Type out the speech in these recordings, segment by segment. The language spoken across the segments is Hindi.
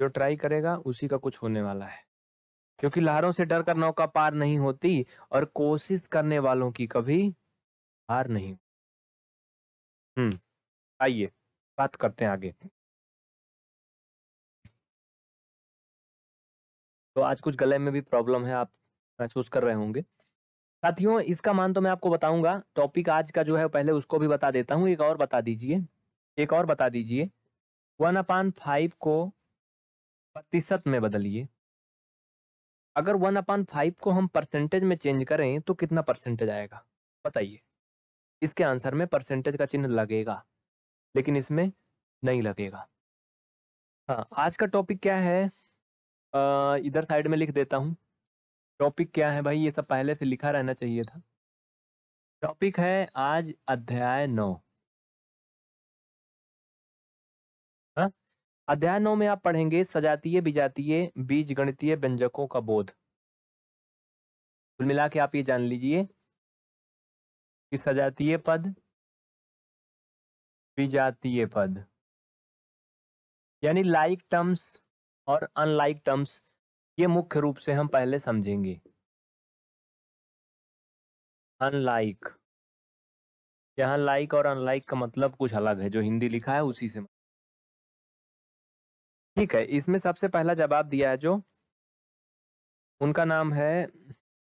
जो ट्राई करेगा उसी का कुछ होने वाला है क्योंकि लहरों से डर कर नौका पार नहीं होती और कोशिश करने वालों की कभी हार नहीं हम्म आइए बात करते हैं आगे तो आज कुछ गले में भी प्रॉब्लम है आप महसूस कर रहे होंगे साथियों इसका मान तो मैं आपको बताऊंगा टॉपिक आज का जो है पहले उसको भी बता देता हूँ एक और बता दीजिए एक और बता दीजिए वन अपान फाइव को प्रतिशत में बदलिए अगर वन अपान फाइव को हम परसेंटेज में चेंज करें तो कितना परसेंटेज आएगा बताइए इसके आंसर में परसेंटेज का चिन्ह लगेगा लेकिन इसमें नहीं लगेगा हाँ आज का टॉपिक क्या है आ, इधर साइड में लिख देता हूँ टॉपिक क्या है भाई ये सब पहले से लिखा रहना चाहिए था टॉपिक है आज अध्याय नौ अध्याय नौ में आप पढ़ेंगे सजातीय विजातीय बीज गणितीय व्यंजकों का बोध कुल मिला के आप ये जान लीजिए कि सजातीय पद विजातीय पद यानी लाइक टर्म्स और अनलाइक टर्म्स ये मुख्य रूप से हम पहले समझेंगे अनलाइक यहाँ लाइक और अनलाइक का मतलब कुछ अलग है जो हिंदी लिखा है उसी से ठीक है इसमें सबसे पहला जवाब दिया है जो उनका नाम है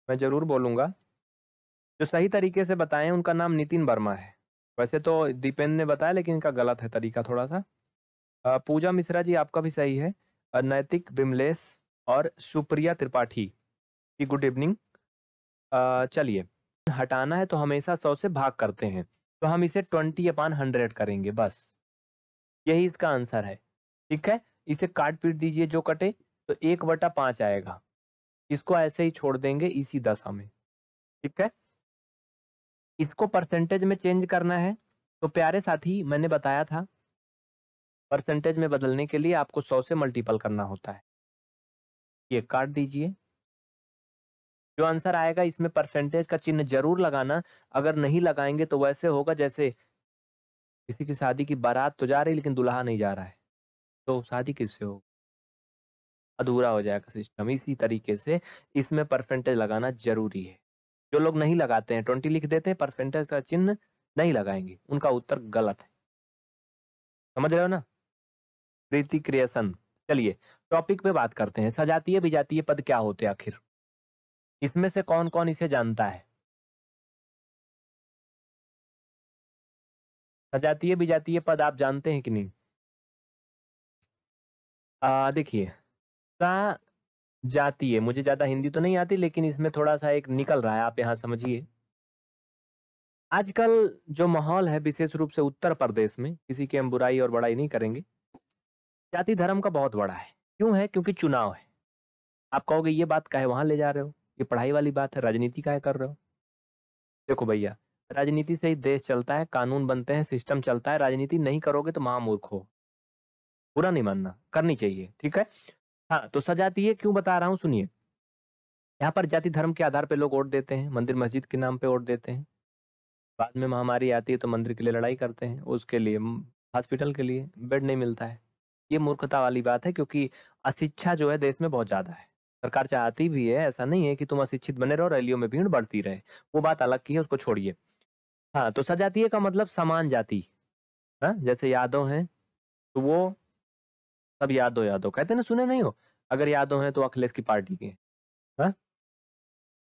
मैं ज़रूर बोलूंगा जो सही तरीके से बताएं उनका नाम नितिन वर्मा है वैसे तो दीपेंद्र ने बताया लेकिन इनका गलत है तरीका थोड़ा सा पूजा मिश्रा जी आपका भी सही है नैतिक विमलेश और सुप्रिया त्रिपाठी जी गुड इवनिंग चलिए हटाना है तो हमेशा सौ से भाग करते हैं तो हम इसे ट्वेंटी अपान हंड्रेड करेंगे बस यही इसका आंसर है ठीक है इसे काट पीट दीजिए जो कटे तो एक बटा पांच आएगा इसको ऐसे ही छोड़ देंगे इसी दशा में ठीक है इसको परसेंटेज में चेंज करना है तो प्यारे साथी मैंने बताया था परसेंटेज में बदलने के लिए आपको सौ से मल्टीपल करना होता है ये काट दीजिए जो आंसर आएगा इसमें परसेंटेज का चिन्ह जरूर लगाना अगर नहीं लगाएंगे तो वैसे होगा जैसे किसी की शादी की बारात तो जा रही लेकिन दुल्हा नहीं जा रहा है तो शादी किससे हो अधूरा हो जाएगा सिस्टम इसी तरीके से इसमें परसेंटेज लगाना जरूरी है जो लोग नहीं लगाते हैं ट्वेंटी लिख देते हैं परसेंटेज का चिन्ह नहीं लगाएंगे उनका उत्तर गलत है समझ रहे हो ना प्रतिक्रियासन क्रिएशन चलिए टॉपिक पे बात करते हैं सजातीय विजातीय पद क्या होते हैं आखिर इसमें से कौन कौन इसे जानता है सजातीय विजातीय पद आप जानते हैं कि नहीं देखिए सा जाती है मुझे ज़्यादा हिंदी तो नहीं आती लेकिन इसमें थोड़ा सा एक निकल रहा है आप यहाँ समझिए आजकल जो माहौल है विशेष रूप से उत्तर प्रदेश में किसी की हम बुराई और बड़ाई नहीं करेंगे जाति धर्म का बहुत बड़ा है क्यों है क्योंकि चुनाव है आप कहोगे ये बात कहे वहाँ ले जा रहे हो ये पढ़ाई वाली बात है राजनीति काहे कर रहे हो देखो भैया राजनीति से ही देश चलता है कानून बनते हैं सिस्टम चलता है राजनीति नहीं करोगे तो महामूर्ख हो बुरा नहीं मानना करनी चाहिए ठीक है हाँ तो सजातीय क्यों बता रहा हूँ सुनिए यहाँ पर जाति धर्म के आधार पर लोग वोट देते हैं मंदिर मस्जिद के नाम पर वोट देते हैं बाद में महामारी आती है तो मंदिर के लिए लड़ाई करते हैं उसके लिए हॉस्पिटल के लिए बेड नहीं मिलता है ये मूर्खता वाली बात है क्योंकि अशिक्षा जो है देश में बहुत ज्यादा है सरकार चाहती भी है ऐसा नहीं है कि तुम अशिक्षित बने रहो रैलियों में भीड़ बढ़ती रहे वो बात अलग की है उसको छोड़िए हाँ तो सजातीय का मतलब समान जाति हाँ जैसे यादव हैं तो वो सब याद हो याद हो कहते ना सुने नहीं हो अगर याद हो तो अखिलेश की पार्टी के हाँ?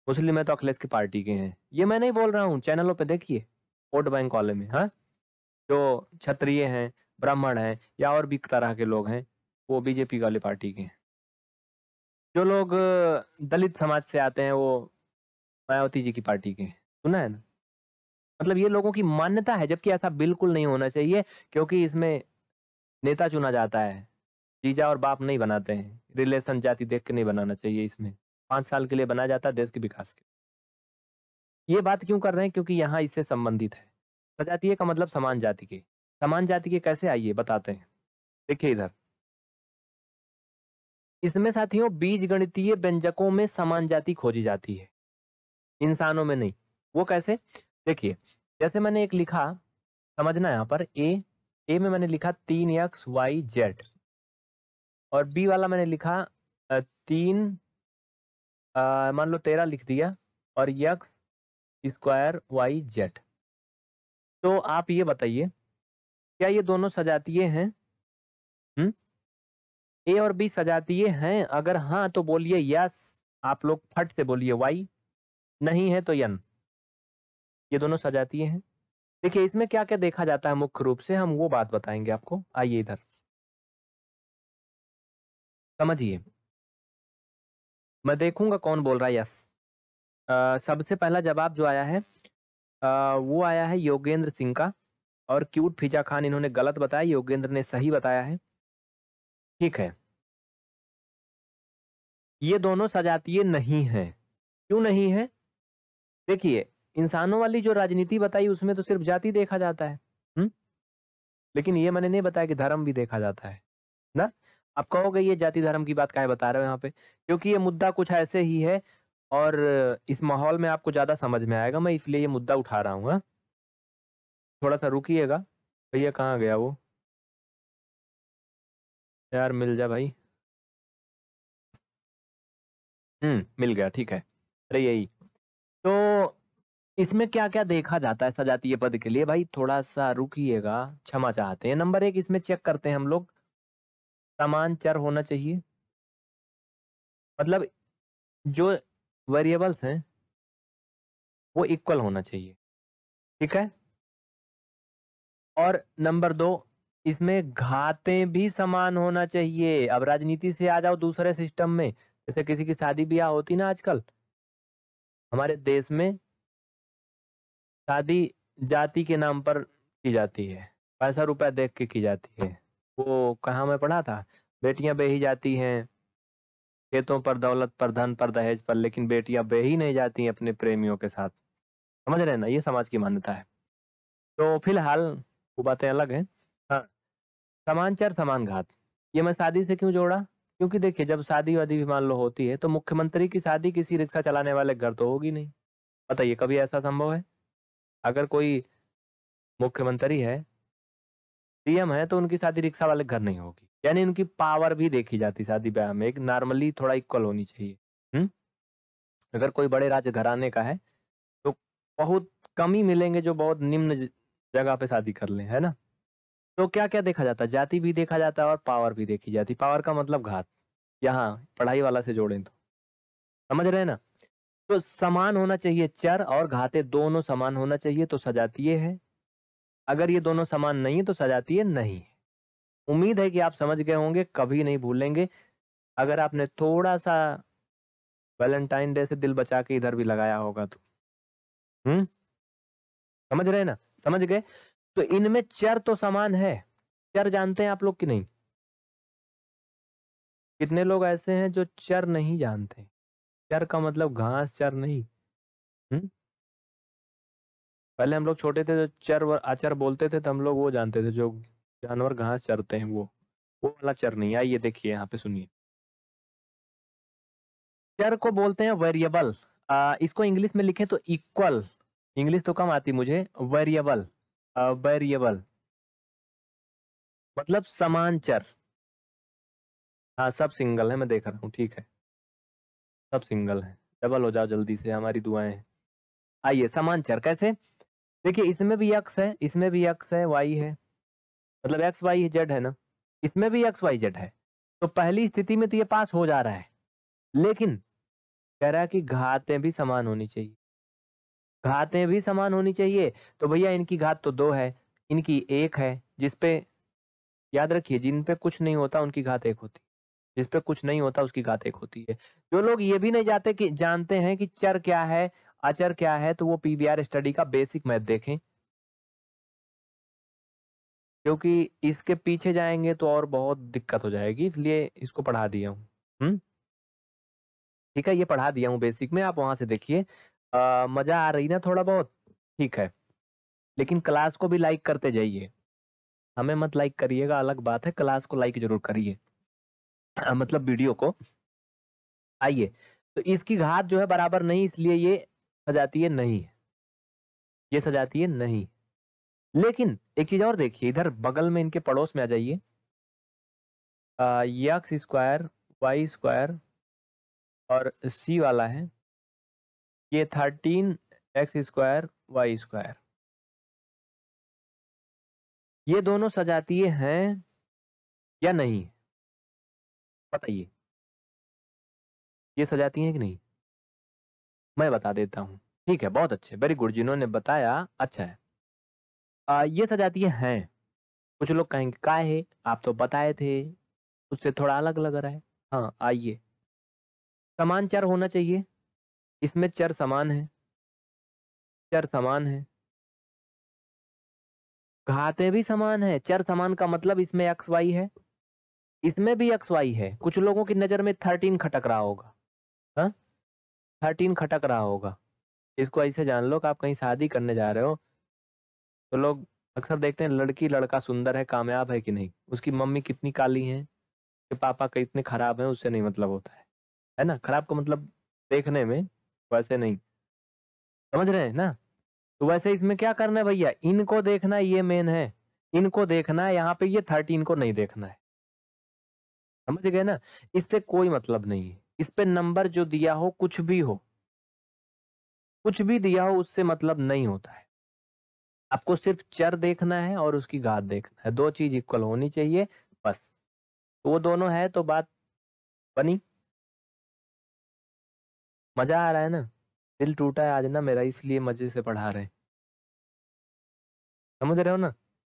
मुस्लिम है तो अखिलेश की पार्टी के हैं ये मैं नहीं बोल रहा हूँ चैनलों पे देखिए वोट बैंक वाले में हाँ जो क्षत्रिय हैं ब्राह्मण हैं या और भी तरह के लोग हैं वो बीजेपी वाली पार्टी के हैं जो लोग दलित समाज से आते हैं वो मायावती जी की पार्टी के सुना है ना मतलब ये लोगों की मान्यता है जबकि ऐसा बिल्कुल नहीं होना चाहिए क्योंकि इसमें नेता चुना जाता है जीजा और बाप नहीं बनाते हैं रिलेशन जाति देख के नहीं बनाना चाहिए इसमें पाँच साल के लिए बनाया जाता है देश के विकास के ये बात क्यों कर रहे हैं क्योंकि यहाँ इससे संबंधित है प्रजातीय का मतलब समान जाति के समान जाति के कैसे आइए बताते हैं देखिए इधर इसमें साथियों बीज गणितीय व्यंजकों में समान जाति खोजी जाती है इंसानों में नहीं वो कैसे देखिए जैसे मैंने एक लिखा समझना यहाँ पर ए ए में मैंने लिखा तीन एक्स वाई जेड और बी वाला मैंने लिखा तीन मान लो तेरह लिख दिया और यक्स स्क्वायर वाई जेड तो आप ये बताइए क्या ये दोनों सजातीय हैं ए और बी सजातीय हैं अगर हाँ तो बोलिए यस आप लोग फट से बोलिए वाई नहीं है तो यन ये दोनों सजातीय हैं देखिए इसमें क्या क्या देखा जाता है मुख्य रूप से हम वो बात बताएंगे आपको आइए इधर समझिए मैं देखूंगा कौन बोल रहा है यस सबसे पहला जवाब जो आया है आ, वो आया है योगेंद्र सिंह का और क्यूट फिजा खान इन्होंने गलत बताया योगेंद्र ने सही बताया है ठीक है ये दोनों सजातीय नहीं है क्यों नहीं है देखिए इंसानों वाली जो राजनीति बताई उसमें तो सिर्फ जाति देखा जाता है हम्म लेकिन ये मैंने नहीं बताया कि धर्म भी देखा जाता है ना आप कहोगे ये जाति धर्म की बात क्या बता रहे हो यहाँ पे क्योंकि ये मुद्दा कुछ ऐसे ही है और इस माहौल में आपको ज़्यादा समझ में आएगा मैं इसलिए ये मुद्दा उठा रहा हूँ हाँ। थोड़ा सा रुकीयेगा भैया कहाँ गया वो यार मिल जा भाई हम्म मिल गया ठीक है अरे यही तो इसमें क्या क्या देखा जाता है सजातीय पद के लिए भाई थोड़ा सा रुकिएगा क्षमा चाहते हैं नंबर एक इसमें चेक करते हैं हम लोग समान चर होना चाहिए मतलब जो वेरिएबल्स हैं वो इक्वल होना चाहिए ठीक है और नंबर दो इसमें घातें भी समान होना चाहिए अब राजनीति से आ जाओ दूसरे सिस्टम में जैसे किसी की शादी ब्याह होती ना आजकल हमारे देश में शादी जाति के नाम पर की जाती है पैसा रुपया देख के की जाती है वो कहाँ मैं पढ़ा था बेटियां बेही जाती हैं खेतों पर दौलत पर धन पर दहेज पर लेकिन बेटियां बेही नहीं जाती हैं अपने प्रेमियों के साथ समझ रहे ना ये समाज की मान्यता है तो फिलहाल वो बातें अलग हैं हाँ समान चर समान घात ये मैं शादी से क्यों जोड़ा क्योंकि देखिए जब शादी वादी भी मान लो होती है तो मुख्यमंत्री की शादी किसी रिक्शा चलाने वाले घर तो होगी नहीं बताइए कभी ऐसा संभव है अगर कोई मुख्यमंत्री है सीएम है तो उनकी शादी रिक्शा वाले घर नहीं होगी यानी उनकी पावर भी देखी जाती शादी ब्याह में एक नॉर्मली थोड़ा इक्वल होनी चाहिए हम्म अगर कोई बड़े राज घराने का है तो बहुत कम ही मिलेंगे जो बहुत निम्न जगह पे शादी कर ले है ना तो क्या क्या देखा जाता है जाति भी देखा जाता है और पावर भी देखी जाती पावर का मतलब घात यहाँ पढ़ाई वाला से जोड़े तो समझ रहे ना तो समान होना चाहिए चर और घाते दोनों समान होना चाहिए तो सजातीय है अगर ये दोनों समान नहीं तो है तो सजातीय नहीं उम्मीद है कि आप समझ गए होंगे कभी नहीं भूलेंगे अगर आपने थोड़ा सा वैलेंटाइन डे से दिल बचा के इधर भी लगाया होगा तो हम्म समझ रहे ना समझ गए तो इनमें चर तो समान है चर जानते हैं आप लोग कि नहीं कितने लोग ऐसे हैं जो चर नहीं जानते चर का मतलब घास चर नहीं हम्म पहले हम लोग छोटे थे जो तो चर आचर बोलते थे तो हम लोग वो जानते थे जो जानवर घास चरते हैं वो वो वाला चर नहीं आइए देखिए यहाँ पे सुनिए चर को बोलते हैं वेरिएबल इसको इंग्लिश में लिखें तो इक्वल इंग्लिश तो कम आती मुझे वेरिएबल वेरिएबल मतलब समान चर हाँ सब सिंगल है मैं देख रहा हूँ ठीक है सब सिंगल है डबल हो जाओ जल्दी से हमारी दुआएं आइए समान चर कैसे देखिए इसमें भी एक्स है इसमें भी एक्स है वाई है मतलब एक्स वाई जेड है ना इसमें भी एक्स वाई जेड है तो पहली स्थिति में तो ये पास हो जा रहा है लेकिन कह रहा है कि घातें भी समान होनी चाहिए घातें भी समान होनी चाहिए तो भैया इनकी घात तो दो है इनकी एक है जिसपे याद रखिए जिन पे कुछ नहीं होता उनकी घात एक होती जिस पे कुछ नहीं होता उसकी घात एक होती है जो लोग ये भी नहीं जाते कि जानते हैं कि चर क्या है अचर क्या है तो वो पीवीआर स्टडी का बेसिक मैथ देखें क्योंकि इसके पीछे जाएंगे तो और बहुत दिक्कत हो जाएगी इसलिए इसको पढ़ा दिया हूँ हम्म? ठीक है ये पढ़ा दिया हूँ बेसिक में आप वहां से देखिए मजा आ रही ना थोड़ा बहुत ठीक है लेकिन क्लास को भी लाइक करते जाइए हमें मत लाइक करिएगा अलग बात है क्लास को लाइक जरूर करिए मतलब वीडियो को आइए तो इसकी घात जो है बराबर नहीं इसलिए ये सजाती है नहीं ये सजाती है नहीं लेकिन एक चीज और देखिए इधर बगल में इनके पड़ोस में आ जाइए यक्स स्क्वायर वाई स्क्वायर और सी वाला है ये thirteen X square Y square ये दोनों सजातीय हैं या नहीं बताइए ये सजाती हैं कि नहीं मैं बता देता हूँ ठीक है बहुत अच्छे वेरी गुड जिन्होंने बताया अच्छा है आ, ये सजातीय हैं कुछ लोग कहेंगे का है आप तो बताए थे उससे थोड़ा अलग लग रहा है हाँ आइए समान चर होना चाहिए इसमें चर समान है चर समान है घाते भी समान है चर समान का मतलब इसमें एक्स वाई है इसमें भी एक्स वाई है कुछ लोगों की नज़र में थर्टीन खटक रहा होगा हाँ थर्टीन खटक रहा होगा इसको ऐसे जान लो कि आप कहीं शादी करने जा रहे हो तो लोग अक्सर देखते हैं लड़की लड़का सुंदर है कामयाब है कि नहीं उसकी मम्मी कितनी काली है कि पापा कितने खराब हैं उससे नहीं मतलब होता है है ना खराब का मतलब देखने में वैसे नहीं समझ रहे हैं ना तो वैसे इसमें क्या करना है भैया इनको देखना ये मेन है इनको देखना है यहाँ पे ये थर्टीन को नहीं देखना है समझ गए ना इससे कोई मतलब नहीं है इस पे नंबर जो दिया हो कुछ भी हो कुछ भी दिया हो उससे मतलब नहीं होता है आपको सिर्फ चर देखना है और उसकी घात देखना है दो चीज इक्वल होनी चाहिए बस तो वो दोनों है तो बात बनी मजा आ रहा है ना दिल टूटा है आज ना मेरा इसलिए मजे से पढ़ा रहे समझ रहे हो ना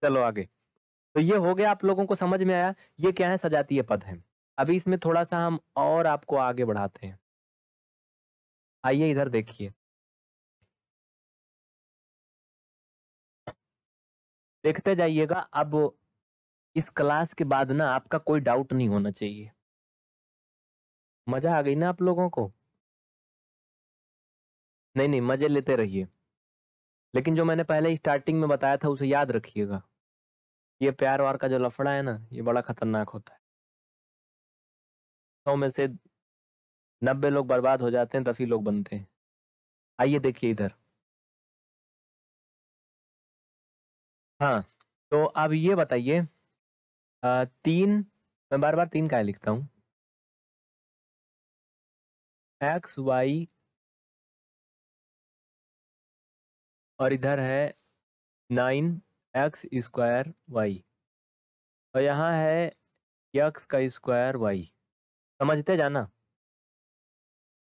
चलो आगे तो ये हो गया आप लोगों को समझ में आया ये क्या है सजातीय पद है अभी इसमें थोड़ा सा हम और आपको आगे बढ़ाते हैं आइए इधर देखिए देखते जाइएगा अब इस क्लास के बाद ना आपका कोई डाउट नहीं होना चाहिए मजा आ गई ना आप लोगों को नहीं नहीं मजे लेते रहिए लेकिन जो मैंने पहले स्टार्टिंग में बताया था उसे याद रखिएगा ये प्यार वार का जो लफड़ा है ना ये बड़ा खतरनाक होता है सौ में से नब्बे लोग बर्बाद हो जाते हैं दस ही लोग बनते हैं आइए देखिए इधर हाँ तो अब ये बताइए तीन मैं बार बार तीन का लिखता हूँ एक्स वाई और इधर है नाइन एक्स स्क्वायर वाई और यहाँ है यक्स का स्क्वायर वाई समझते जाना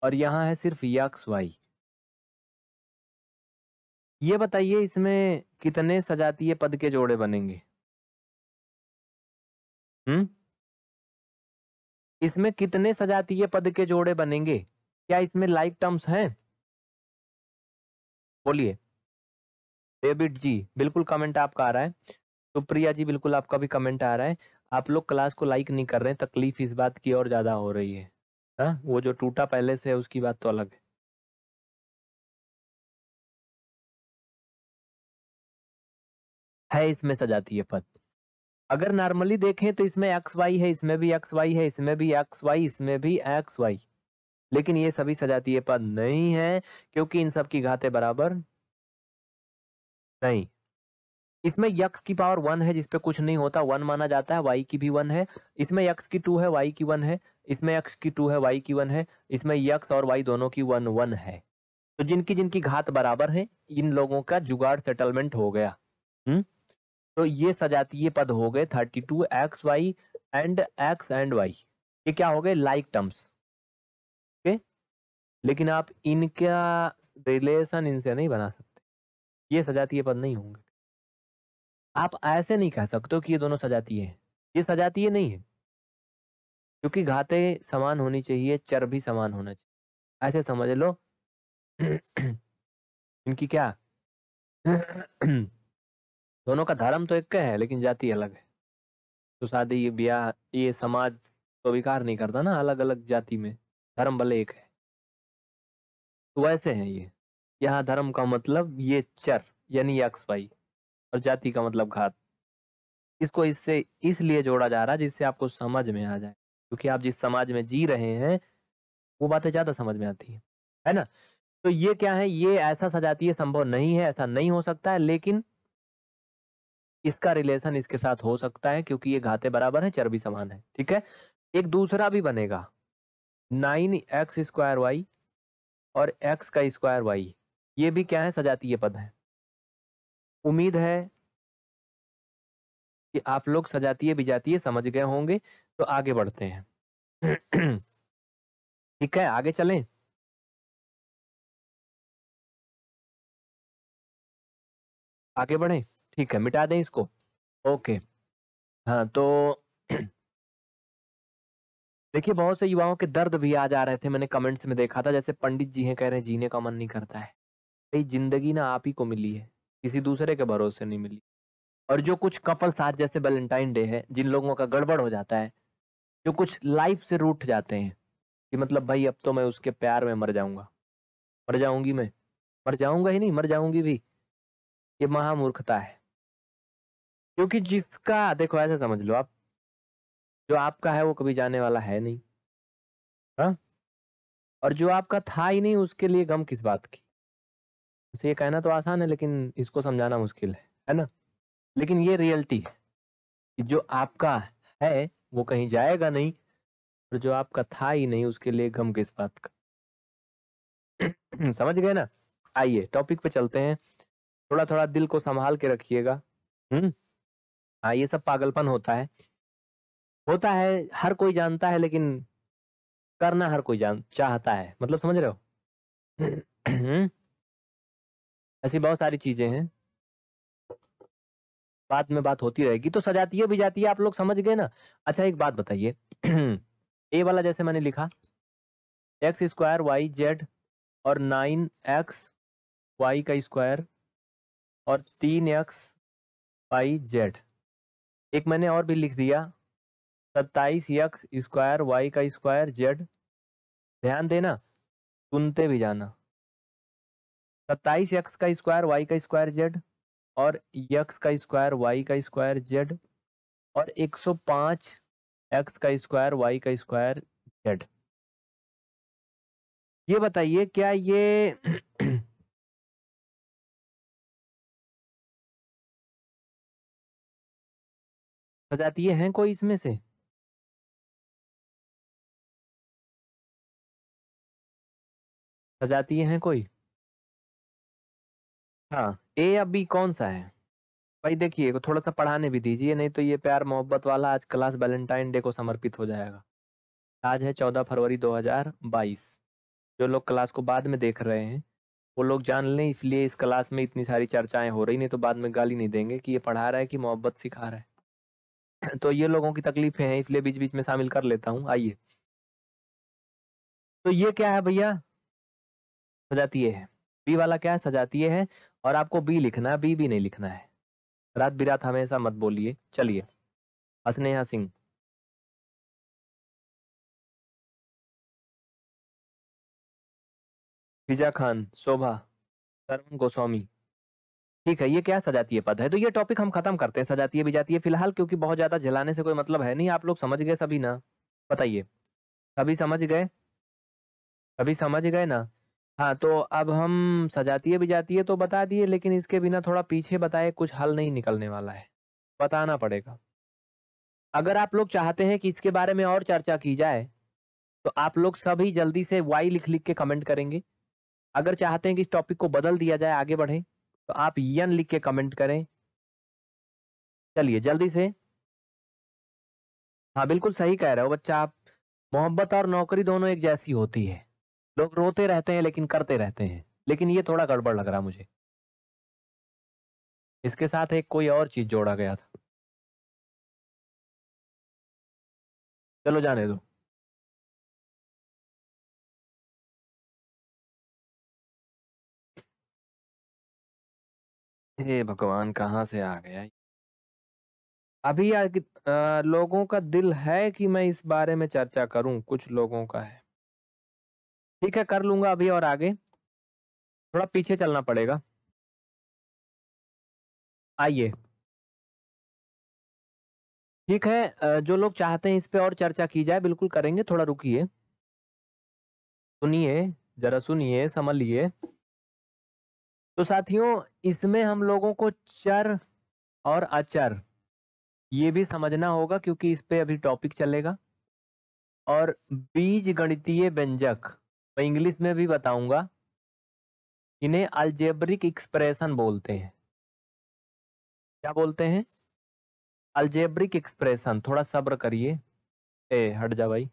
और यहाँ है सिर्फ यक्स वाई ये बताइए इसमें कितने सजातीय पद के जोड़े बनेंगे हम्म इसमें कितने सजातीय पद के जोड़े बनेंगे क्या इसमें लाइक टर्म्स हैं बोलिए डेविड जी बिल्कुल कमेंट आपका आ रहा है सुप्रिया जी बिल्कुल आपका भी कमेंट आ रहा है आप लोग क्लास को लाइक नहीं कर रहे हैं तकलीफ इस बात की और ज़्यादा हो रही है हा? वो जो टूटा पहले से है उसकी बात तो अलग है है इसमें सजाती है पद अगर नॉर्मली देखें तो इसमें एक्स वाई है इसमें भी एक्स वाई है इसमें भी एक्स वाई इसमें भी एक्स वाई लेकिन ये सभी सजातीय पद नहीं है क्योंकि इन सब की घाते बराबर नहीं इसमें यक्स की पावर वन है जिसपे कुछ नहीं होता वन माना जाता है वाई की भी वन है इसमें यक्स की टू है वाई की वन है इसमें यक्स की टू है वाई की वन है इसमें यक्स और वाई दोनों की वन वन है तो जिनकी जिनकी घात बराबर है इन लोगों का जुगाड़ सेटलमेंट हो गया हम्म तो ये सजातीय पद हो गए thirty two X Y and X and Y ये क्या हो गए लाइक टर्म्स ओके लेकिन आप इनका रिलेशन इनसे नहीं बना सकते ये सजातीय पद नहीं होंगे आप ऐसे नहीं कह सकते कि ये दोनों सजातीय है ये सजातीय नहीं है क्योंकि घाते समान होनी चाहिए चर भी समान होना चाहिए ऐसे समझ लो इनकी क्या दोनों का धर्म तो एक का है लेकिन जाति अलग है तो शादी ये ब्याह ये समाज तो विकार नहीं करता ना अलग अलग जाति में धर्म भले एक है तो वैसे है ये यहाँ धर्म का मतलब ये चर यानी एक्स वाई और जाति का मतलब घात इसको इससे इसलिए जोड़ा जा रहा है जिससे आपको समझ में आ जाए क्योंकि आप जिस समाज में जी रहे हैं वो बातें ज्यादा समझ में आती है है ना तो ये क्या है ये ऐसा सजातीय संभव नहीं है ऐसा नहीं हो सकता है लेकिन इसका रिलेशन इसके साथ हो सकता है क्योंकि ये घाते बराबर है चर्बी समान है ठीक है एक दूसरा भी बनेगा नाइन एक्स स्क्वायर वाई और एक्स का स्क्वायर वाई ये भी क्या है सजातीय पद है उम्मीद है कि आप लोग सजातीय बिजातीय समझ गए होंगे तो आगे बढ़ते हैं ठीक है आगे चलें आगे बढ़े ठीक है मिटा दें इसको ओके हाँ तो देखिए बहुत से युवाओं के दर्द भी आज आ रहे थे मैंने कमेंट्स में देखा था जैसे पंडित जी हैं कह रहे हैं जीने का मन नहीं करता है भाई जिंदगी ना आप ही को मिली है किसी दूसरे के भरोसे नहीं मिली और जो कुछ कपल साथ जैसे वैलेंटाइन डे है जिन लोगों का गड़बड़ हो जाता है जो कुछ लाइफ से रूठ जाते हैं कि मतलब भाई अब तो मैं उसके प्यार में मर जाऊंगा मर जाऊंगी मैं मर जाऊंगा ही नहीं मर जाऊंगी भी ये महामूर्खता है क्योंकि जिसका देखो ऐसा समझ लो आप जो आपका है वो कभी जाने वाला है नहीं हा? और जो आपका था ही नहीं उसके लिए गम किस बात की से ये कहना तो आसान है लेकिन इसको समझाना मुश्किल है है ना लेकिन ये रियलिटी है कि जो आपका है वो कहीं जाएगा नहीं और जो आपका था ही नहीं उसके लिए गम किस बात का समझ गए ना आइए टॉपिक पे चलते हैं थोड़ा थोड़ा दिल को संभाल के रखिएगा हम्म हाँ ये सब पागलपन होता है होता है हर कोई जानता है लेकिन करना हर कोई जान चाहता है मतलब समझ रहे हो हम्म? ऐसी बहुत सारी चीजें हैं बाद में बात होती रहेगी तो सजाती है भी जाती है आप लोग समझ गए ना अच्छा एक बात बताइए ए वाला जैसे मैंने लिखा एक्स स्क्वायर वाई जेड और नाइन एक्स वाई का स्क्वायर और तीन एक्स वाई जेड एक मैंने और भी लिख दिया सत्ताईस एक्स स्क्वायर वाई का स्क्वायर जेड ध्यान देना सुनते भी जाना सत्ताईस एक्स का स्क्वायर वाई का स्क्वायर जेड और यक्स का स्क्वायर वाई का स्क्वायर जेड और एक सौ पांच एक्स का स्क्वायर वाई का स्क्वायर जेड ये बताइए क्या ये सजातीय हैं कोई इसमें से सजातीय हैं कोई हाँ ए या बी कौन सा है भाई देखिए थोड़ा सा पढ़ाने भी दीजिए नहीं तो ये प्यार मोहब्बत वाला आज क्लास वैलेंटाइन डे को समर्पित हो जाएगा आज है चौदह फरवरी दो हजार बाईस जो लोग क्लास को बाद में देख रहे हैं वो लोग जान लें इसलिए इस क्लास में इतनी सारी चर्चाएं हो रही नहीं तो बाद में गाली नहीं देंगे कि ये पढ़ा रहा है कि मोहब्बत सिखा रहा है तो ये लोगों की तकलीफें हैं इसलिए बीच बीच में शामिल कर लेता हूँ आइए तो ये क्या है भैया सजातीय है बी वाला क्या है सजातीय है और आपको बी लिखना है बी भी नहीं लिखना है रात बिरात हमेशा मत बोलिए चलिए स्नेहा सिंह फिजा खान शोभा सरवन गोस्वामी ठीक है ये क्या सजातीय पद है तो ये टॉपिक हम खत्म करते हैं सजातीय है फिलहाल क्योंकि बहुत ज्यादा जलाने से कोई मतलब है नहीं आप लोग समझ गए सभी ना बताइए सभी समझ गए सभी समझ गए ना हाँ, तो अब हम सजातीय है तो बता दिए लेकिन इसके बिना थोड़ा पीछे बताए कुछ हल नहीं निकलने वाला है, बताना पड़ेगा। अगर आप लोग चाहते हैं कि इसके बारे में और चर्चा की जाए, तो आप लोग सभी जल्दी से वाई लिख-लिख के कमेंट करेंगे। अगर चाहते हैं कि इस टॉपिक को बदल दिया जाए, आगे बढ़ें, तो आप यन लिख के कमेंट करें। चलिए जल्दी से। हाँ, बिल्कुल सही कह रहे हो बच्चा आप। मोहब्बत और नौकरी दोनों एक जैसी होती है। लोग रोते रहते हैं लेकिन करते रहते हैं लेकिन ये थोड़ा गड़बड़ लग रहा मुझे इसके साथ एक कोई और चीज जोड़ा गया था चलो जाने दो हे भगवान कहाँ से आ गया अभी आ, लोगों का दिल है कि मैं इस बारे में चर्चा करूं कुछ लोगों का है ठीक है कर लूंगा अभी और आगे थोड़ा पीछे चलना पड़ेगा आइए ठीक है जो लोग चाहते हैं इस पे और चर्चा की जाए बिल्कुल करेंगे थोड़ा रुकिए सुनिए जरा सुनिए समझ लिए तो साथियों इसमें हम लोगों को चर और अचर ये भी समझना होगा क्योंकि इस पे अभी टॉपिक चलेगा और बीज गणितीय व्यंजक मैं इंग्लिश में भी बताऊंगा इन्हें अल्जेब्रिक एक्सप्रेशन बोलते हैं क्या बोलते हैं अल्जेब्रिक एक्सप्रेशन थोड़ा सब्र करिए ए हट जा भाई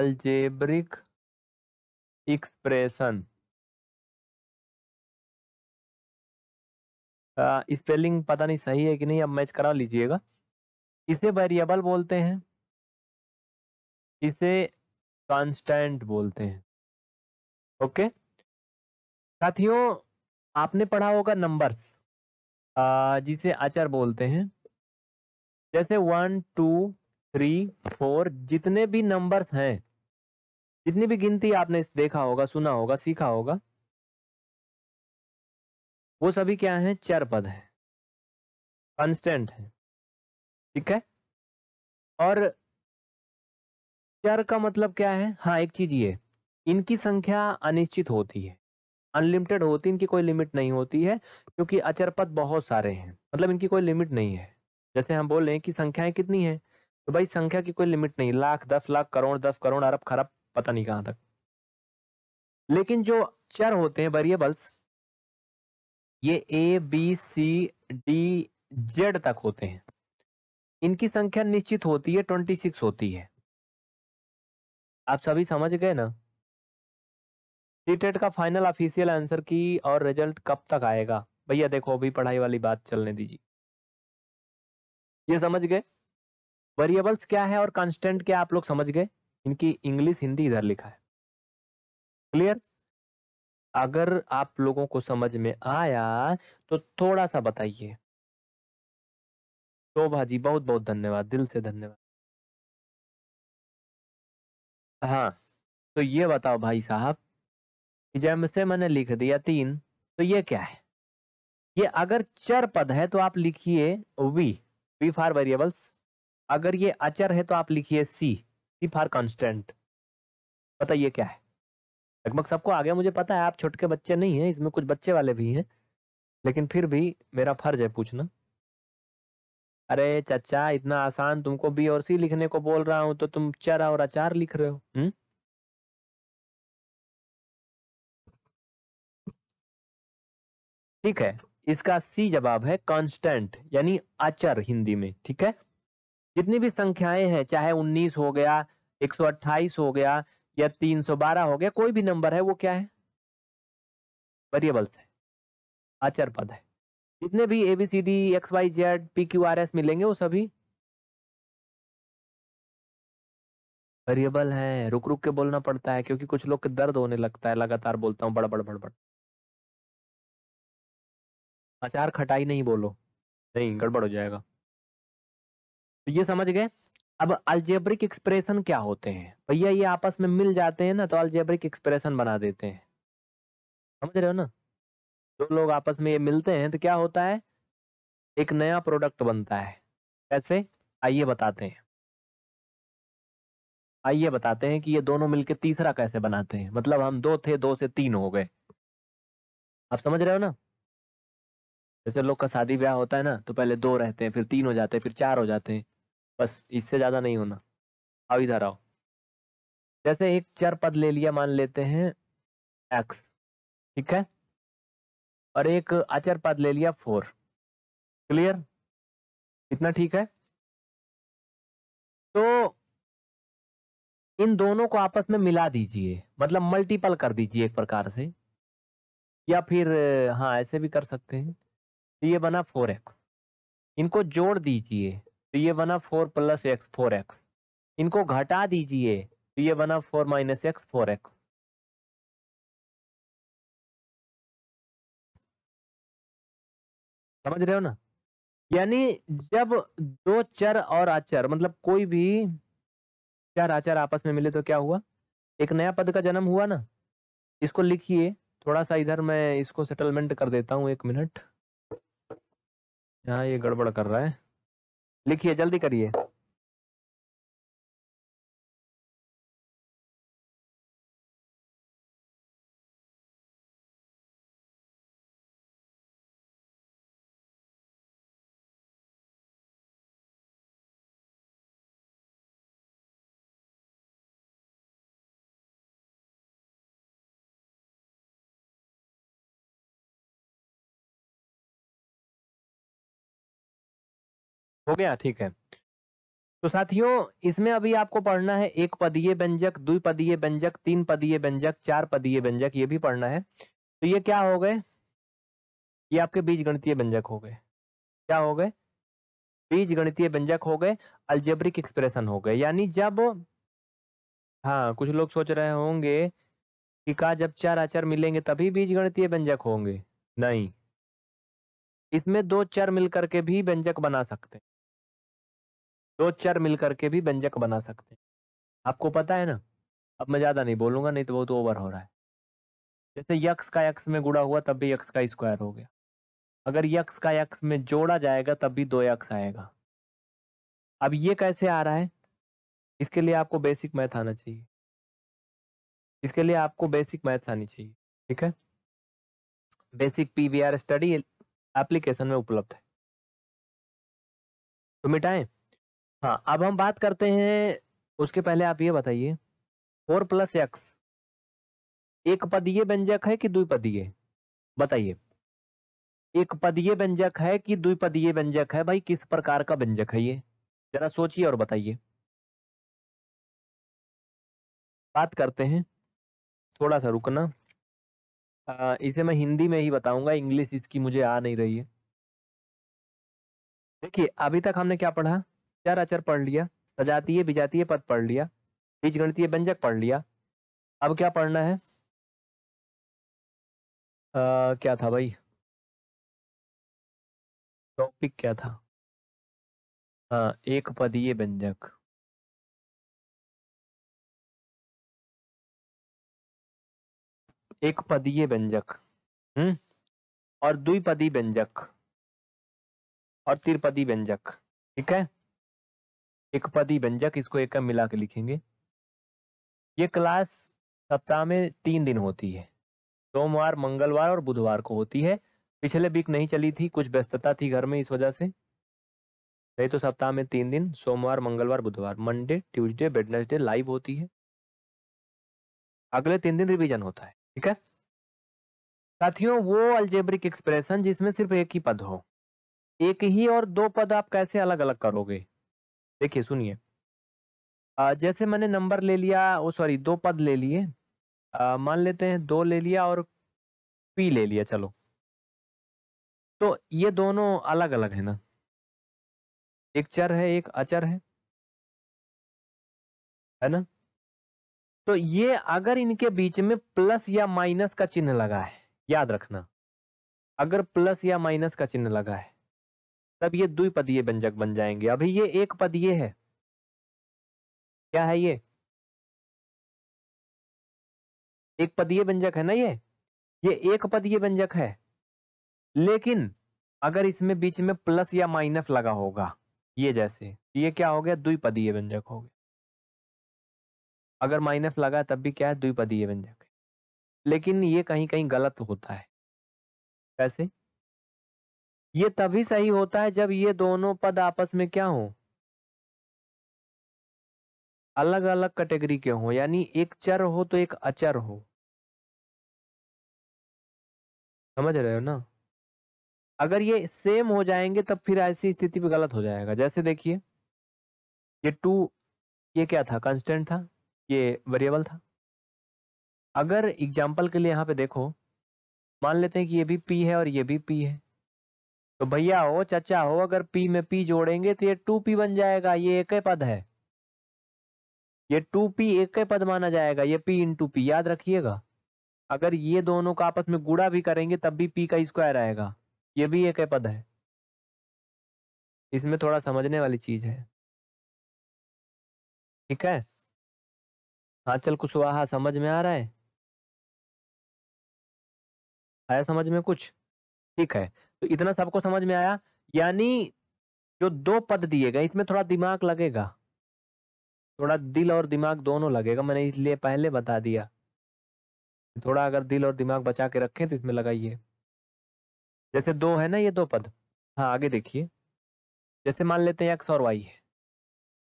अल्जेब्रिक एक्सप्रेशन स्पेलिंग पता नहीं सही है कि नहीं अब मैच करा लीजिएगा इसे वेरिएबल बोलते हैं इसे कांस्टेंट बोलते हैं ओके साथियों आपने पढ़ा होगा नंबर जिसे अचर बोलते हैं जैसे वन टू थ्री फोर जितने भी नंबर्स हैं जितनी भी गिनती आपने देखा होगा सुना होगा सीखा होगा वो सभी क्या हैं चर पद है कांस्टेंट है ठीक है और चर का मतलब क्या है हाँ एक चीज ये इनकी संख्या अनिश्चित होती है अनलिमिटेड होती इनकी कोई लिमिट नहीं होती है क्योंकि अचर पद बहुत सारे हैं मतलब इनकी कोई लिमिट नहीं है जैसे हम बोल रहे हैं कि संख्याएं कितनी हैं तो भाई संख्या की कोई लिमिट नहीं लाख दस लाख करोड़ दस करोड़ अरब खरब पता नहीं कहां तक लेकिन जो चर होते हैं वेरिएबल्स ये A B C D Z तक होते हैं इनकी संख्या निश्चित होती है ट्वेंटी सिक्स होती है आप सभी समझ गए ना सीटेट e का फाइनल ऑफिशियल आंसर की और रिजल्ट कब तक आएगा भैया देखो अभी पढ़ाई वाली बात चलने दीजिए ये समझ गए वेरिएबल्स क्या है और कांस्टेंट क्या आप लोग समझ गए इनकी इंग्लिश हिंदी इधर लिखा है क्लियर अगर आप लोगों को समझ में आया तो थोड़ा सा बताइए तो भाजी बहुत बहुत धन्यवाद दिल से धन्यवाद हाँ तो ये बताओ भाई साहब जब से मैंने लिख दिया तीन तो ये क्या है ये अगर चर पद है तो आप लिखिए वी वी फॉर वेरिएबल्स अगर ये अचर है तो आप लिखिए सी सी फॉर कॉन्स्टेंट बताइए क्या है लगभग सबको आ गया मुझे पता है आप छोटे बच्चे नहीं हैं इसमें कुछ बच्चे वाले भी हैं लेकिन फिर भी मेरा फर्ज है पूछना अरे चचा इतना आसान तुमको बी और सी लिखने को बोल रहा हूं तो तुम चर और अचार लिख रहे हो हम्म ठीक है इसका सी जवाब है कांस्टेंट यानी अचर हिंदी में ठीक है जितनी भी संख्याएं हैं चाहे 19 हो गया 128 हो गया या 312 हो गया कोई भी नंबर है वो क्या है वेरिएबल्स है अचर पद है जितने भी A B C D X Y Z P Q R S मिलेंगे वो सभी वेरिएबल हैं रुक रुक के बोलना पड़ता है क्योंकि कुछ लोग के दर्द होने लगता है लगातार बोलता हूँ बड़ बड़ बड़ बड़ अचार खटाई नहीं बोलो नहीं गड़बड़ हो जाएगा तो ये समझ गए अब अल्जेब्रिक एक्सप्रेशन क्या होते हैं भैया ये आपस में मिल जाते हैं ना तो अल्जेब्रिक एक्सप्रेशन बना देते हैं समझ रहे हो ना जो लोग आपस में ये मिलते हैं तो क्या होता है एक नया प्रोडक्ट बनता है कैसे आइए बताते हैं आइए बताते हैं कि ये दोनों मिलके तीसरा कैसे बनाते हैं मतलब हम दो थे दो से तीन हो गए आप समझ रहे हो ना जैसे लोग का शादी ब्याह होता है ना तो पहले दो रहते हैं फिर तीन हो जाते हैं फिर चार हो जाते हैं बस इससे ज़्यादा नहीं होना अब इधर आओ जैसे एक चर पद ले लिया मान लेते हैं एक्स ठीक है और एक आचार पद ले लिया फोर क्लियर इतना ठीक है तो इन दोनों को आपस में मिला दीजिए मतलब मल्टीपल कर दीजिए एक प्रकार से या फिर हाँ ऐसे भी कर सकते हैं तो ये बना फोर एक्स इनको जोड़ दीजिए तो ये बना four plus X four X इनको घटा दीजिए तो ये बना four minus X four X समझ रहे हो ना यानी जब दो चर और आचर मतलब कोई भी चर आचर आपस में मिले तो क्या हुआ एक नया पद का जन्म हुआ ना इसको लिखिए थोड़ा सा इधर मैं इसको सेटलमेंट कर देता हूँ एक मिनट यहाँ ये गड़बड़ कर रहा है लिखिए जल्दी करिए हो गया ठीक है तो साथियों इसमें अभी आपको पढ़ना है एक पदीय व्यंजक दुई पदीय व्यंजक तीन पदीय व्यंजक चार पदीय व्यंजक ये भी पढ़ना है तो ये क्या हो गए ये आपके बीज गणितीय व्यंजक हो गए क्या हो गए बीज गणितीय व्यंजक हो गए अल्जेब्रिक एक्सप्रेशन हो गए यानी जब हाँ कुछ लोग सोच रहे होंगे कि का जब चार अचर मिलेंगे तभी बीज गणितीय व्यंजक होंगे नहीं इसमें दो चर मिलकर के भी व्यंजक बना सकते हैं दो चर मिल करके भी व्यंजक बना सकते हैं आपको पता है ना अब मैं ज़्यादा नहीं बोलूंगा नहीं तो बहुत ओवर हो रहा है जैसे यक्स का यक्स में गुड़ा हुआ तब भी यक्स का स्क्वायर हो गया अगर यक्स का यक्स में जोड़ा जाएगा तब भी दो यक्स आएगा अब ये कैसे आ रहा है इसके लिए आपको बेसिक मैथ आना चाहिए इसके लिए आपको बेसिक मैथ आनी चाहिए ठीक है basic P V R study application में उपलब्ध है तो मिटाएं हाँ अब हम बात करते हैं उसके पहले आप ये बताइए फोर प्लस एक्स एक पदीय व्यंजक है कि द्विपदीय बताइए एक पदीय व्यंजक है कि द्विपदीय व्यंजक है भाई किस प्रकार का व्यंजक है ये जरा सोचिए और बताइए बात करते हैं थोड़ा सा रुकना आ, इसे मैं हिंदी में ही बताऊंगा इंग्लिश इसकी मुझे आ नहीं रही है देखिए अभी तक हमने क्या पढ़ा चार अचर पढ़ लिया सजातीय विजातीय पद पढ़ लिया बीज गणतीय व्यंजक पढ़ लिया अब क्या पढ़ना है आ, क्या था भाई टॉपिक क्या था हाँ एक पदीय व्यंजक एक पदीय व्यंजक हम्म और द्विपदी व्यंजक और त्रिपदी व्यंजक ठीक है एक पदी व्यंजक इसको एक मिला के लिखेंगे ये क्लास सप्ताह में तीन दिन होती है सोमवार मंगलवार और बुधवार को होती है पिछले वीक नहीं चली थी कुछ व्यस्तता थी घर में इस वजह से नहीं तो सप्ताह में तीन दिन सोमवार मंगलवार बुधवार मंडे ट्यूसडे वेडनेसडे लाइव होती है अगले तीन दिन रिवीजन होता है ठीक है साथियों वो अल्जेब्रिक एक्सप्रेशन जिसमें सिर्फ एक ही पद हो एक ही और दो पद आप कैसे अलग अलग करोगे देखिए सुनिए जैसे मैंने नंबर ले लिया वो सॉरी दो पद ले लिए मान लेते हैं दो ले लिया और पी ले लिया चलो तो ये दोनों अलग अलग है ना एक चर है एक अचर है है ना तो ये अगर इनके बीच में प्लस या माइनस का चिन्ह लगा है याद रखना अगर प्लस या माइनस का चिन्ह लगा है तब ये द्विपदीय व्यंजक बन जाएंगे अभी ये एक पदीय है क्या है ये एक पदीय व्यंजक है ना ये ये एक पदीय व्यंजक है लेकिन अगर इसमें बीच में प्लस या माइनस लगा होगा ये जैसे तो ये क्या हो गया द्विपदीय व्यंजक हो गया अगर माइनस लगा तब भी क्या है द्विपदीय व्यंजक लेकिन ये कहीं कहीं गलत होता है कैसे ये तभी सही होता है जब ये दोनों पद आपस में क्या हो अलग अलग कैटेगरी के हों यानी एक चर हो तो एक अचर हो समझ रहे हो ना अगर ये सेम हो जाएंगे तब फिर ऐसी स्थिति पे गलत हो जाएगा जैसे देखिए ये टू ये क्या था कंस्टेंट था ये वेरिएबल था अगर एग्जाम्पल के लिए यहाँ पे देखो मान लेते हैं कि ये भी पी है और ये भी पी है तो भैया हो चचा हो अगर पी में पी जोड़ेंगे तो ये टू पी बन जाएगा ये एक पद है ये टू पी एक पद माना जाएगा ये पी टू पी याद रखिएगा अगर ये दोनों का आपस में गुड़ा भी करेंगे तब भी पी का स्क्वायर आएगा ये भी एक पद है इसमें थोड़ा समझने वाली चीज है ठीक है हाँ चल कुशवाहा समझ में आ रहा है आया समझ में कुछ ठीक है तो इतना सबको समझ में आया यानी जो दो पद दिए गए इसमें थोड़ा दिमाग लगेगा थोड़ा दिल और दिमाग दोनों लगेगा मैंने इसलिए पहले बता दिया थोड़ा अगर दिल और दिमाग बचा के रखें तो इसमें लगाइए जैसे दो है ना ये दो पद हाँ आगे देखिए जैसे मान लेते हैं एक्स और वाई है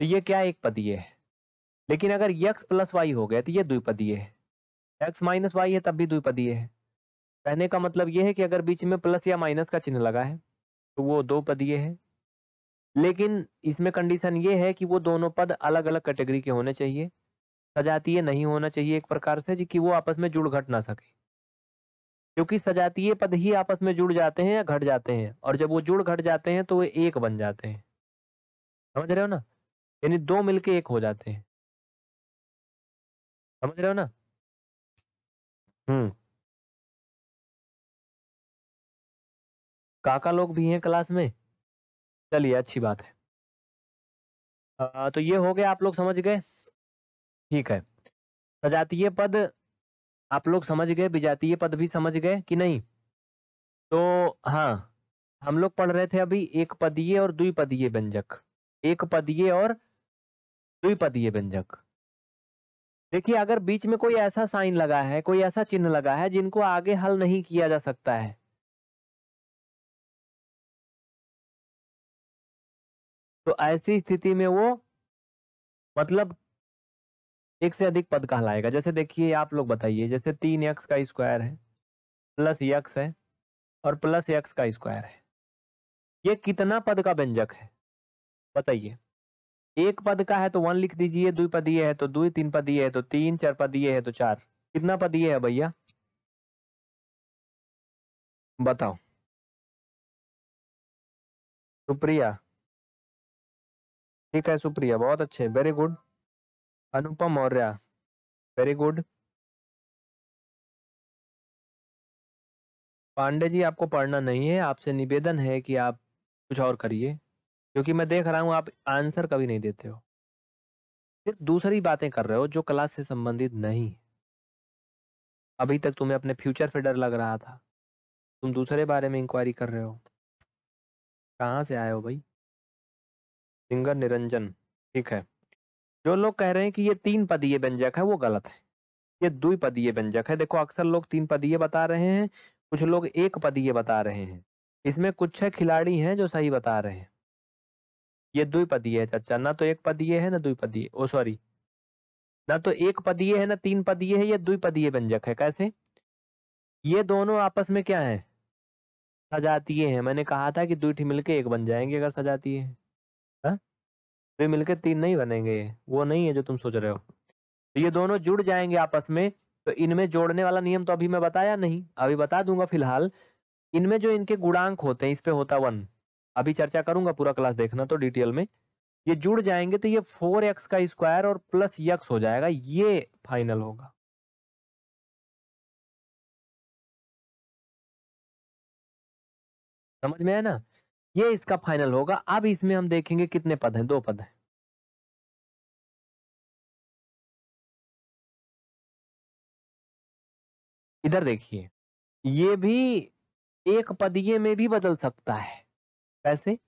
तो ये क्या एक पद ये है लेकिन अगर यक्स प्लस वाई हो गया तो ये द्विपदीय है एक्स माइनस वाई है तब भी द्विपदीय है कहने का मतलब यह है कि अगर बीच में प्लस या माइनस का चिन्ह लगा है तो वो दो पद ये है लेकिन इसमें कंडीशन ये है कि वो दोनों पद अलग अलग कैटेगरी के होने चाहिए सजातीय नहीं होना चाहिए एक प्रकार से कि वो आपस में जुड़ घट ना सके क्योंकि सजातीय पद ही आपस में जुड़ जाते हैं या घट जाते हैं और जब वो जुड़ घट जाते हैं तो वे एक बन जाते हैं समझ रहे हो ना यानी दो मिलके एक हो जाते हैं समझ रहे हो ना हम्म काका लोग भी हैं क्लास में चलिए अच्छी बात है आ, तो ये हो गया आप लोग समझ गए ठीक है सजातीय पद आप लोग समझ गए विजातीय पद भी समझ गए कि नहीं तो हाँ हम लोग पढ़ रहे थे अभी एक पदीय और द्विपदीय व्यंजक एक पदीय और द्विपदीय व्यंजक देखिए अगर बीच में कोई ऐसा साइन लगा है कोई ऐसा चिन्ह लगा है जिनको आगे हल नहीं किया जा सकता है तो ऐसी स्थिति में वो मतलब एक से अधिक पद कहलाएगा जैसे देखिए आप लोग बताइए जैसे तीन यक्स का स्क्वायर है प्लस यक्स है और प्लस यक्स का स्क्वायर है ये कितना पद का व्यंजक है बताइए एक पद का है तो वन लिख दीजिए दो पद ये है तो दो तीन पद ये है तो तीन चार पद ये है तो चार कितना पद ये है भैया बताओ सुप्रिया ठीक है सुप्रिया बहुत अच्छे very good Anupam Maurya very good Pandey ji आपको पढ़ना नहीं है आपसे निवेदन है कि आप कुछ और करिए क्योंकि मैं देख रहा हूँ आप आंसर कभी नहीं देते हो सिर्फ दूसरी बातें कर रहे हो जो क्लास से संबंधित नहीं अभी तक तुम्हें अपने फ्यूचर पे डर लग रहा था तुम दूसरे बारे में इंक्वायरी कर रहे हो कहाँ से आए हो भाई सिंगर निरंजन ठीक है जो लोग कह रहे हैं कि ये तीन पदीय व्यंजक है वो गलत है ये दुई पदीय व्यंजक है देखो अक्सर लोग तीन पदीय बता रहे हैं कुछ लोग एक पदीय बता रहे हैं इसमें कुछ है खिलाड़ी हैं जो सही बता रहे हैं ये पदीय है चाचा ना तो एक पदीय है ना पदीय ओ सॉरी ना तो एक पदीय है ना तीन पदीय है ये पदीय व्यंजक है कैसे ये दोनों आपस में क्या है सजातीय है मैंने कहा था कि द्विठी मिलके एक बन जाएंगे अगर सजातीय है वे मिलकर तीन नहीं बनेंगे वो नहीं है जो तुम सोच रहे हो तो ये दोनों जुड़ जाएंगे आपस में तो इनमें जोड़ने वाला नियम तो अभी मैं बताया नहीं अभी बता दूंगा फिलहाल इनमें जो इनके गुणांक होते हैं इस पे होता वन अभी चर्चा करूंगा पूरा क्लास देखना तो डिटेल में ये जुड़ जाएंगे तो ये फोर एक्स का स्क्वायर और प्लस यक्स हो जाएगा ये फाइनल होगा समझ में है ना ये इसका फाइनल होगा अब इसमें हम देखेंगे कितने पद हैं दो पद हैं इधर देखिए ये भी एक पदीय में भी बदल सकता है कैसे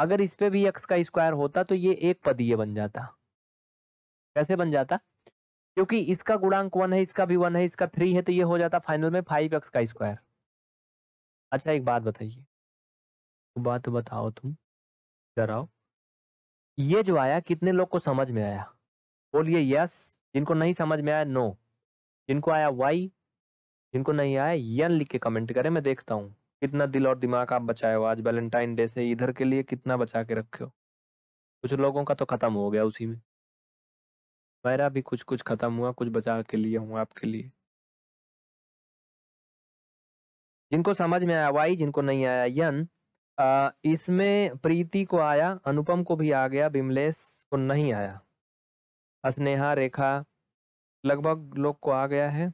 अगर इस पे भी एक्स का स्क्वायर होता तो ये एक पदीय बन जाता कैसे बन जाता क्योंकि इसका गुणांक वन है इसका भी वन है इसका थ्री है तो ये हो जाता फाइनल में फाइव एक्स का स्क्वायर अच्छा एक बात बताइए बात बताओ तुम डराओ ये जो आया कितने लोग को समझ में आया बोलिए यस जिनको नहीं समझ में आया नो जिनको आया वाई जिनको नहीं आया यन लिख के कमेंट करें मैं देखता हूँ कितना दिल और दिमाग आप बचाए हो आज वैलेंटाइन डे से इधर के लिए कितना बचा के रखे हो कुछ लोगों का तो खत्म हो गया उसी में मेरा भी कुछ कुछ खत्म हुआ कुछ बचा के लिए हूँ आपके लिए जिनको समझ में आया वाई जिनको नहीं आया यन इसमें प्रीति को आया अनुपम को भी आ गया बिमलेश को नहीं आया स्नेहा रेखा लगभग लोग को आ गया है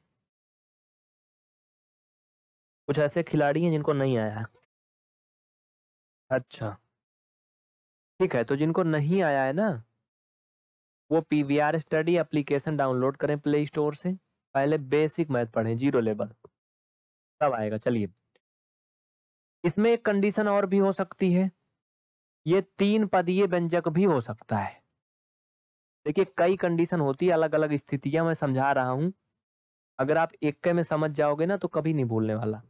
कुछ ऐसे खिलाड़ी हैं जिनको नहीं आया अच्छा ठीक है तो जिनको नहीं आया है ना वो P V R study application download करें प्ले स्टोर से पहले बेसिक मैथ पढ़ें जीरो लेवल तब आएगा चलिए इसमें एक कंडीशन और भी हो सकती है ये तीन पदीय व्यंजक भी हो सकता है देखिए कई कंडीशन होती है अलग अलग स्थितियां मैं समझा रहा हूं अगर आप एक में समझ जाओगे ना तो कभी नहीं भूलने वाला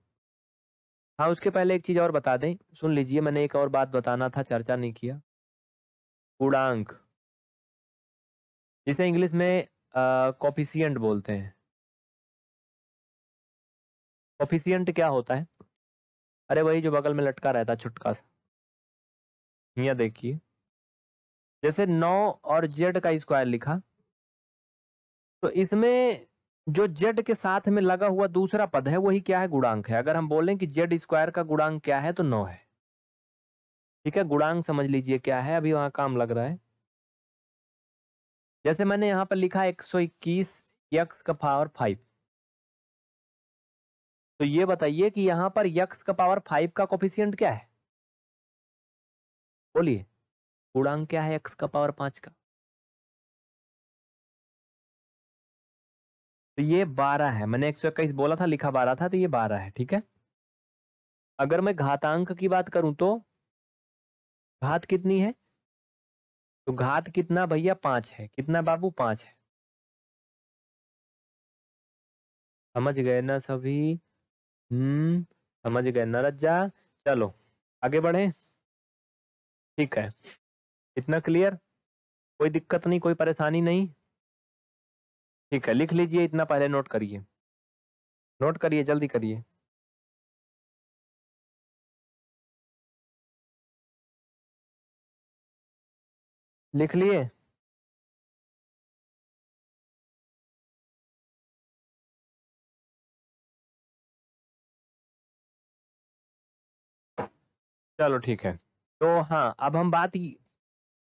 हाँ उसके पहले एक चीज़ और बता दें सुन लीजिए मैंने एक और बात बताना था चर्चा नहीं किया गुणांक जिसे इंग्लिश में कॉफिशियंट बोलते हैं कॉफिशियंट क्या होता है अरे वही जो बगल में लटका रहता छुटका सा यह देखिए जैसे नौ और जेड का स्क्वायर लिखा तो इसमें जो जेड के साथ में लगा हुआ दूसरा पद है वही क्या है गुणांक है अगर हम बोलें कि जेड स्क्वायर का गुणांक क्या है तो नौ है ठीक है गुणांक समझ लीजिए क्या है अभी वहां काम लग रहा है जैसे मैंने यहाँ पर लिखा 121 एक्स का पावर फाइव तो ये बताइए कि यहां पर यक्स का पावर फाइव का कोफिशियंट क्या है बोलिए गुणांक क्या है यक्स का पावर पांच का तो ये बारह है मैंने एक सौ इक्कीस बोला था लिखा बारह था तो ये बारह है ठीक है अगर मैं घातांक की बात करूं तो घात कितनी है तो घात कितना भैया पांच है कितना बाबू पांच है समझ गए ना सभी हम्म समझ गए जा चलो आगे बढ़े ठीक है इतना क्लियर कोई दिक्कत नहीं कोई परेशानी नहीं ठीक है लिख लीजिए इतना पहले नोट करिए नोट करिए जल्दी करिए लिख लिए चलो ठीक है तो हाँ अब हम बात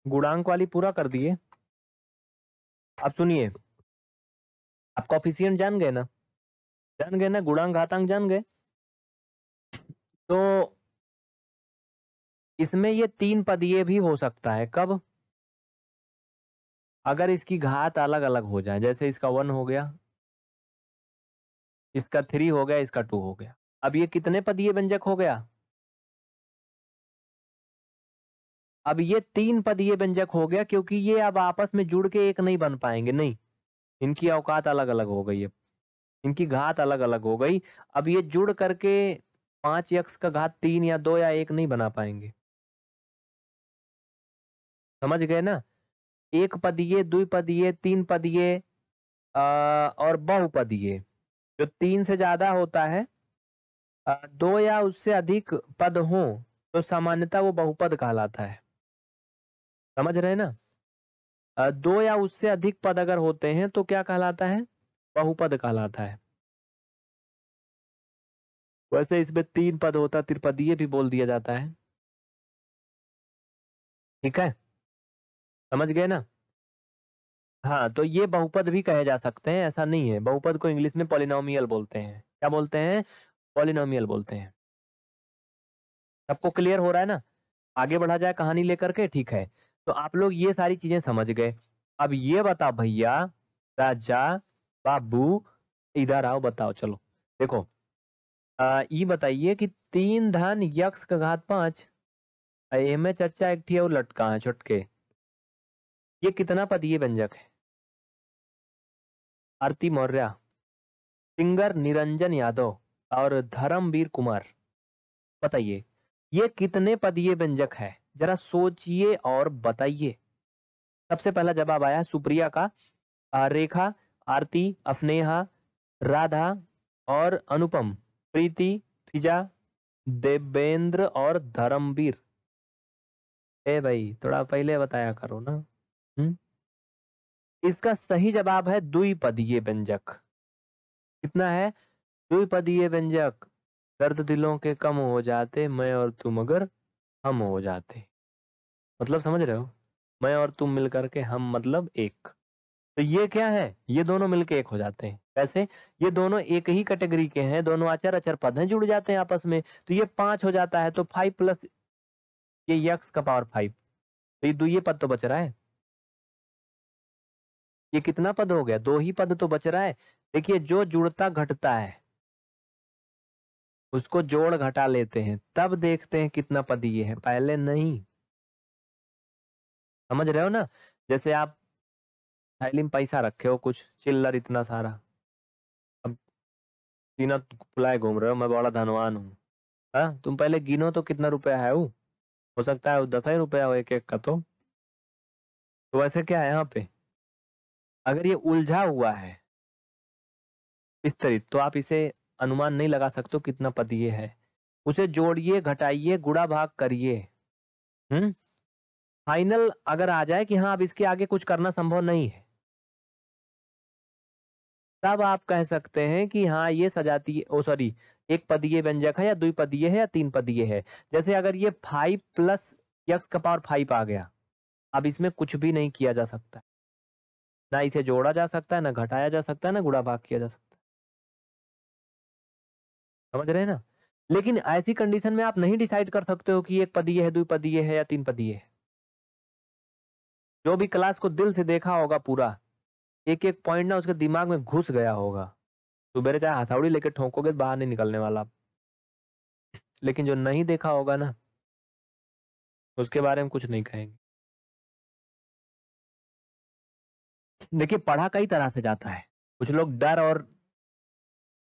गुणांक वाली पूरा कर दिए अब सुनिए आप कॉफिशियंट जान गए ना जान गए ना गुणांक घातांक जान गए तो इसमें ये तीन पदीय भी हो सकता है कब अगर इसकी घात अलग अलग हो जाए जैसे इसका वन हो गया इसका थ्री हो गया इसका टू हो गया अब ये कितने पदीय व्यंजक हो गया अब ये तीन पद ये व्यंजक हो गया क्योंकि ये अब आपस में जुड़ के एक नहीं बन पाएंगे नहीं इनकी अवकात अलग अलग हो गई अब इनकी घात अलग अलग हो गई अब ये जुड़ करके पांच यक्ष का घात तीन या दो या एक नहीं बना पाएंगे समझ गए ना एक पद ये पदीय तीन पदीय और बहुपद जो तीन से ज्यादा होता है दो या उससे अधिक पद हो तो सामान्यता वो बहुपद कहलाता है समझ रहे ना दो या उससे अधिक पद अगर होते हैं तो क्या कहलाता है बहुपद कहलाता है वैसे इसमें तीन पद होता त्रिपदीय भी बोल दिया जाता है ठीक है समझ गए ना हाँ तो ये बहुपद भी कहे जा सकते हैं ऐसा नहीं है बहुपद को इंग्लिश में पॉलिनोमियल बोलते हैं क्या बोलते हैं पॉलिनोमियल बोलते हैं सबको क्लियर हो रहा है ना आगे बढ़ा जाए कहानी लेकर के ठीक है तो आप लोग ये सारी चीजें समझ गए अब ये बताओ भैया राजा बाबू इधर आओ बताओ चलो देखो ये बताइए कि तीन धन यक्ष का घात पांच में चर्चा एक थी और लटका है छुटके ये कितना पदीय व्यंजक है आरती मौर्य सिंगर निरंजन यादव और धर्मवीर कुमार बताइए ये कितने पदीय व्यंजक है जरा सोचिए और बताइए सबसे पहला जवाब आया सुप्रिया का रेखा आरती अफनेहा राधा और अनुपम प्रीति फिजा देवेंद्र और धर्मवीर ए भाई थोड़ा पहले बताया करो ना हम्म इसका सही जवाब है द्विपदीय व्यंजक कितना है द्विपदीय व्यंजक दर्द दिलों के कम हो जाते मैं और तुम अगर हम हो जाते मतलब समझ रहे हो मैं और तुम मिलकर के हम मतलब एक तो ये क्या है ये दोनों मिलके एक हो जाते हैं कैसे ये दोनों एक ही कैटेगरी के हैं दोनों आचार अचर पद हैं जुड़ जाते हैं आपस में तो ये पांच हो जाता है तो फाइव प्लस ये यक्स का पावर फाइव तो ये दो ये पद तो बच रहा है ये कितना पद हो गया दो ही पद तो बच रहा है देखिए जो जुड़ता घटता है उसको जोड़ घटा लेते हैं तब देखते हैं कितना पद ये है पहले नहीं समझ रहे हो ना जैसे आप थैली में पैसा रखे हो कुछ चिल्लर इतना सारा अब सीना फुलाए तो घूम रहे हो मैं बड़ा धनवान हूँ हाँ तुम पहले गिनो तो कितना रुपया है वो हो सकता है दस ही रुपया हो एक एक का तो तो वैसे क्या है यहाँ पे अगर ये उलझा हुआ है इस विस्तरित तो आप इसे अनुमान नहीं लगा सकते कितना पद ये है उसे जोड़िए घटाइए गुड़ा भाग करिए हम्म फाइनल अगर आ जाए कि हाँ अब इसके आगे कुछ करना संभव नहीं है तब आप कह सकते हैं कि हाँ ये सजातीय ओ सॉरी एक पदीय व्यंजक है या दुई पदीय है या तीन पदीय है जैसे अगर ये फाइव प्लस यक्स का पावर फाइव आ गया अब इसमें कुछ भी नहीं किया जा सकता ना इसे जोड़ा जा सकता है ना घटाया जा सकता है ना गुड़ा भाग किया जा सकता है समझ रहे हैं ना लेकिन ऐसी कंडीशन में आप नहीं डिसाइड कर सकते हो कि एक पदीय है द्विपदीय है या तीन पदीय है जो भी क्लास को दिल से देखा होगा पूरा एक एक पॉइंट ना उसके दिमाग में घुस गया होगा तो मेरे चाहे हथौड़ी लेके ठोंकोगे बाहर नहीं निकलने वाला लेकिन जो नहीं देखा होगा ना उसके बारे में कुछ नहीं कहेंगे देखिए पढ़ा कई तरह से जाता है कुछ लोग डर और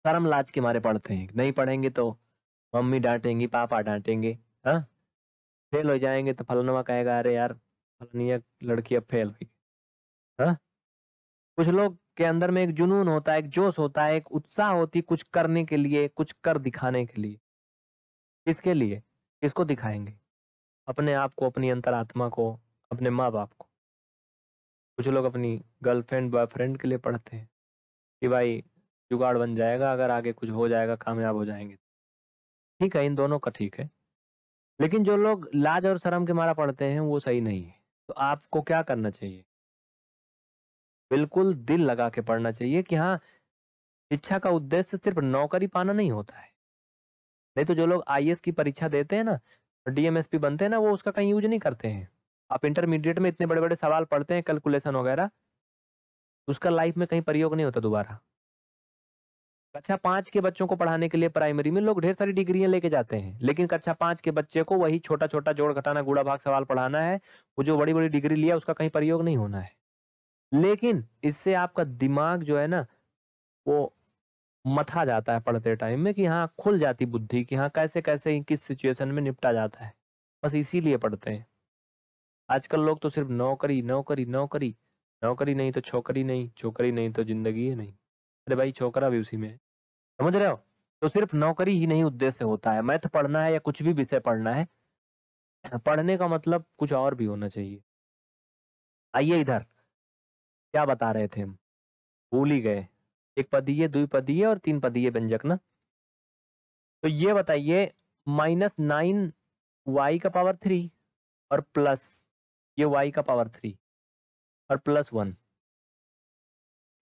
शर्म लाज के मारे पढ़ते हैं नहीं पढ़ेंगे तो मम्मी डांटेंगी पापा डांटेंगे हाँ फेल हो जाएंगे तो फलनवा कहेगा अरे यार फलनिया लड़की अब फेल हुई हाँ कुछ लोग के अंदर में एक जुनून होता है एक जोश होता है एक उत्साह होती कुछ करने के लिए कुछ कर दिखाने के लिए किसके लिए किसको दिखाएंगे अपने आप को अपनी अंतरात्मा को अपने माँ बाप को कुछ लोग अपनी गर्लफ्रेंड बॉयफ्रेंड के लिए पढ़ते हैं कि भाई जुगाड़ बन जाएगा अगर आगे कुछ हो जाएगा कामयाब हो जाएंगे ठीक है इन दोनों का ठीक है लेकिन जो लोग लाज और शर्म के मारा पढ़ते हैं वो सही नहीं है तो आपको क्या करना चाहिए बिल्कुल दिल लगा के पढ़ना चाहिए कि हाँ शिक्षा का उद्देश्य सिर्फ नौकरी पाना नहीं होता है नहीं तो जो लोग आई की परीक्षा देते हैं ना डीएमएसपी बनते हैं ना वो उसका कहीं यूज नहीं करते हैं आप इंटरमीडिएट में इतने बड़े बड़े सवाल पढ़ते हैं कैलकुलेशन वगैरह उसका लाइफ में कहीं प्रयोग नहीं होता दोबारा कक्षा पांच के बच्चों को पढ़ाने के लिए प्राइमरी में लोग ढेर सारी डिग्रियां लेके जाते हैं लेकिन कक्षा पांच के बच्चे को वही छोटा छोटा जोड़ घटाना गुड़ा भाग सवाल पढ़ाना है वो जो बड़ी बड़ी डिग्री लिया उसका कहीं प्रयोग नहीं होना है लेकिन इससे आपका दिमाग जो है ना वो मथा जाता है पढ़ते टाइम में कि हाँ खुल जाती बुद्धि कि हाँ कैसे कैसे किस सिचुएशन में निपटा जाता है बस इसीलिए पढ़ते हैं आजकल लोग तो सिर्फ नौकरी नौकरी नौकरी नौकरी नहीं तो छोकरी नहीं छोकरी नहीं तो जिंदगी ही नहीं अरे भाई छोकरा भी उसी में समझ रहे हो तो सिर्फ नौकरी ही नहीं उद्देश्य होता है मैथ पढ़ना है या कुछ भी विषय पढ़ना है पढ़ने का मतलब कुछ और भी होना चाहिए आइए इधर क्या बता रहे थे हम भूल ही गए एक पदीय द्विपदीय और तीन पदीय व्यंजक ना तो ये बताइए माइनस नाइन वाई का पावर थ्री और प्लस ये वाई का पावर थ्री और प्लस वन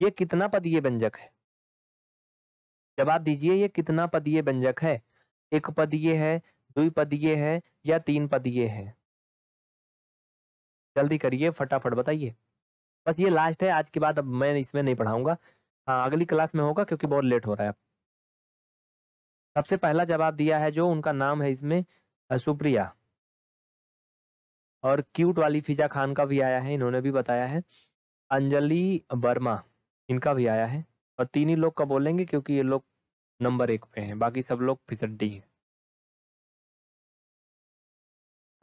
ये कितना पदीय व्यंजक है जवाब दीजिए ये कितना पदीय व्यंजक है एक पदीय है पदीय है या तीन पदीय है जल्दी करिए फटाफट बताइए बस ये लास्ट है आज के बाद अब मैं इसमें नहीं पढ़ाऊंगा हाँ अगली क्लास में होगा क्योंकि बहुत लेट हो रहा है सबसे पहला जवाब दिया है जो उनका नाम है इसमें सुप्रिया और क्यूट वाली फिजा खान का भी आया है इन्होंने भी बताया है अंजलि वर्मा इनका भी आया है और तीन ही लोग का बोलेंगे क्योंकि ये लोग नंबर एक पे हैं बाकी सब लोग डी है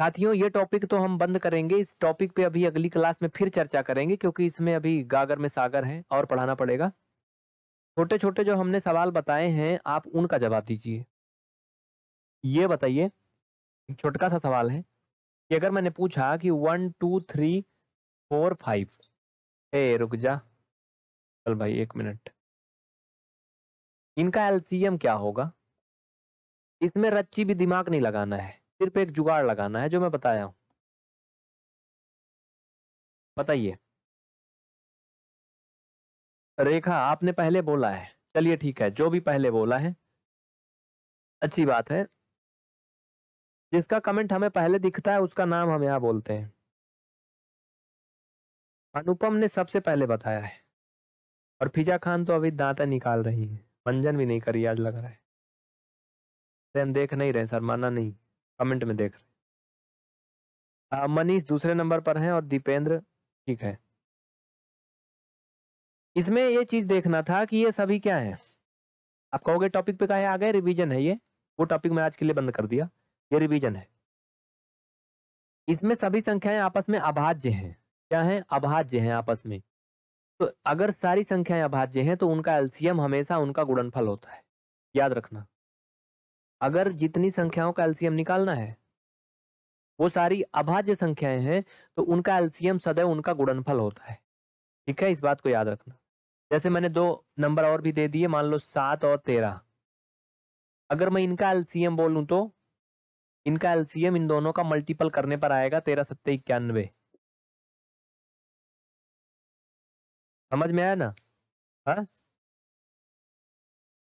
साथियों ये टॉपिक तो हम बंद करेंगे इस टॉपिक पे अभी अगली क्लास में फिर चर्चा करेंगे क्योंकि इसमें अभी गागर में सागर है और पढ़ाना पड़ेगा छोटे छोटे जो हमने सवाल बताए हैं आप उनका जवाब दीजिए ये बताइए छोटका सा सवाल है कि अगर मैंने पूछा कि one two three four five ए रुक जा चल भाई एक मिनट इनका एलसीएम क्या होगा इसमें रच्ची भी दिमाग नहीं लगाना है सिर्फ एक जुगाड़ लगाना है जो मैं बताया हूं बताइए रेखा आपने पहले बोला है चलिए ठीक है जो भी पहले बोला है अच्छी बात है जिसका कमेंट हमें पहले दिखता है उसका नाम हम यहां बोलते हैं अनुपम ने सबसे पहले बताया है और फिजा खान तो अभी दांता निकाल रही है मंजन भी नहीं करी आज लग रहा है हम देख नहीं रहे सर माना नहीं कमेंट में देख रहे मनीष दूसरे नंबर पर हैं और दीपेंद्र ठीक है इसमें ये चीज देखना था कि ये सभी क्या है आप कहोगे टॉपिक पे कहा आ गए रिवीजन है ये वो टॉपिक मैं आज के लिए बंद कर दिया ये रिवीजन है इसमें सभी संख्याएं आपस में अभाज्य हैं क्या है अभाज्य हैं आपस में तो अगर सारी संख्याएं अभाज्य हैं तो उनका एल्सियम हमेशा उनका गुणनफल होता है याद रखना अगर जितनी संख्याओं का एल्सियम निकालना है वो सारी अभाज्य संख्याएं हैं तो उनका एल्सियम सदैव उनका गुणनफल होता है ठीक है इस बात को याद रखना जैसे मैंने दो नंबर और भी दे दिए मान लो सात और तेरह अगर मैं इनका एल्सियम बोलूं तो इनका एल्सियम इन दोनों का मल्टीपल करने पर आएगा तेरह सत्तर इक्यानवे समझ में आया ना हा?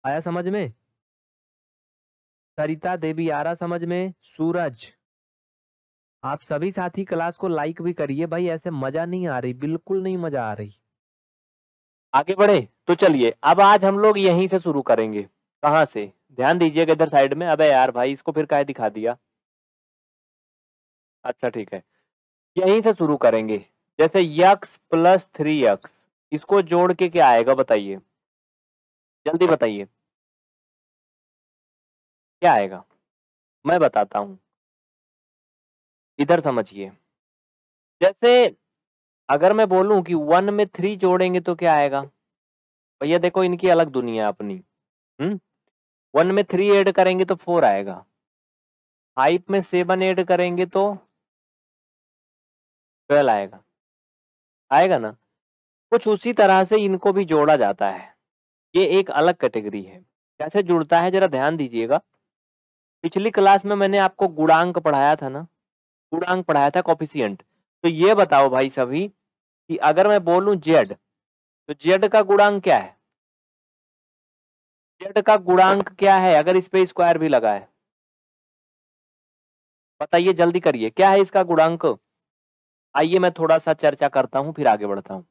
आया समझ में सरिता देवी आ रहा समझ में सूरज आप सभी साथी क्लास को लाइक भी करिए भाई ऐसे मजा नहीं आ रही बिल्कुल नहीं मजा आ रही आगे बढ़े तो चलिए अब आज हम लोग यहीं से शुरू करेंगे कहाँ से ध्यान दीजिएगा इधर साइड में अबे यार भाई इसको फिर काय दिखा दिया अच्छा ठीक है यहीं से शुरू करेंगे जैसे यक्स प्लस थ्री यक्स इसको जोड़ के क्या आएगा बताइए जल्दी बताइए क्या आएगा मैं बताता हूं इधर समझिए जैसे अगर मैं बोलूं कि वन में थ्री जोड़ेंगे तो क्या आएगा भैया देखो इनकी अलग दुनिया अपनी हम्म वन में थ्री ऐड करेंगे तो फोर आएगा फाइव में सेवन ऐड करेंगे तो ट्वेल्व आएगा आएगा ना कुछ उसी तरह से इनको भी जोड़ा जाता है ये एक अलग कैटेगरी है कैसे जुड़ता है जरा ध्यान दीजिएगा पिछली क्लास में मैंने आपको गुणांक पढ़ाया था ना गुणांक पढ़ाया था कॉफिशियंट तो ये बताओ भाई सभी कि अगर मैं बोलूं जेड तो जेड का गुणांक क्या है जेड का गुणांक क्या है अगर इस पे स्क्वायर भी लगा है बताइए जल्दी करिए क्या है इसका गुणांक आइए मैं थोड़ा सा चर्चा करता हूं फिर आगे बढ़ता हूं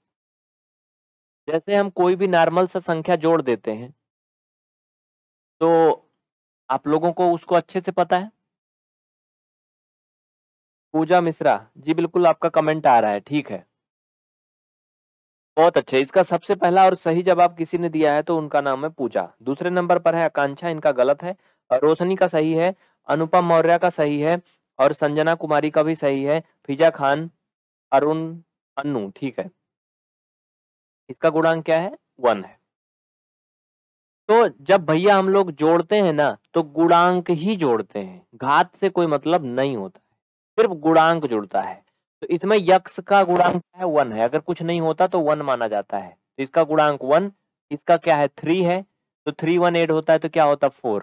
जैसे हम कोई भी नॉर्मल सा संख्या जोड़ देते हैं तो आप लोगों को उसको अच्छे से पता है पूजा मिश्रा जी बिल्कुल आपका कमेंट आ रहा है ठीक है बहुत अच्छे इसका सबसे पहला और सही जवाब किसी ने दिया है तो उनका नाम है पूजा दूसरे नंबर पर है आकांक्षा इनका गलत है रोशनी का सही है अनुपम मौर्य का सही है और संजना कुमारी का भी सही है फिजा खान अरुण अन्नू ठीक है इसका गुणांक क्या है वन है तो जब भैया हम लोग जोड़ते हैं ना तो गुणांक ही जोड़ते हैं घात से कोई मतलब नहीं होता है सिर्फ गुणांक जुड़ता है तो इसमें यक्ष का गुणांक है वन है अगर कुछ नहीं होता तो वन माना जाता है तो इसका गुणांक वन इसका क्या है थ्री है तो थ्री वन एड होता है तो क्या होता है फोर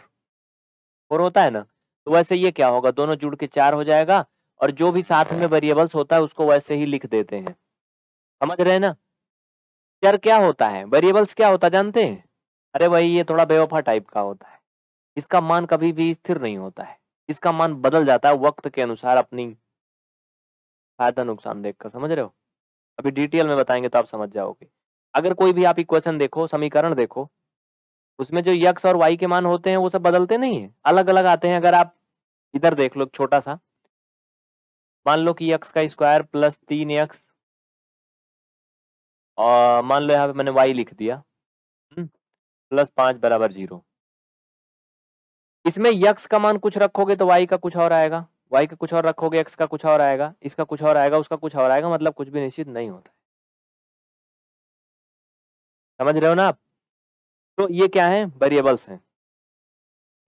फोर होता है ना तो वैसे ये क्या होगा दोनों जुड़ के चार हो जाएगा और जो भी साथ में वेरिएबल्स होता है उसको वैसे ही लिख देते हैं समझ रहे हैं ना चर क्या होता है वेरिएबल्स क्या होता है जानते हैं अरे वही ये थोड़ा बेवफा टाइप का होता है इसका मान कभी भी स्थिर नहीं होता है इसका मान बदल जाता है वक्त के अनुसार अपनी फायदा नुकसान देखकर समझ रहे हो अभी डिटेल में बताएंगे तो आप समझ जाओगे अगर कोई भी आप इक्वेशन देखो समीकरण देखो उसमें जो यक्स और वाई के मान होते हैं वो सब बदलते नहीं है अलग अलग आते हैं अगर आप इधर देख लो छोटा सा मान लो कि यक्स का स्क्वायर प्लस तीन यक्स और मान लो यहाँ पे मैंने वाई लिख दिया हम्म। प्लस पाँच बराबर जीरो इसमें यक्स का मान कुछ रखोगे तो वाई का कुछ और आएगा वाई का कुछ और रखोगे एक्स का कुछ और आएगा इसका कुछ और आएगा उसका कुछ और आएगा मतलब कुछ भी निश्चित नहीं होता है समझ रहे हो ना आप तो ये क्या है वेरिएबल्स हैं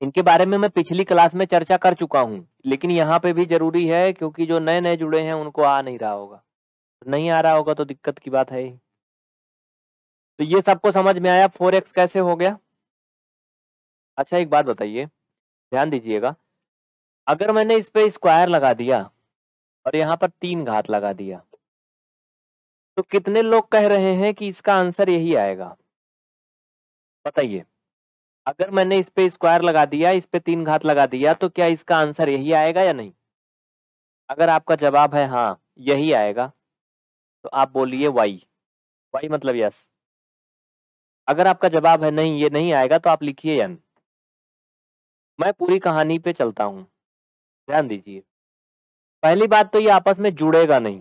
इनके बारे में मैं पिछली क्लास में चर्चा कर चुका हूँ लेकिन यहाँ पे भी जरूरी है क्योंकि जो नए नए जुड़े हैं उनको आ नहीं रहा होगा नहीं आ रहा होगा तो दिक्कत की बात है ही तो ये सबको समझ में आया फोर एक्स कैसे हो गया अच्छा एक बात बताइए ध्यान दीजिएगा अगर मैंने इस पे स्क्वायर लगा दिया और यहाँ पर तीन घात लगा दिया तो कितने लोग कह रहे हैं कि इसका आंसर यही आएगा बताइए अगर मैंने इस पे स्क्वायर लगा दिया इस पे तीन घात लगा दिया तो क्या इसका आंसर यही आएगा या नहीं अगर आपका जवाब है हाँ यही आएगा तो आप बोलिए वाई वाई मतलब यस अगर आपका जवाब है नहीं ये नहीं आएगा तो आप लिखिए एन मैं पूरी कहानी पे चलता हूँ ध्यान दीजिए पहली बात तो ये आपस में जुड़ेगा नहीं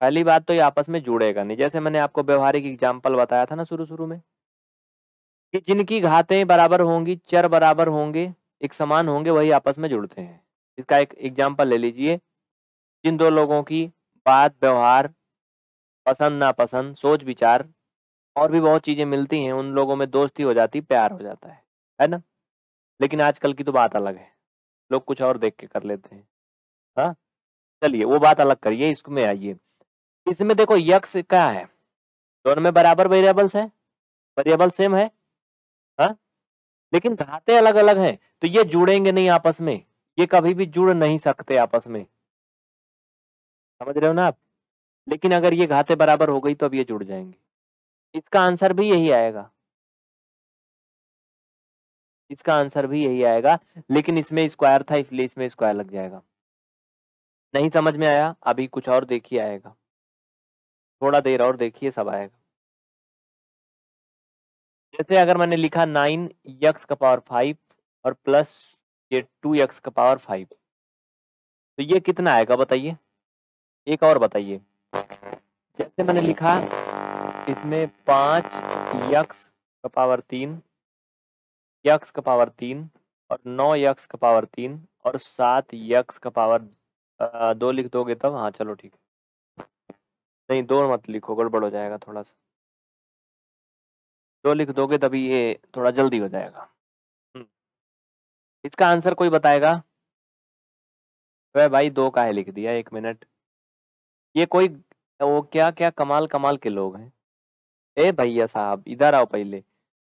पहली बात तो ये आपस में जुड़ेगा नहीं जैसे मैंने आपको व्यवहारिक एग्जाम्पल बताया था ना शुरू शुरू में कि जिनकी घातें बराबर होंगी चर बराबर होंगे एक समान होंगे वही आपस में जुड़ते हैं इसका एक एग्जाम्पल ले लीजिए जिन दो लोगों की बात व्यवहार पसंद नापसंद सोच विचार और भी बहुत चीजें मिलती हैं उन लोगों में दोस्ती हो जाती प्यार हो जाता है है ना लेकिन आजकल की तो बात अलग है लोग कुछ और देख के कर लेते हैं हाँ चलिए वो बात अलग करिए इसमें आइए इसमें देखो यक्ष क्या है दोनों में बराबर वेरिएबल्स है वेरिएबल सेम है हाँ लेकिन घाते अलग अलग हैं तो ये जुड़ेंगे नहीं आपस में ये कभी भी जुड़ नहीं सकते आपस में समझ रहे हो ना आप लेकिन अगर ये घाते बराबर हो गई तो अब ये जुड़ जाएंगे इसका आंसर भी यही आएगा इसका आंसर भी यही आएगा लेकिन इसमें स्क्वायर था इसलिए इसमें स्क्वायर लग जाएगा नहीं समझ में आया अभी कुछ और देखिए आएगा थोड़ा देर और देखिए सब आएगा जैसे अगर मैंने लिखा नाइन यक्स का पावर फाइव और प्लस ये टू यक्स का पावर फाइव तो ये कितना आएगा बताइए एक और बताइए जैसे मैंने लिखा इसमें पाँच यक्स का पावर तीन यक्स का पावर तीन और नौ यक्स का पावर तीन और सात यक्स का पावर दो लिख दोगे तब हाँ चलो ठीक नहीं दो मत लिखो गड़बड़ हो जाएगा थोड़ा सा दो लिख दोगे तभी ये थोड़ा जल्दी हो जाएगा हम्म। इसका आंसर कोई बताएगा वह भाई दो का है लिख दिया एक मिनट ये कोई वो क्या क्या कमाल कमाल के लोग हैं ए भैया साहब इधर आओ पहले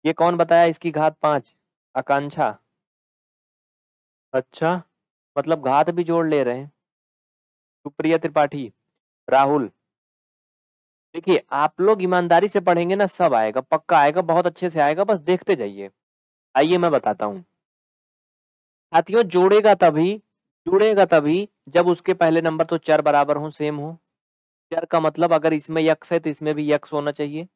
ये कौन बताया इसकी घात पांच आकांक्षा अच्छा मतलब घात भी जोड़ ले रहे हैं सुप्रिया त्रिपाठी राहुल देखिए आप लोग ईमानदारी से पढ़ेंगे ना सब आएगा पक्का आएगा बहुत अच्छे से आएगा बस देखते जाइए आइए मैं बताता हूँ साथियों जोड़ेगा तभी जुड़ेगा तभी जब उसके पहले नंबर तो चर बराबर हो सेम हो चर का मतलब अगर इसमें यक्स है तो इसमें भी यक्स होना चाहिए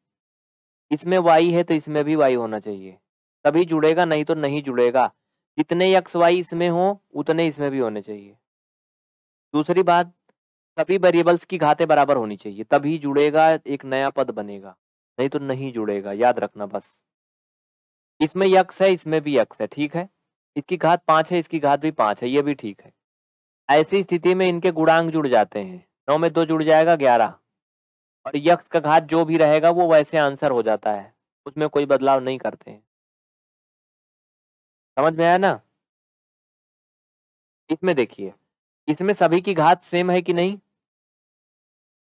इसमें वाई है तो इसमें भी वाई होना चाहिए तभी जुड़ेगा नहीं तो नहीं जुड़ेगा जितने यक्स वाई इसमें हो उतने इसमें भी होने चाहिए दूसरी बात सभी वेरिएबल्स की घातें बराबर होनी चाहिए तभी जुड़ेगा एक नया पद बनेगा नहीं तो नहीं जुड़ेगा याद रखना बस इसमें यक्स है इसमें भी यक्स है ठीक है इसकी घात पाँच है इसकी घात भी पाँच है ये भी ठीक है ऐसी स्थिति में इनके गुणांग जुड़ जाते हैं नौ में दो जुड़ जाएगा ग्यारह और यक्ष का घात जो भी रहेगा वो वैसे आंसर हो जाता है उसमें कोई बदलाव नहीं करते हैं समझ में आया ना इसमें देखिए इसमें सभी की घात सेम है कि नहीं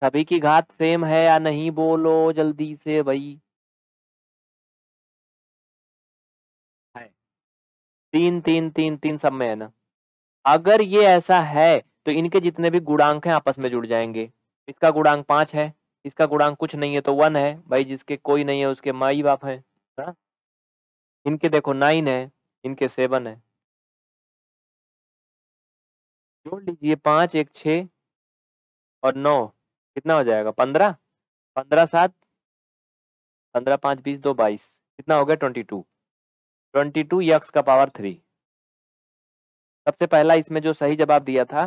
सभी की घात सेम है या नहीं बोलो जल्दी से भाई है तीन तीन तीन तीन सब में है ना अगर ये ऐसा है तो इनके जितने भी गुणांक हैं आपस में जुड़ जाएंगे इसका गुणांक पांच है इसका गुणांक कुछ नहीं है तो वन है भाई जिसके कोई नहीं है उसके माई बाप है ना इनके देखो नाइन है इनके सेवन है जोड़ लीजिए पांच एक छ और नौ कितना हो जाएगा पंद्रह पंद्रह सात पंद्रह पांच बीस दो बाईस कितना हो गया twenty two twenty two X का पावर थ्री सबसे पहला इसमें जो सही जवाब दिया था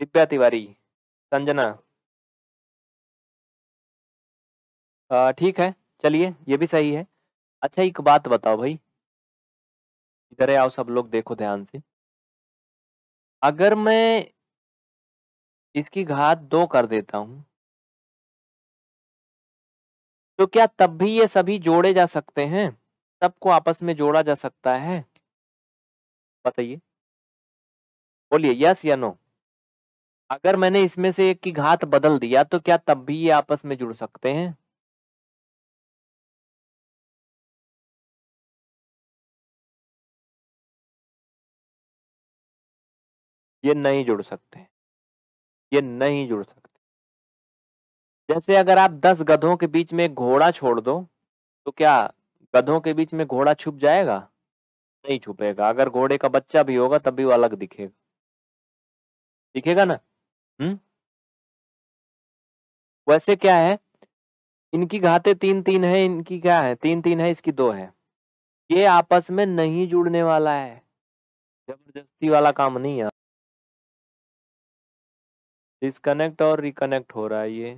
दिव्या तिवारी संजना ठीक है चलिए ये भी सही है अच्छा एक बात बताओ भाई इधर आओ सब लोग देखो ध्यान से अगर मैं इसकी घात दो कर देता हूं तो क्या तब भी ये सभी जोड़े जा सकते हैं सबको आपस में जोड़ा जा सकता है बताइए बोलिए यस या नो अगर मैंने इसमें से एक की घात बदल दिया तो क्या तब भी ये आपस में जुड़ सकते हैं ये नहीं जुड़ सकते ये नहीं जुड़ सकते जैसे अगर आप दस गधों के बीच में घोड़ा छोड़ दो तो क्या गधों के बीच में घोड़ा छुप जाएगा नहीं छुपेगा अगर घोड़े का बच्चा भी होगा तब भी वो अलग दिखेगा दिखेगा ना हम्म वैसे क्या है इनकी घाते तीन तीन है इनकी क्या है तीन तीन है इसकी दो है ये आपस में नहीं जुड़ने वाला है जबरदस्ती वाला काम नहीं है डिस्कनेक्ट और रिकनेक्ट हो रहा है ये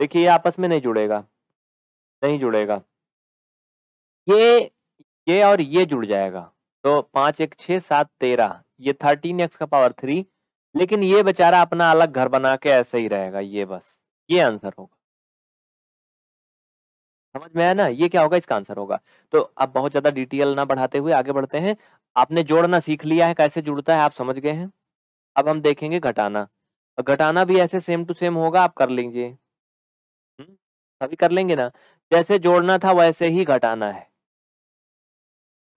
देखिए ये आपस में नहीं जुड़ेगा नहीं जुड़ेगा ये ये और ये जुड़ जाएगा तो पाँच एक छः सात तेरह ये थर्टीन एक्स का पावर थ्री लेकिन ये बेचारा अपना अलग घर बना के ऐसे ही रहेगा ये बस ये आंसर होगा समझ में आया ना ये क्या होगा इसका आंसर होगा तो अब बहुत ज्यादा डिटेल ना बढ़ाते हुए आगे बढ़ते हैं आपने जोड़ना सीख लिया है कैसे जुड़ता है आप समझ गए हैं अब हम देखेंगे घटाना घटाना भी ऐसे सेम टू सेम होगा आप कर लेंगे सभी हम्म। कर लेंगे ना जैसे जोड़ना था वैसे ही घटाना है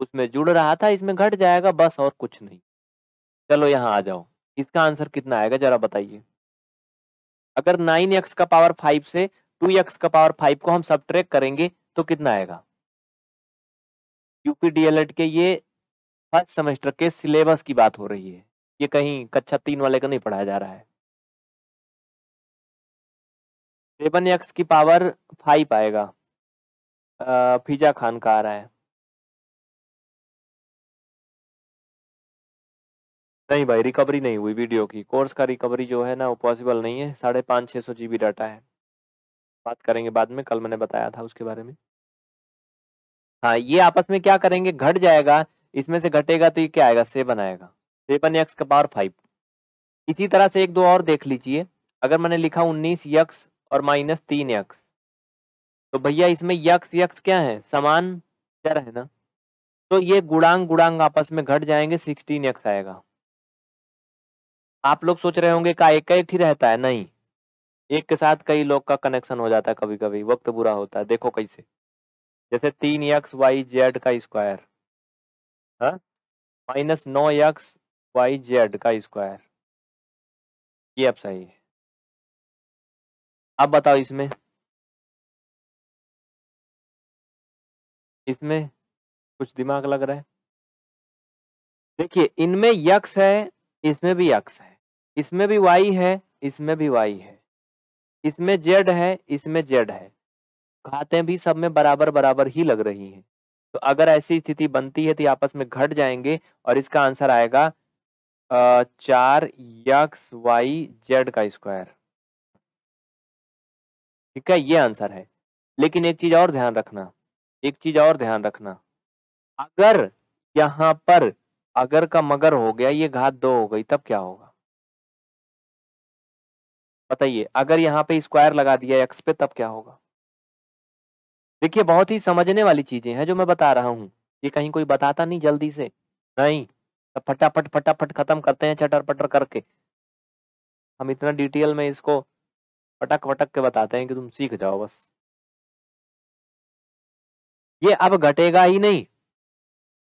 उसमें जुड़ रहा था इसमें घट जाएगा बस और कुछ नहीं चलो यहाँ आ जाओ इसका आंसर कितना आएगा जरा बताइए अगर नाइन एक्स का पावर फाइव से टू एक्स का पावर फाइव को हम सब करेंगे तो कितना आएगा यूपी डीएलएड के ये फर्स्ट सेमेस्टर के सिलेबस की बात हो रही है ये कहीं कक्षा तीन वाले को नहीं पढ़ाया जा रहा है रेबन एक्स की पावर फाइव आएगा फिजा खान का आ रहा है नहीं भाई रिकवरी नहीं हुई वीडियो की कोर्स का रिकवरी जो है ना वो पॉसिबल नहीं है साढ़े पाँच छः सौ जी डाटा है बात करेंगे बाद में कल मैंने बताया था उसके बारे में हाँ ये आपस में क्या करेंगे घट जाएगा इसमें से घटेगा तो ये क्या आएगा सेवन आएगा सेवन एक्स का पावर फाइव इसी तरह से एक दो और देख लीजिए अगर मैंने लिखा उन्नीस यक्स और माइनस तीन यक्स तो भैया इसमें यक्स यक्स क्या है समान चर है ना तो ये गुड़ांग गुड़ांग आपस में घट जाएंगे सिक्सटीन एक्स आएगा आप लोग सोच रहे होंगे का एक ही रहता है नहीं एक के साथ कई लोग का कनेक्शन हो जाता है कभी कभी वक्त बुरा होता है देखो कैसे जैसे तीन यक्स वाई जेड का स्क्वायर हाँ? माइनस नौ यक्स वाई जेड का स्क्वायर ये अब सही है अब बताओ इसमें इसमें कुछ दिमाग लग रहा है देखिए इनमें यक्स है इसमें भी यक्स है इसमें भी वाई है इसमें भी वाई है इसमें जेड है इसमें जेड है खाते भी सब में बराबर बराबर ही लग रही हैं तो अगर ऐसी स्थिति बनती है तो आपस में घट जाएंगे और इसका आंसर आएगा चार यक्स वाई जेड का स्क्वायर ठीक है ये आंसर है लेकिन एक चीज और ध्यान रखना एक चीज और ध्यान रखना अगर यहां पर अगर का मगर हो गया ये घात दो हो गई तब क्या होगा बताइए अगर यहाँ पे स्क्वायर लगा दिया एक्स पे तब क्या होगा देखिए बहुत ही समझने वाली चीजें हैं जो मैं बता रहा हूं ये कहीं कोई बताता नहीं जल्दी से नहीं तो फटाफट फटाफट खत्म करते हैं चटर पटर करके हम इतना डिटेल में इसको पटक पटक के बताते हैं कि तुम सीख जाओ बस ये अब घटेगा ही नहीं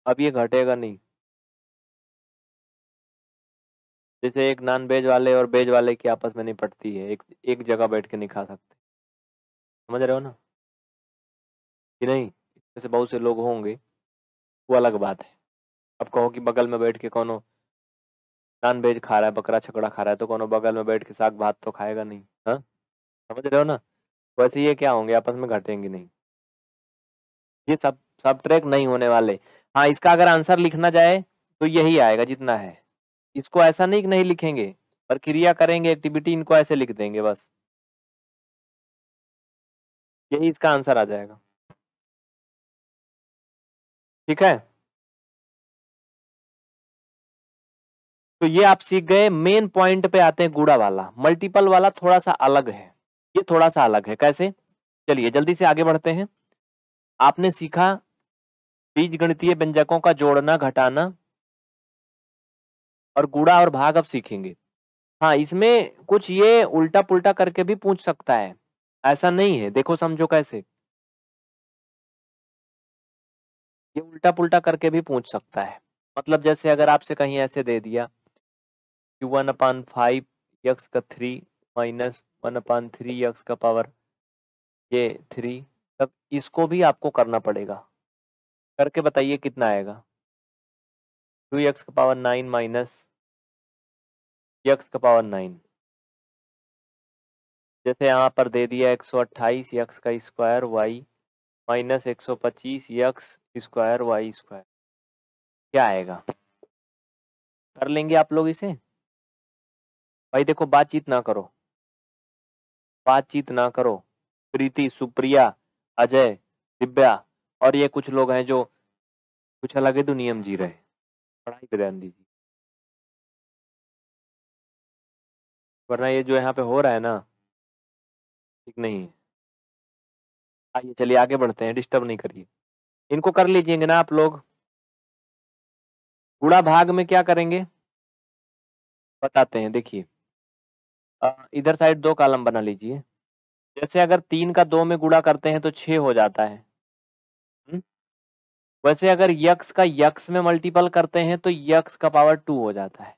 अब ये घटेगा नहीं जैसे एक नॉन वेज वाले और वेज वाले की आपस में नहीं पटती है एक एक जगह बैठ के नहीं खा सकते समझ रहे हो ना कि नहीं जैसे बहुत से लोग होंगे वो अलग बात है अब कहो कि बगल में बैठ के कोनो नॉन वेज खा रहा है बकरा छकड़ा खा रहा है तो कोनो बगल में बैठ के साग भात तो खाएगा नहीं हाँ समझ रहे हो ना वैसे ये क्या होंगे आपस में घटेंगे नहीं ये सब सब ट्रैक नहीं होने वाले हाँ इसका अगर आंसर लिखना जाए तो यही आएगा जितना है इसको ऐसा नहीं नहीं लिखेंगे पर क्रिया करेंगे एक्टिविटी इनको ऐसे लिख देंगे बस यही इसका आंसर आ जाएगा ठीक है तो ये आप सीख गए मेन पॉइंट पे आते हैं गुड़ा वाला मल्टीपल वाला थोड़ा सा अलग है ये थोड़ा सा अलग है कैसे चलिए जल्दी से आगे बढ़ते हैं आपने सीखा बीज गणितीय व्यंजकों का जोड़ना घटाना और गुड़ा और भाग अब सीखेंगे हाँ इसमें कुछ ये उल्टा पुल्टा करके भी पूछ सकता है ऐसा नहीं है देखो समझो कैसे ये उल्टा पुल्टा करके भी पूछ सकता है मतलब जैसे अगर आपसे कहीं ऐसे दे दिया Q one upon five X का three minus one upon three X का पावर ये थ्री तब इसको भी आपको करना पड़ेगा करके बताइए कितना आएगा टू यक्स का पावर नाइन माइनस यक्स का पावर नाइन जैसे यहाँ पर दे दिया एक सौ अट्ठाईस यक्स का स्क्वायर वाई माइनस एक सौ पच्चीस यक्स स्क्वायर वाई स्क्वायर क्या आएगा कर लेंगे आप लोग इसे भाई देखो बातचीत ना करो बातचीत ना करो प्रीति सुप्रिया अजय दिव्या और ये कुछ लोग हैं जो कुछ अलग ही दुनिया जी रहे पढ़ाई पे ध्यान दीजिए वरना ये जो यहाँ पे हो रहा है ना ठीक नहीं आइए चलिए आगे बढ़ते हैं डिस्टर्ब नहीं करिए इनको कर लीजिएगा ना आप लोग गुड़ा भाग में क्या करेंगे बताते हैं देखिए इधर साइड दो कॉलम बना लीजिए जैसे अगर तीन का दो में गुड़ा करते हैं तो छः हो जाता है वैसे अगर यक्स का यक्स में मल्टीपल करते हैं तो यक्स का पावर टू हो जाता है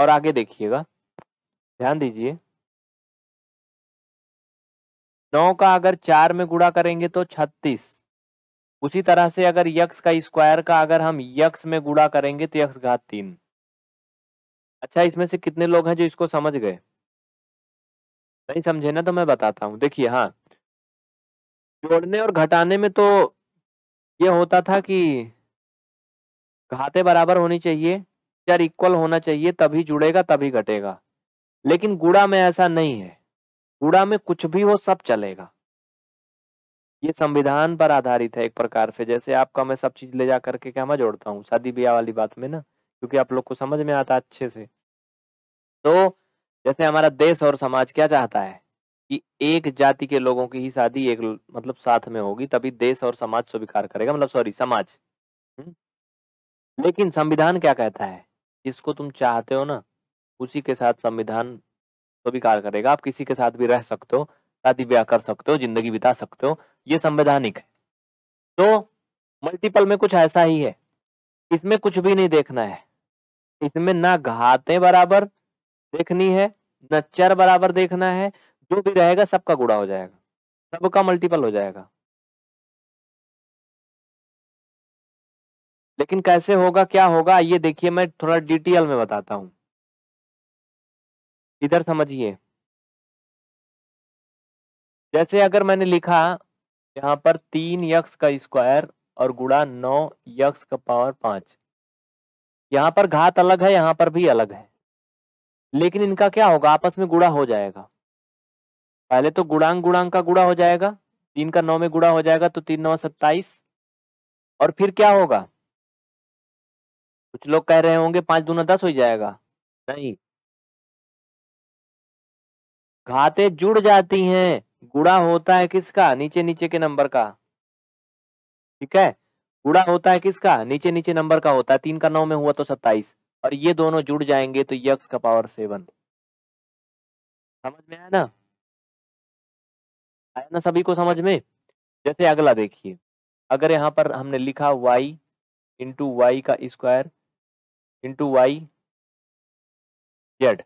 और आगे देखिएगा ध्यान दीजिए नौ का अगर चार में गुड़ा करेंगे तो छत्तीस उसी तरह से अगर यक्स का स्क्वायर का अगर हम यक्स में गुड़ा करेंगे तो यक्स घात तीन अच्छा इसमें से कितने लोग हैं जो इसको समझ गए नहीं समझे ना तो मैं बताता हूँ देखिए हाँ जोड़ने और घटाने में तो ये होता था कि घाते बराबर होनी चाहिए चर इक्वल होना चाहिए तभी जुड़ेगा तभी घटेगा लेकिन गुड़ा में ऐसा नहीं है गुड़ा में कुछ भी हो सब चलेगा ये संविधान पर आधारित है एक प्रकार से जैसे आपका मैं सब चीज ले जा करके क्या मैं जोड़ता हूँ शादी ब्याह वाली बात में ना क्योंकि आप लोग को समझ में आता अच्छे से तो जैसे हमारा देश और समाज क्या चाहता है कि एक जाति के लोगों की ही शादी एक मतलब साथ में होगी तभी देश और समाज स्वीकार करेगा मतलब सॉरी समाज लेकिन संविधान क्या कहता है जिसको तुम चाहते हो ना उसी के साथ संविधान स्वीकार करेगा आप किसी के साथ भी रह सकते हो शादी ब्याह कर सकते हो जिंदगी बिता सकते हो ये संवैधानिक है तो मल्टीपल में कुछ ऐसा ही है इसमें कुछ भी नहीं देखना है इसमें ना घाते बराबर देखनी है न चर बराबर देखना है जो भी रहेगा सबका गुड़ा हो जाएगा सबका मल्टीपल हो जाएगा लेकिन कैसे होगा क्या होगा ये देखिए मैं थोड़ा डिटेल में बताता हूं इधर समझिए जैसे अगर मैंने लिखा यहां पर तीन यक्स का स्क्वायर और गुड़ा नौ यक्स का पावर पांच यहाँ पर घात अलग है यहाँ पर भी अलग है लेकिन इनका क्या होगा आपस में गुड़ा हो जाएगा पहले तो गुड़ांग गुड़ांग का गुड़ा हो जाएगा तीन का नौ में गुड़ा हो जाएगा तो तीन नौ सत्ताईस और फिर क्या होगा कुछ लोग कह रहे होंगे पांच दूना दस हो जाएगा नहीं घाते जुड़ जाती हैं गुड़ा होता है किसका नीचे नीचे के नंबर का ठीक है गुड़ा होता है किसका नीचे नीचे नंबर का होता है तीन का नौ में हुआ तो सत्ताईस और ये दोनों जुड़ जाएंगे तो यक्स का पावर सेवन समझ में आया ना आया ना सभी को समझ में जैसे अगला देखिए अगर यहाँ पर हमने लिखा वाई इंटू वाई का स्क्वायर इंटू वाई जेड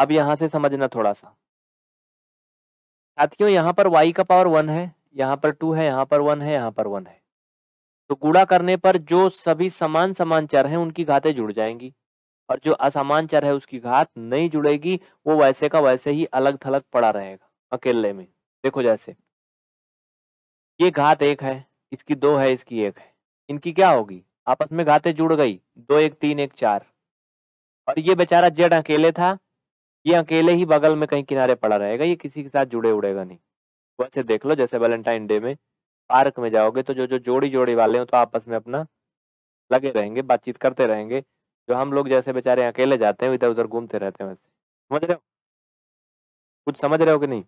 अब यहां से समझना थोड़ा सा साथियों यहाँ पर वाई का पावर वन है यहाँ पर टू है यहाँ पर वन है यहाँ पर वन है तो गुड़ा करने पर जो सभी समान समान चर हैं उनकी घातें जुड़ जाएंगी और जो असमान चर है उसकी घात नहीं जुड़ेगी वो वैसे का वैसे ही अलग थलग पड़ा रहेगा अकेले में देखो जैसे ये घात एक है इसकी दो है इसकी एक है इनकी क्या होगी आपस में घातें जुड़ गई दो एक तीन एक चार और ये बेचारा जेड अकेले था ये अकेले ही बगल में कहीं किनारे पड़ा रहेगा ये किसी के साथ जुड़े उड़ेगा नहीं वैसे देख लो जैसे वैलेंटाइन डे में पार्क में जाओगे तो जो जो जोड़ी जोड़ी वाले हो तो आपस में अपना लगे रहेंगे बातचीत करते रहेंगे जो हम लोग जैसे बेचारे अकेले जाते हैं इधर उधर घूमते रहते हैं वैसे समझ रहे हो कुछ समझ रहे हो कि नहीं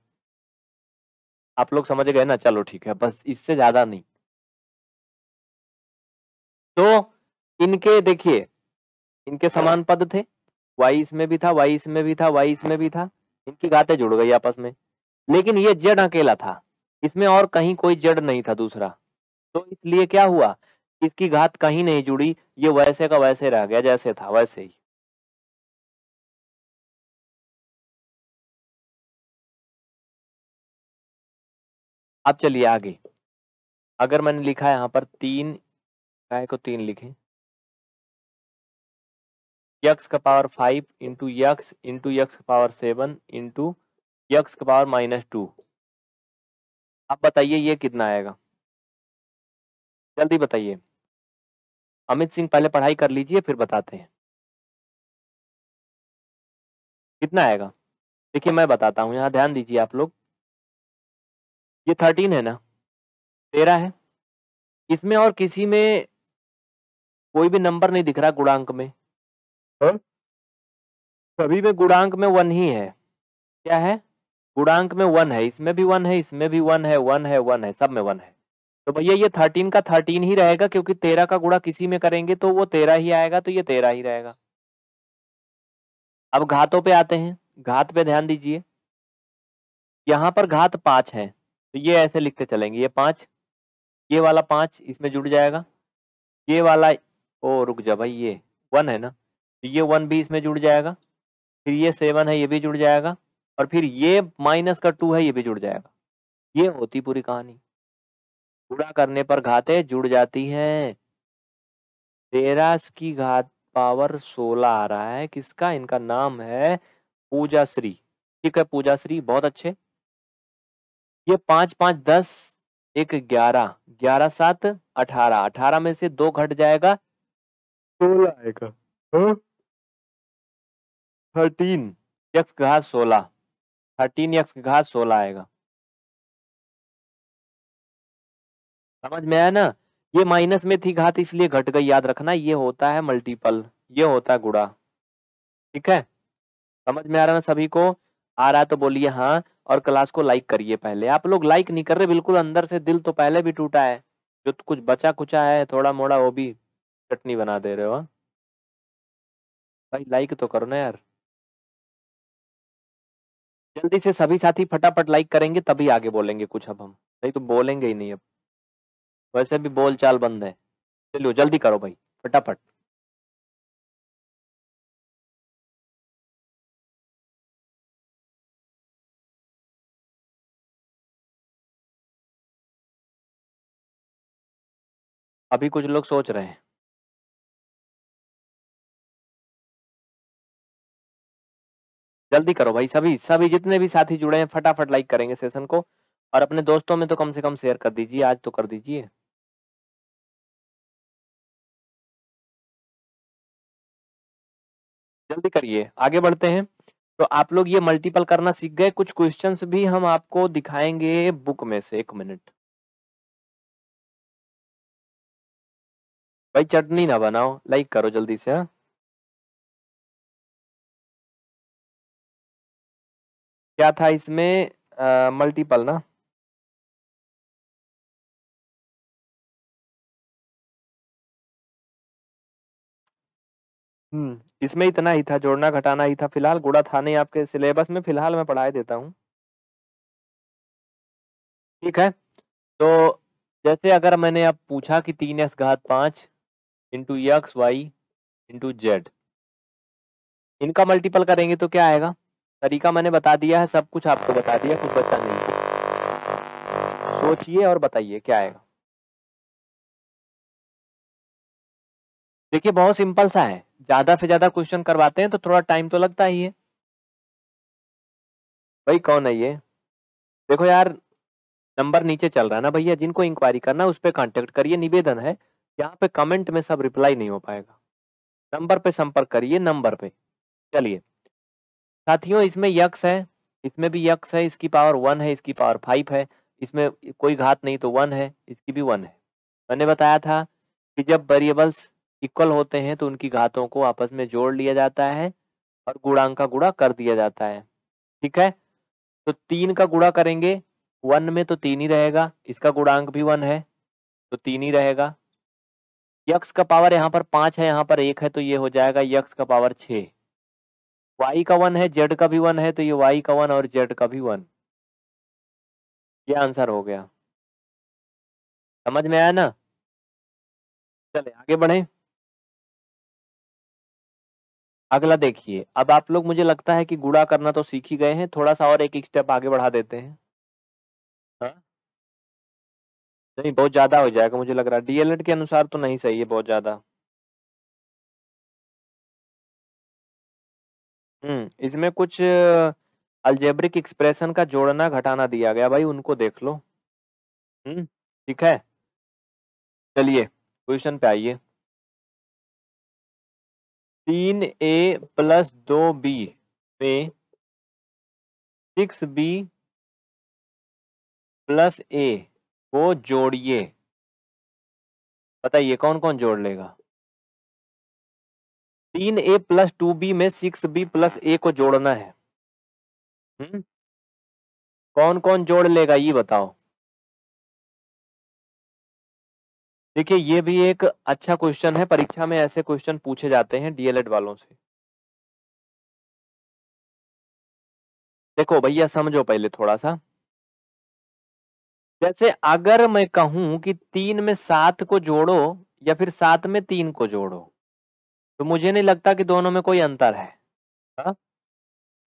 आप लोग समझ गए ना चलो ठीक है बस इससे ज्यादा नहीं तो इनके देखिए इनके हाँ। समान पद थे वाई इसमें भी था वाई इसमें भी था वाई इसमें भी था इनकी गाते जुड़ गई आपस में लेकिन ये जड़ अकेला था इसमें और कहीं कोई जड़ नहीं था दूसरा तो इसलिए क्या हुआ इसकी घात कहीं नहीं जुड़ी ये वैसे का वैसे रह गया जैसे था वैसे ही अब चलिए आगे अगर मैंने लिखा यहां पर तीन काय को तो तीन लिखे यक्स का power five into X into X का पावर सेवन इंटू यक्स के पावर माइनस टू आप बताइए ये कितना आएगा जल्दी बताइए अमित सिंह पहले पढ़ाई कर लीजिए फिर बताते हैं कितना आएगा देखिए मैं बताता हूँ यहाँ ध्यान दीजिए आप लोग ये थर्टीन है ना तेरह है इसमें और किसी में कोई भी नंबर नहीं दिख रहा गुणांक में हाँ? सभी में गुणांक में वन ही है क्या है गुणांक में वन है इसमें भी वन है इसमें भी वन है वन है वन है सब में वन है तो भैया ये थर्टीन का थर्टीन ही रहेगा क्योंकि तेरह का गुड़ा किसी में करेंगे तो वो तेरह ही आएगा तो ये तेरह ही रहेगा अब घातों पे आते हैं घात पे ध्यान दीजिए यहाँ पर घात पांच है तो ये ऐसे लिखते चलेंगे ये पांच ये वाला पांच इसमें जुड़ जाएगा ये वाला ओ रुक जा भाई ये वन है ना तो ये वन भी इसमें जुड़ जाएगा फिर ये सेवन है ये भी जुड़ जाएगा और फिर ये माइनस का टू है ये भी जुड़ जाएगा ये होती पूरी कहानी गुड़ा करने पर घाते जुड़ जाती हैं तेरह की घात पावर सोलह आ रहा है किसका इनका नाम है पूजा श्री ठीक है पूजा श्री बहुत अच्छे ये पांच पांच दस एक ग्यारह ग्यारह सात अठारह अठारह में से दो घट जाएगा सोलह आएगा हाँ? थर्टीन घात सोलह थर्टीन एक्स की घात सोलह आएगा समझ में आया ना ये माइनस में थी घात इसलिए घट गई याद रखना ये होता है मल्टीपल ये होता है गुड़ा ठीक है समझ में आ रहा ना सभी को आ रहा तो बोलिए हाँ और क्लास को लाइक करिए पहले आप लोग लाइक नहीं कर रहे बिल्कुल अंदर से दिल तो पहले भी टूटा है जो तो कुछ बचा कुचा है थोड़ा मोड़ा वो भी चटनी बना दे रहे हो हाँ। भाई लाइक तो करो ना यार जल्दी से सभी साथी फटाफट लाइक करेंगे तभी आगे बोलेंगे कुछ अब हम नहीं तो बोलेंगे ही नहीं अब वैसे भी बोल चाल बंद है चलो जल्दी करो भाई फटाफट अभी कुछ लोग सोच रहे हैं जल्दी करो भाई सभी सभी जितने भी साथी जुड़े हैं फटाफट लाइक करेंगे सेशन को और अपने दोस्तों में तो कम से कम शेयर कर दीजिए आज तो कर दीजिए जल्दी करिए आगे बढ़ते हैं तो आप लोग ये मल्टीपल करना सीख गए कुछ क्वेश्चंस भी हम आपको दिखाएंगे बुक में से एक मिनट भाई चटनी ना बनाओ लाइक करो जल्दी से हाँ क्या था इसमें मल्टीपल ना हम्म इसमें इतना ही था जोड़ना घटाना ही था फिलहाल गुड़ा था नहीं आपके सिलेबस में फिलहाल मैं पढ़ाई देता हूँ ठीक है तो जैसे अगर मैंने अब पूछा कि तीन एक्स घात पाँच into X Y into Z इनका मल्टीपल करेंगे तो क्या आएगा तरीका मैंने बता दिया है सब कुछ आपको बता दिया कुछ बचा नहीं सोचिए और बताइए क्या आएगा देखिए बहुत सिंपल सा है ज्यादा से ज्यादा क्वेश्चन करवाते हैं तो थोड़ा टाइम तो लगता ही है भाई कौन है ये देखो यार नंबर नीचे चल रहा है ना भैया जिनको इंक्वायरी करना उस पर कॉन्टेक्ट करिए निवेदन है यहाँ पे कमेंट में सब रिप्लाई नहीं हो पाएगा नंबर पे संपर्क करिए नंबर पे चलिए साथियों इसमें यक्स है इसमें भी यक्स है इसकी पावर वन है इसकी पावर फाइव है इसमें कोई घात नहीं तो वन है इसकी भी वन है मैंने बताया था कि जब वेरिएबल्स इक्वल होते हैं तो उनकी घातों को आपस में जोड़ लिया जाता है और गुणांक का गुड़ा कर दिया जाता है ठीक है तो तीन का गुड़ा करेंगे वन में तो तीन ही रहेगा इसका गुणांक भी वन है तो तीन ही रहेगा यक्स का पावर यहाँ पर पाँच है यहाँ पर एक है तो ये हो जाएगा यक्स का पावर छः वाई का वन है जेड का भी वन है तो ये वाई का वन और जेड का भी वन ये आंसर हो गया समझ में आया ना चले आगे बढ़े अगला देखिए अब आप लोग मुझे लगता है कि गुड़ा करना तो सीख ही गए हैं थोड़ा सा और एक एक स्टेप आगे बढ़ा देते हैं हाँ नहीं बहुत ज्यादा हो जाएगा मुझे लग रहा है डीएलएड के अनुसार तो नहीं सही है बहुत ज्यादा हम्म इसमें कुछ अल्जेब्रिक एक्सप्रेशन का जोड़ना-घटाना दिया गया, भाई उनको देख लो। हम्म ठीक है? चलिए, क्वेश्चन पे आइए। तीन ए प्लस दो पे में बी प्लस ए को जोड़िए। बताइए कौन-कौन जोड़ लेगा? तीन ए प्लस टू बी में सिक्स बी प्लस ए को जोड़ना है हुँ? हम्म। कौन कौन जोड़ लेगा ये बताओ देखिए ये भी एक अच्छा क्वेश्चन है परीक्षा में ऐसे क्वेश्चन पूछे जाते हैं डीएलएड वालों से देखो भैया समझो पहले थोड़ा सा जैसे अगर मैं कहूं कि तीन में सात को जोड़ो या फिर सात में तीन को जोड़ो तो मुझे नहीं लगता कि दोनों में कोई अंतर है हा?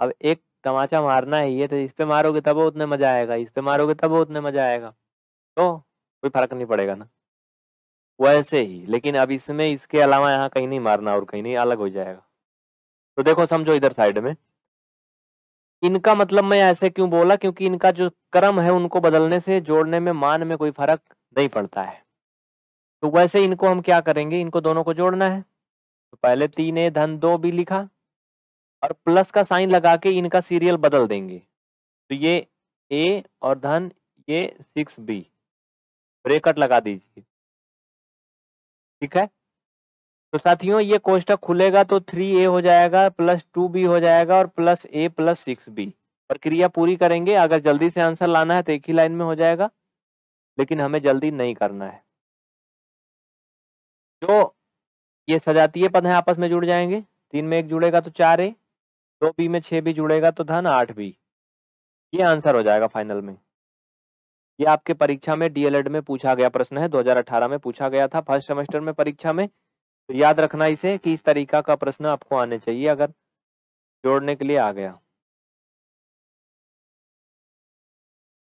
अब एक तमाचा मारना है ये तो इस पे मारोगे तब उतने मजा आएगा इस पे मारोगे तब उतने मजा आएगा तो कोई फर्क नहीं पड़ेगा ना वैसे ही लेकिन अब इसमें इसके अलावा यहाँ कहीं नहीं मारना और कहीं नहीं अलग हो जाएगा तो देखो समझो इधर साइड में इनका मतलब मैं ऐसे क्यों बोला क्योंकि इनका जो क्रम है उनको बदलने से जोड़ने में मान में कोई फर्क नहीं पड़ता है तो वैसे इनको हम क्या करेंगे इनको दोनों को जोड़ना है तो पहले तीन ए धन दो भी लिखा और प्लस का साइन लगा के इनका सीरियल बदल देंगे तो ये ए और धन ये सिक्स बी ब्रेकट लगा दीजिए ठीक है तो साथियों ये कोष्टक खुलेगा तो थ्री ए हो जाएगा प्लस टू बी हो जाएगा और plus A plus six B प्रक्रिया पूरी करेंगे अगर जल्दी से आंसर लाना है तो एक ही लाइन में हो जाएगा लेकिन हमें जल्दी नहीं करना है जो ये सजातीय पद हैं आपस में जुड़ जाएंगे तीन में एक जुड़ेगा तो चार ए दो बी में छः बी जुड़ेगा तो धन आठ बी ये आंसर हो जाएगा फाइनल में ये आपके परीक्षा में डीएलएड में पूछा गया प्रश्न है 2018 में पूछा गया था फर्स्ट सेमेस्टर में परीक्षा में तो याद रखना इसे कि इस तरीका का प्रश्न आपको आने चाहिए अगर जोड़ने के लिए आ गया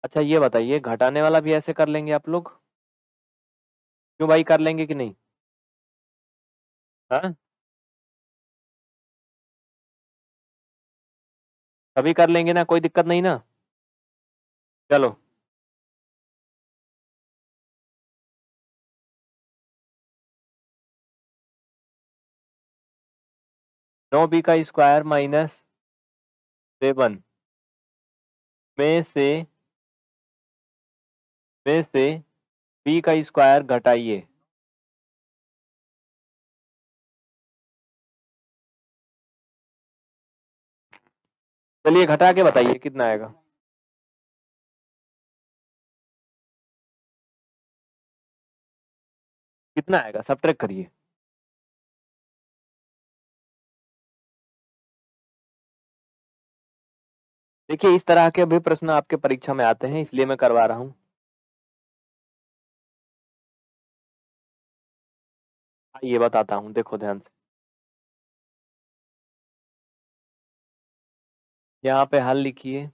अच्छा ये बताइए घटाने वाला भी ऐसे कर लेंगे आप लोग क्यों भाई कर लेंगे कि नहीं हाँ? कभी कर लेंगे ना, कोई दिक्कत नहीं ना? चलो। नौ बी का स्क्वायर माइनस सेवन में से में से बी का स्क्वायर घटाइए चलिए घटा के बताइए कितना आएगा कितना आएगा सब ट्रैक करिए देखिए इस तरह के भी प्रश्न आपके परीक्षा में आते हैं इसलिए मैं करवा रहा हूं ये बताता हूँ देखो ध्यान से यहाँ पे हल लिखिए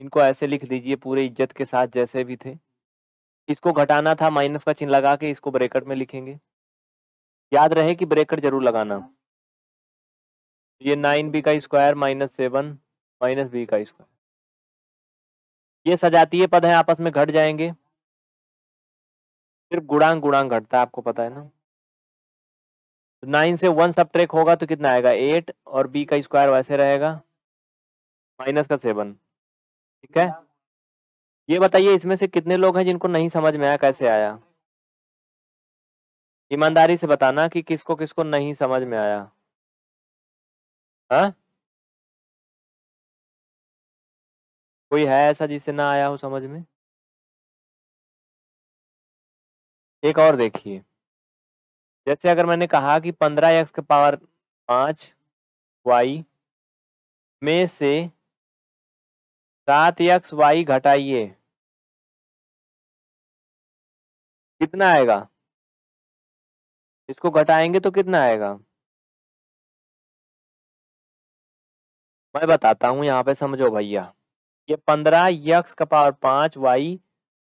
इनको ऐसे लिख दीजिए पूरे इज्जत के साथ जैसे भी थे इसको घटाना था माइनस का चिन्ह लगा के इसको ब्रेकेट में लिखेंगे याद रहे कि ब्रेकेट जरूर लगाना ये नाइन बी का square minus seven minus B का स्क्वायर ये सजातीय पद है आपस में घट जाएंगे सिर्फ गुणांग गुणांग घटता है आपको पता है ना नाइन से वन सब होगा तो कितना आएगा एट और बी का स्क्वायर वैसे रहेगा माइनस का सेवन ठीक है ये बताइए इसमें से कितने लोग हैं जिनको नहीं समझ में आया कैसे आया ईमानदारी से बताना कि किसको किसको नहीं समझ में आया हा? कोई है ऐसा जिसे ना आया हो समझ में एक और देखिए जैसे अगर मैंने कहा कि पंद्रह एक्स के पावर पांच वाई में से सात एक्स वाई घटाइए कितना आएगा इसको घटाएंगे तो कितना आएगा मैं बताता हूं यहाँ पे समझो भैया ये पंद्रह यक्स का पावर पांच वाई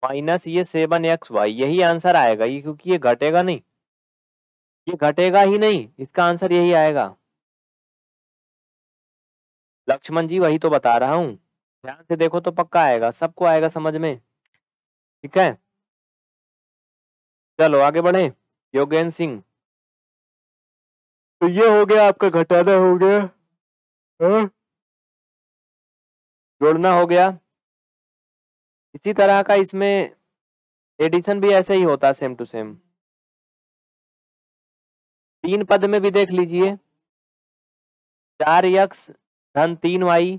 माइनस ये सेवन एक्स वाई यही आंसर आएगा ये क्योंकि ये घटेगा नहीं ये घटेगा ही नहीं इसका आंसर यही आएगा लक्ष्मण जी वही तो बता रहा हूं ध्यान से देखो तो पक्का आएगा सबको आएगा समझ में ठीक है चलो आगे बढ़े योगेंद्र सिंह तो ये हो गया आपका घटाना हो गया हा? जोड़ना हो गया इसी तरह का इसमें एडिशन भी ऐसे ही होता सेम टू सेम तीन पद में भी देख लीजिए चार यक्स धन तीन वाई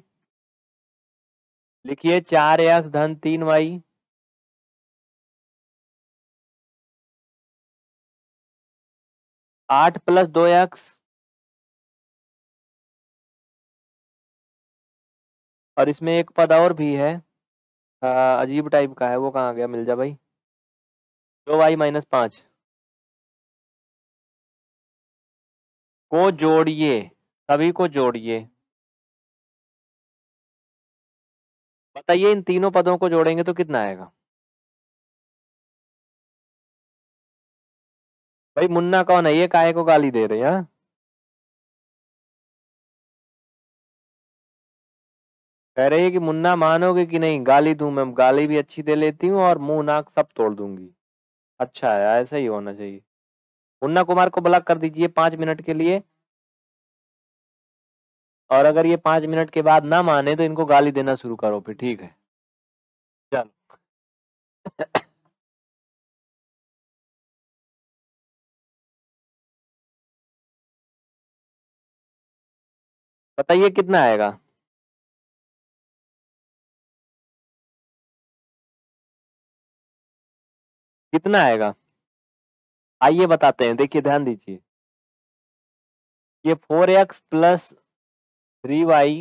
लिखिए चार एक्स धन तीन वाई आठ प्लस दो एक्स और इसमें एक पद और भी है अजीब टाइप का है वो कहाँ गया मिल जा भाई दो वाई माइनस पांच को जोड़िए सभी को जोड़िए बताइए इन तीनों पदों को जोड़ेंगे तो कितना आएगा भाई मुन्ना कौन है ये काय को गाली दे रहे हैं हाँ? कह रही है कि मुन्ना मानोगे कि नहीं गाली दूं मैं गाली भी अच्छी दे लेती हूँ और मुंह नाक सब तोड़ दूंगी अच्छा है ऐसा ही होना चाहिए मुन्ना कुमार को ब्लॉक कर दीजिए पांच मिनट के लिए और अगर ये पांच मिनट के बाद ना माने तो इनको गाली देना शुरू करो फिर ठीक है चलो बताइए कितना आएगा कितना आएगा आइए बताते हैं देखिए ध्यान दीजिए ये four X plus three Y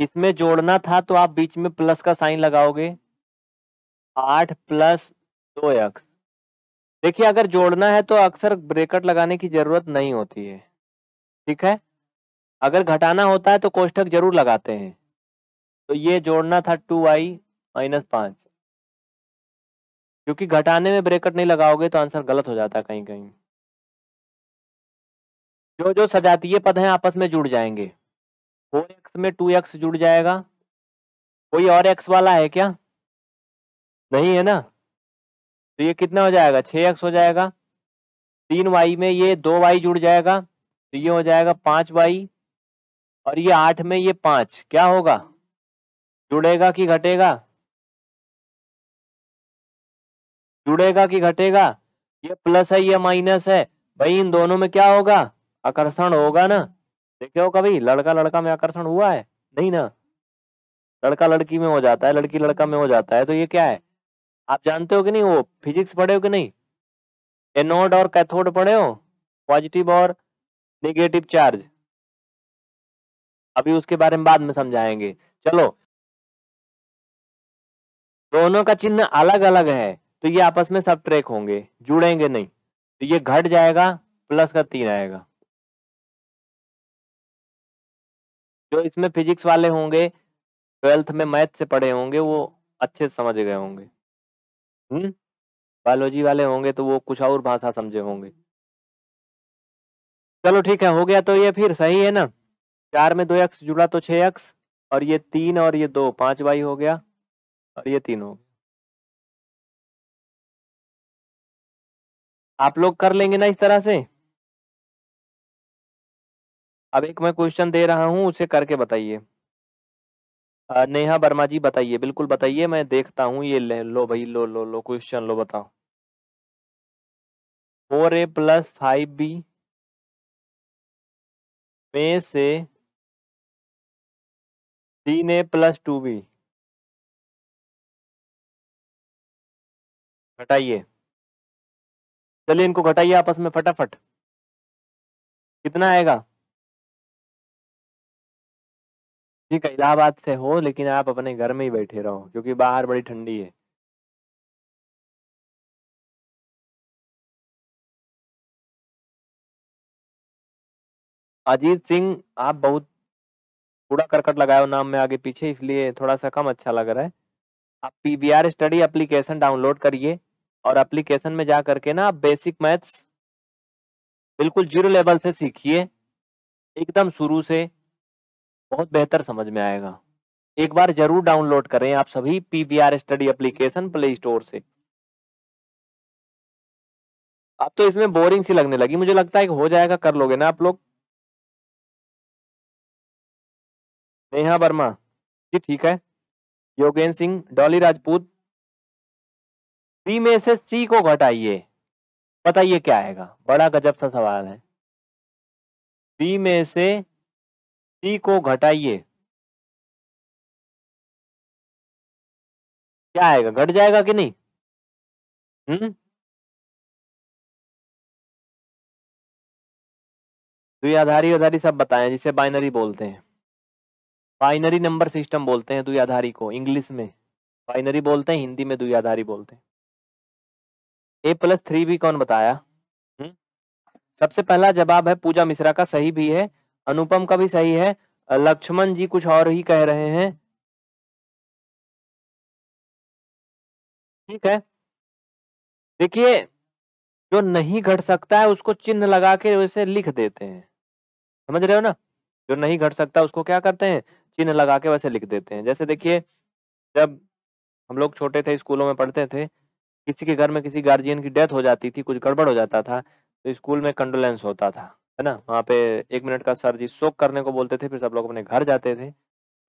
इसमें जोड़ना था तो आप बीच में प्लस का साइन लगाओगे आठ प्लस दो एक्स देखिए अगर जोड़ना है तो अक्सर ब्रेकट लगाने की जरूरत नहीं होती है ठीक है अगर घटाना होता है तो कोष्ठक जरूर लगाते हैं तो ये जोड़ना था टू वाई माइनस पांच क्योंकि घटाने में ब्रेकट नहीं लगाओगे तो आंसर गलत हो जाता है कहीं कहीं जो जो सजातीय पद हैं आपस में जुड़ जाएंगे फोर एक्स में टू एक्स जुड़ जाएगा कोई और एक्स वाला है क्या नहीं है ना तो ये कितना हो जाएगा छ एक्स हो जाएगा तीन वाई में ये दो वाई जुड़ जाएगा तो ये हो जाएगा पांच वाई और ये आठ में ये पांच क्या होगा जुड़ेगा कि घटेगा जुड़ेगा कि घटेगा ये प्लस है ये माइनस है भाई इन दोनों में क्या होगा आकर्षण होगा ना देखे हो कभी लड़का लड़का में आकर्षण हुआ है नहीं ना लड़का लड़की में हो जाता है लड़की लड़का में हो जाता है तो ये क्या है आप जानते हो कि नहीं वो फिजिक्स पढ़े हो कि नहीं एनोड और कैथोड पढ़े हो पॉजिटिव और निगेटिव चार्ज अभी उसके बारे में बाद में समझाएंगे चलो दोनों का चिन्ह अलग अलग है तो ये आपस में सब ट्रेक होंगे जुड़ेंगे नहीं तो ये घट जाएगा प्लस का तीन आएगा जो इसमें फिजिक्स वाले होंगे ट्वेल्थ में मैथ से पढ़े होंगे वो अच्छे से समझ गए होंगे हम्म बायोलॉजी वाले होंगे तो वो कुछ और भाषा समझे होंगे चलो ठीक है हो गया तो ये फिर सही है ना चार में दो एक्स जुड़ा तो छः एक्स और ये तीन और ये दो पाँच वाई हो गया और ये तीन हो गया आप लोग कर लेंगे ना इस तरह से अब एक मैं क्वेश्चन दे रहा हूँ उसे करके बताइए नेहा वर्मा जी बताइए बिल्कुल बताइए मैं देखता हूँ ये ले लो भाई लो लो लो क्वेश्चन लो बताओ four A plus five B में से तीन ए प्लस टू बी घटाइए चलिए इनको घटाइए आपस में फटाफट कितना आएगा ठीक है इलाहाबाद से हो लेकिन आप अपने घर में ही बैठे रहो क्योंकि बाहर बड़ी ठंडी है अजीत सिंह आप बहुत पूरा करकट लगाए हो नाम में आगे पीछे इसलिए थोड़ा सा कम अच्छा लग रहा है आप P B R study application download करिए और एप्लीकेशन में जा करके ना आप बेसिक मैथ्स बिल्कुल जीरो लेवल से सीखिए एकदम शुरू से बहुत बेहतर समझ में आएगा एक बार जरूर डाउनलोड करें आप सभी PBR study application play store से अब तो इसमें बोरिंग सी लगने लगी मुझे लगता है कि हो जाएगा कर लोगे ना आप लोग नेहा वर्मा जी ठीक है योगेंद्र सिंह डॉली राजपूत बी में से सी को घटाइए बताइए क्या आएगा बड़ा गजब सा सवाल है बी में से सी को घटाइए क्या आएगा घट जाएगा कि नहीं हम्म द्विआधारी आधारी सब बताएं जिसे बाइनरी बोलते हैं बाइनरी नंबर सिस्टम बोलते हैं द्विआधारी को इंग्लिश में बाइनरी बोलते हैं हिंदी में द्विआधारी बोलते हैं ए प्लस थ्री भी कौन बताया हुँ? हम्म? सबसे पहला जवाब है पूजा मिश्रा का सही भी है अनुपम का भी सही है लक्ष्मण जी कुछ और ही कह रहे हैं ठीक है देखिए जो नहीं घट सकता है उसको चिन्ह लगा के उसे लिख देते हैं समझ रहे हो ना जो नहीं घट सकता उसको क्या करते हैं चिन्ह लगा के वैसे लिख देते हैं जैसे देखिए जब हम लोग छोटे थे स्कूलों में पढ़ते थे किसी के घर में किसी गार्जियन की डेथ हो जाती थी कुछ गड़बड़ हो जाता था तो स्कूल में कंडोलेंस होता था है ना वहाँ पे एक मिनट का सर जी शोक करने को बोलते थे फिर सब लोग अपने घर जाते थे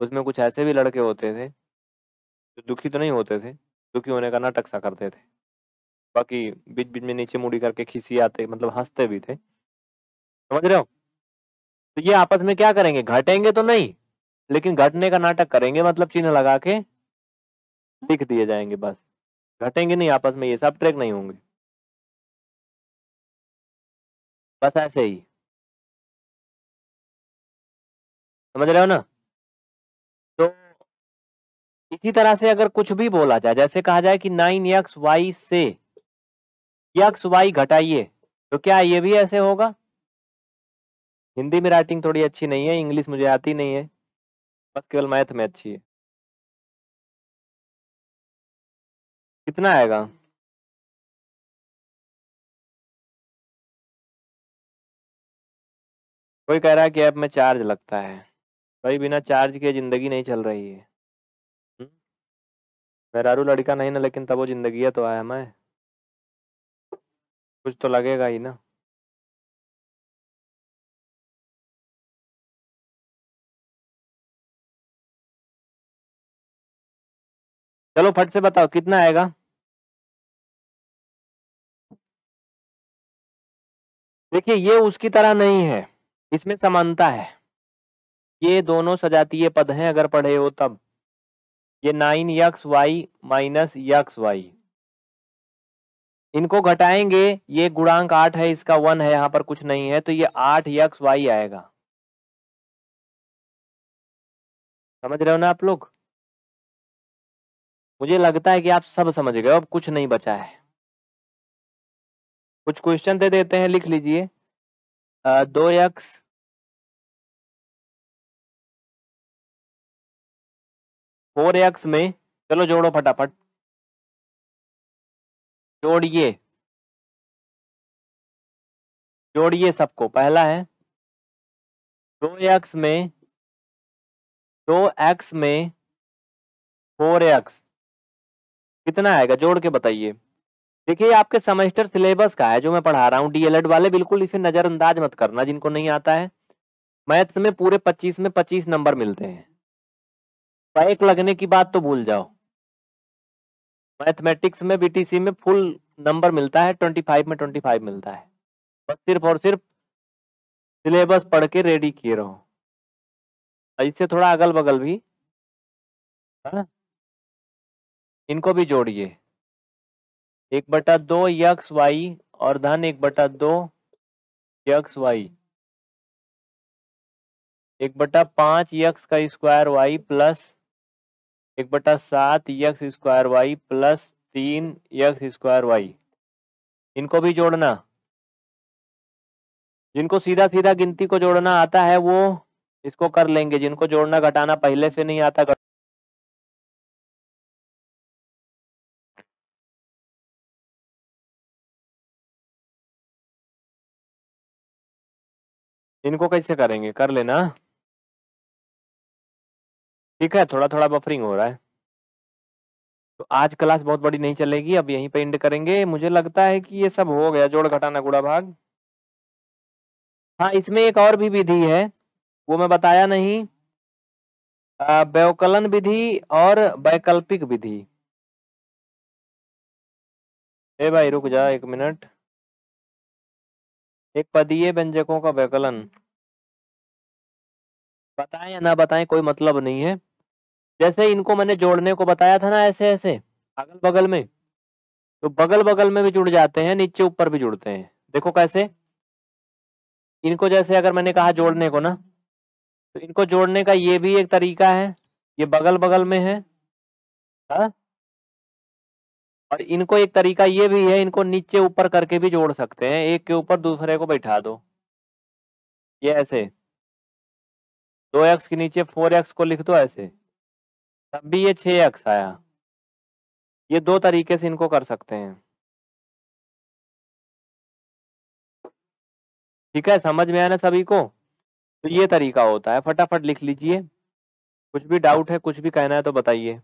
उसमें कुछ ऐसे भी लड़के होते थे जो दुखी तो नहीं होते थे दुखी होने का नाटक सा करते थे बाकी बीच बीच में नीचे मुड़ी करके खिसी आते मतलब हंसते भी थे समझ रहे हो तो ये आपस में क्या करेंगे घटेंगे तो नहीं लेकिन घटने का नाटक करेंगे मतलब चिन्ह लगा के लिख दिए जाएंगे बस घटेंगे नहीं आपस में ये सब ट्रैक नहीं होंगे बस ऐसे ही समझ रहे हो ना तो इसी तरह से अगर कुछ भी बोला जाए जैसे कहा जाए कि नाइन एक्स वाई से यक्स वाई घटाइए तो क्या ये भी ऐसे होगा हिंदी में राइटिंग थोड़ी अच्छी नहीं है इंग्लिश मुझे आती नहीं है बस केवल मैथ में अच्छी है कितना आएगा कोई कह रहा है कि ऐप में चार्ज लगता है भाई बिना चार्ज के ज़िंदगी नहीं चल रही है हुँ? लड़का नहीं ना लेकिन तब वो ज़िंदगी तो आया मैं कुछ तो लगेगा ही ना चलो फट से बताओ कितना आएगा देखिए ये उसकी तरह नहीं है इसमें समानता है ये दोनों सजातीय पद हैं अगर पढ़े हो तब ये nine x y minus x y इनको घटाएंगे ये गुणांक आठ है इसका वन है यहां पर कुछ नहीं है तो ये आठ यक्स वाई आएगा समझ रहे हो ना आप लोग मुझे लगता है कि आप सब समझ गए अब कुछ नहीं बचा है कुछ क्वेश्चन दे देते हैं लिख लीजिए दो यक्स फोर एक्स में चलो जोड़ो फटाफट जोड़िए जोड़िए सबको पहला है दो एक्स में दो एक्स में फोर एक्स कितना आएगा जोड़ के बताइए देखिए आपके सेमेस्टर सिलेबस का है जो मैं पढ़ा रहा हूँ डीएलएड वाले बिल्कुल इसे नज़रअंदाज मत करना जिनको नहीं आता है मैथ्स में पूरे 25 में 25 नंबर मिलते हैं पैक लगने की बात तो भूल जाओ मैथमेटिक्स में बीटीसी में फुल नंबर मिलता है ट्वेंटी फाइव में ट्वेंटी फाइव मिलता है बस सिर्फ और सिर्फ सिलेबस पढ़ के रेडी किए रहो इससे थोड़ा अगल बगल भी हा? इनको भी जोड़िए एक बटा दो यक्स वाई और धन एक बटा दो यक्स वाई एक बटा पाँच यक्स का स्क्वायर वाई प्लस एक बटा सात यक्स स्क्वायर वाई प्लस तीन यक्स स्क्वायर वाई इनको भी जोड़ना जिनको सीधा सीधा गिनती को जोड़ना आता है वो इसको कर लेंगे जिनको जोड़ना घटाना पहले से नहीं आता इनको कैसे करेंगे कर लेना ठीक है थोड़ा थोड़ा बफरिंग हो रहा है तो आज क्लास बहुत बड़ी नहीं चलेगी अब यहीं पे एंड करेंगे मुझे लगता है कि ये सब हो गया जोड़ घटाना गुड़ा भाग हाँ इसमें एक और भी विधि है वो मैं बताया नहीं व्यवकलन विधि और वैकल्पिक विधि ए भाई रुक जा एक मिनट एक पदीय व्यंजकों का व्यकलन बताएं या ना बताएं कोई मतलब नहीं है जैसे इनको मैंने जोड़ने को बताया था ना ऐसे ऐसे अगल बगल में तो बगल बगल में भी जुड़ जाते हैं नीचे ऊपर भी जुड़ते हैं देखो कैसे इनको जैसे अगर मैंने कहा जोड़ने को ना तो इनको जोड़ने का ये भी एक तरीका है ये बगल बगल में है हा? और इनको एक तरीका ये भी है इनको नीचे ऊपर करके भी जोड़ सकते हैं एक के ऊपर दूसरे को बैठा दो ये ऐसे दो एक्स के नीचे फोर एक्स को लिख दो ऐसे तब भी ये छः अक्स आया ये दो तरीके से इनको कर सकते हैं ठीक है समझ में आना सभी को तो ये तरीका होता है फटाफट लिख लीजिए कुछ भी डाउट है कुछ भी कहना है तो बताइए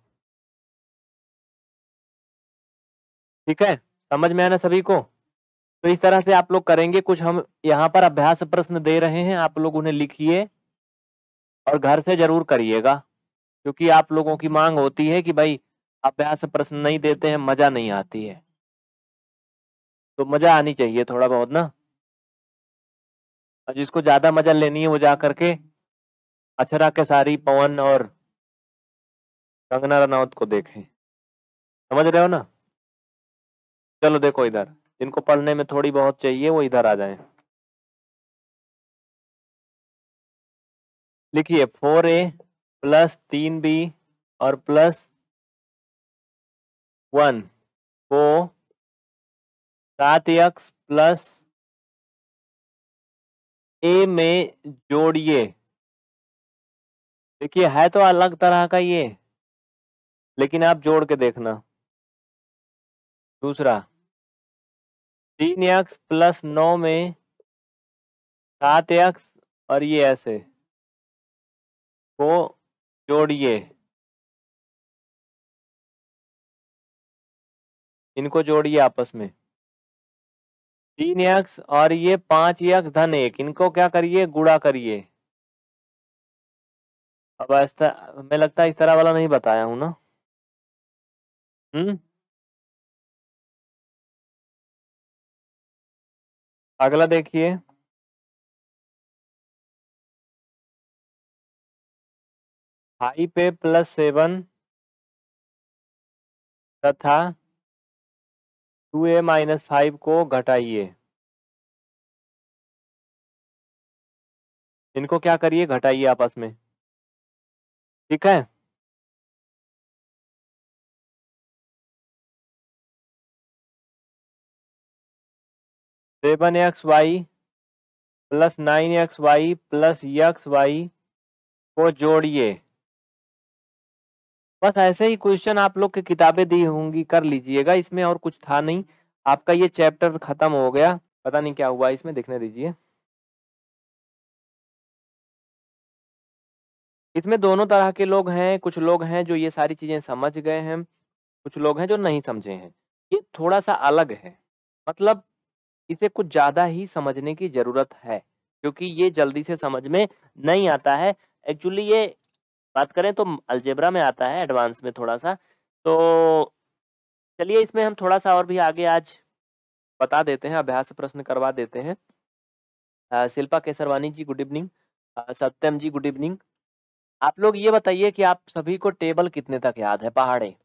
ठीक है समझ में आना सभी को तो इस तरह से आप लोग करेंगे कुछ हम यहाँ पर अभ्यास प्रश्न दे रहे हैं आप लोग उन्हें लिखिए और घर से जरूर करिएगा क्योंकि आप लोगों की मांग होती है कि भाई अभ्यास प्रश्न नहीं देते हैं मजा नहीं आती है तो मजा आनी चाहिए थोड़ा बहुत ना और जिसको ज्यादा मजा लेनी है वो जा करके अचरा के सारी पवन और कंगना रनौत को देखें समझ रहे हो ना चलो देखो इधर जिनको पढ़ने में थोड़ी बहुत चाहिए वो इधर आ जाएं लिखिए फोर ए प्लस तीन बी और प्लस वन को सात यक्स प्लस ए में जोड़िए देखिए है तो अलग तरह का ये लेकिन आप जोड़ के देखना दूसरा तीन एक्स प्लस नौ में सात एक्स और ये ऐसे को जोड़िए इनको जोड़िए आपस में तीन यक्ष और ये पांच यक्ष धन एक इनको क्या करिए गुड़ा करिए अब ऐसा मैं लगता है इस तरह वाला नहीं बताया हूं ना हम्म अगला देखिए फाइव पे प्लस सेवन तथा टू ए माइनस फाइव को घटाइए इनको क्या करिए घटाइए आपस में ठीक है seven x y plus nine x y plus x y को जोड़िए बस ऐसे ही क्वेश्चन आप लोग की किताबें दी होंगी कर लीजिएगा इसमें और कुछ था नहीं आपका ये चैप्टर खत्म हो गया पता नहीं क्या हुआ इसमें देखने दीजिए इसमें दोनों तरह के लोग हैं कुछ लोग हैं जो ये सारी चीज़ें समझ गए हैं कुछ लोग हैं जो नहीं समझे हैं ये थोड़ा सा अलग है मतलब इसे कुछ ज़्यादा ही समझने की ज़रूरत है क्योंकि ये जल्दी से समझ में नहीं आता है एक्चुअली ये बात करें तो अलजेब्रा में आता है एडवांस में थोड़ा सा तो चलिए इसमें हम थोड़ा सा और भी आगे आज बता देते हैं अभ्यास प्रश्न करवा देते हैं Shilpa Kesarwani ji good evening Satyam ji good evening आप लोग ये बताइए कि आप सभी को टेबल कितने तक याद है पहाड़े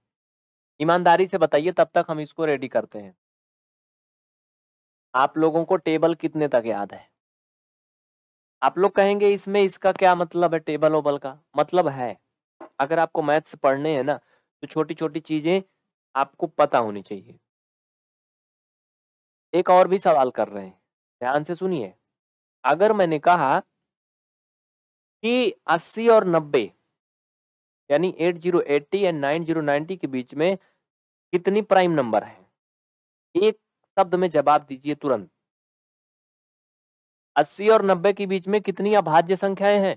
ईमानदारी से बताइए तब तक हम इसको रेडी करते हैं आप लोगों को टेबल कितने तक याद है आप लोग कहेंगे इसमें इसका क्या मतलब है टेबल ओबल का मतलब है अगर आपको मैथ्स पढ़ने हैं ना तो छोटी छोटी चीजें आपको पता होनी चाहिए एक और भी सवाल कर रहे हैं ध्यान से सुनिए अगर मैंने कहा कि 80 और 90 यानी 8080 एंड 9090 के बीच में कितनी प्राइम नंबर है एक शब्द में जवाब दीजिए तुरंत अस्सी और नब्बे के बीच में कितनी अभाज्य संख्याएं हैं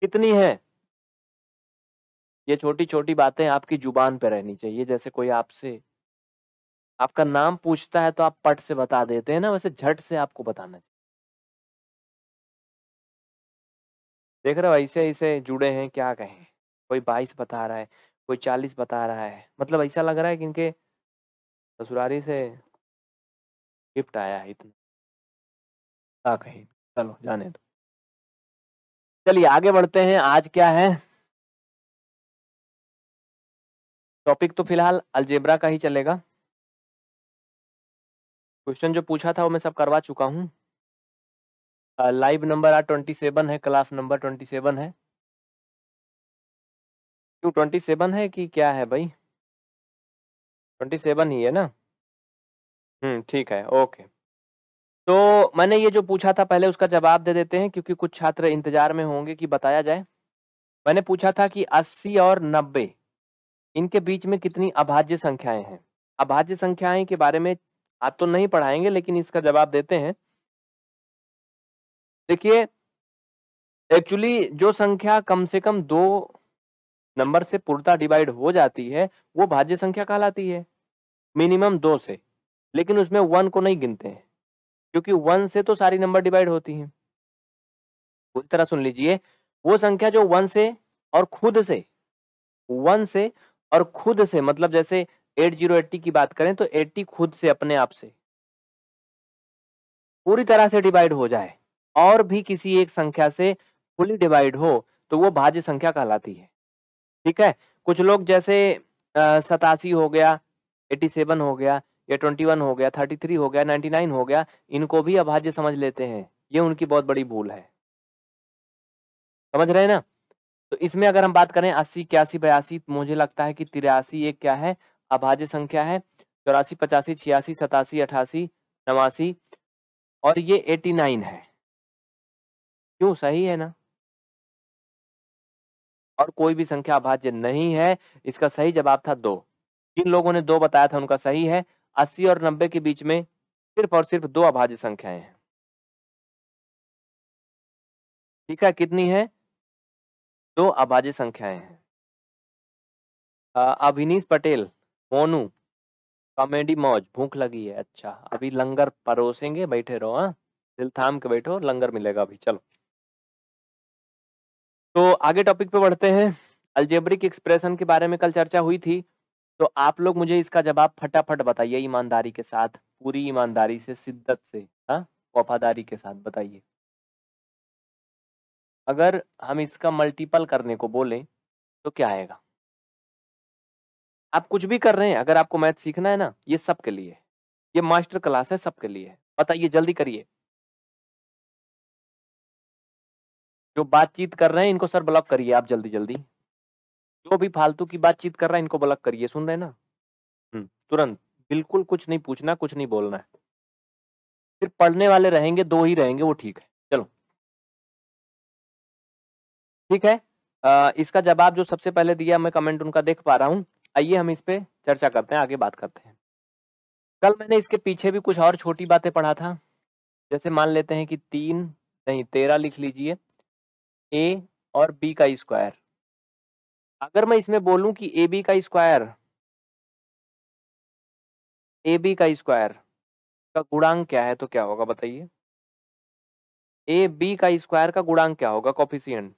कितनी हैं ये छोटी छोटी बातें आपकी जुबान पर रहनी चाहिए जैसे कोई आपसे आपका नाम पूछता है तो आप पट से बता देते हैं ना वैसे झट से आपको बताना चाहिए देख रहे हो ऐसे ऐसे जुड़े हैं क्या कहें कोई बाईस बता रहा है कोई चालीस बता रहा है मतलब ऐसा लग रहा है कि इनके ससुरारी से गिफ्ट आया है इतना ना कही चलो जाने दो चलिए आगे बढ़ते हैं आज क्या है टॉपिक तो फिलहाल अलजेब्रा का ही चलेगा क्वेश्चन जो पूछा था वो मैं सब करवा चुका हूँ लाइव नंबर आ ट्वेंटी सेवन है क्लास नंबर ट्वेंटी सेवन है क्यों ट्वेंटी सेवन है कि क्या है भाई ट्वेंटी सेवन ही है ना हम्म ठीक है ओके तो मैंने ये जो पूछा था पहले उसका जवाब दे देते हैं क्योंकि कुछ छात्र इंतजार में होंगे कि बताया जाए मैंने पूछा था कि 80 और 90 इनके बीच में कितनी अभाज्य संख्याएं हैं अभाज्य संख्याएं के बारे में आप तो नहीं पढ़ाएंगे लेकिन इसका जवाब देते हैं देखिए एक्चुअली जो संख्या कम से कम दो नंबर से पूर्णता डिवाइड हो जाती है वो भाज्य संख्या कहलाती है मिनिमम दो से लेकिन उसमें वन को नहीं गिनते हैं क्योंकि वन से तो सारी नंबर डिवाइड होती है पूरी तरह सुन लीजिए वो संख्या जो वन से और खुद से वन से और खुद से मतलब जैसे एट जीरो एट्टी की बात करें तो एट्टी खुद से अपने आप से पूरी तरह से डिवाइड हो जाए और भी किसी एक संख्या से फुली डिवाइड हो तो वो भाज्य संख्या कहलाती है ठीक है कुछ लोग जैसे सतासी हो गया एटी सेवन हो गया या ट्वेंटी वन हो गया थर्टी थ्री हो गया नाइन्टी नाइन हो गया इनको भी अभाज्य समझ लेते हैं ये उनकी बहुत बड़ी भूल है समझ रहे हैं ना तो इसमें अगर हम बात करें अस्सी इक्यासी बयासी तो मुझे लगता है कि तिरासी एक क्या है अभाज्य संख्या है चौरासी पचासी छियासी सतासी अठासी नवासी और ये एटी नाइन है क्यों सही है ना और कोई भी संख्या अभाज्य नहीं है इसका सही जवाब था दो जिन लोगों ने दो बताया था उनका सही है अस्सी और नब्बे के बीच में सिर्फ और सिर्फ दो अभाज्य संख्याएं हैं ठीक है कितनी है दो अभाज्य संख्याएं हैं अभिनीश पटेल मोनू कॉमेडी मौज भूख लगी है अच्छा अभी लंगर परोसेंगे बैठे रहो हाँ दिल थाम के बैठो लंगर मिलेगा अभी चलो तो आगे टॉपिक पे बढ़ते हैं अल्जेब्रिक एक्सप्रेशन के बारे में कल चर्चा हुई थी तो आप लोग मुझे इसका जवाब फटाफट बताइए ईमानदारी के साथ पूरी ईमानदारी से शिद्दत से हाँ वफादारी के साथ बताइए अगर हम इसका मल्टीपल करने को बोलें तो क्या आएगा आप कुछ भी कर रहे हैं अगर आपको मैथ सीखना है ना ये सबके लिए ये मास्टर क्लास है सबके लिए बताइए जल्दी करिए जो बातचीत कर रहे हैं इनको सर ब्लॉक करिए आप जल्दी जल्दी जो भी फालतू की बातचीत कर रहा है इनको ब्लॉक करिए सुन रहे ना तुरंत बिल्कुल कुछ नहीं पूछना कुछ नहीं बोलना है फिर पढ़ने वाले रहेंगे दो ही रहेंगे वो ठीक है चलो ठीक है आ, इसका जवाब जो सबसे पहले दिया मैं कमेंट उनका देख पा रहा हूँ आइए हम इस पर चर्चा करते हैं आगे बात करते हैं कल मैंने इसके पीछे भी कुछ और छोटी बातें पढ़ा था जैसे मान लेते हैं कि तीन नहीं तेरह लिख लीजिए ए और बी का स्क्वायर अगर मैं इसमें बोलूं कि ए बी का स्क्वायर ए बी का स्क्वायर का गुणांक क्या है तो क्या होगा बताइए ए बी का स्क्वायर का गुणांक क्या होगा कॉफिशियंट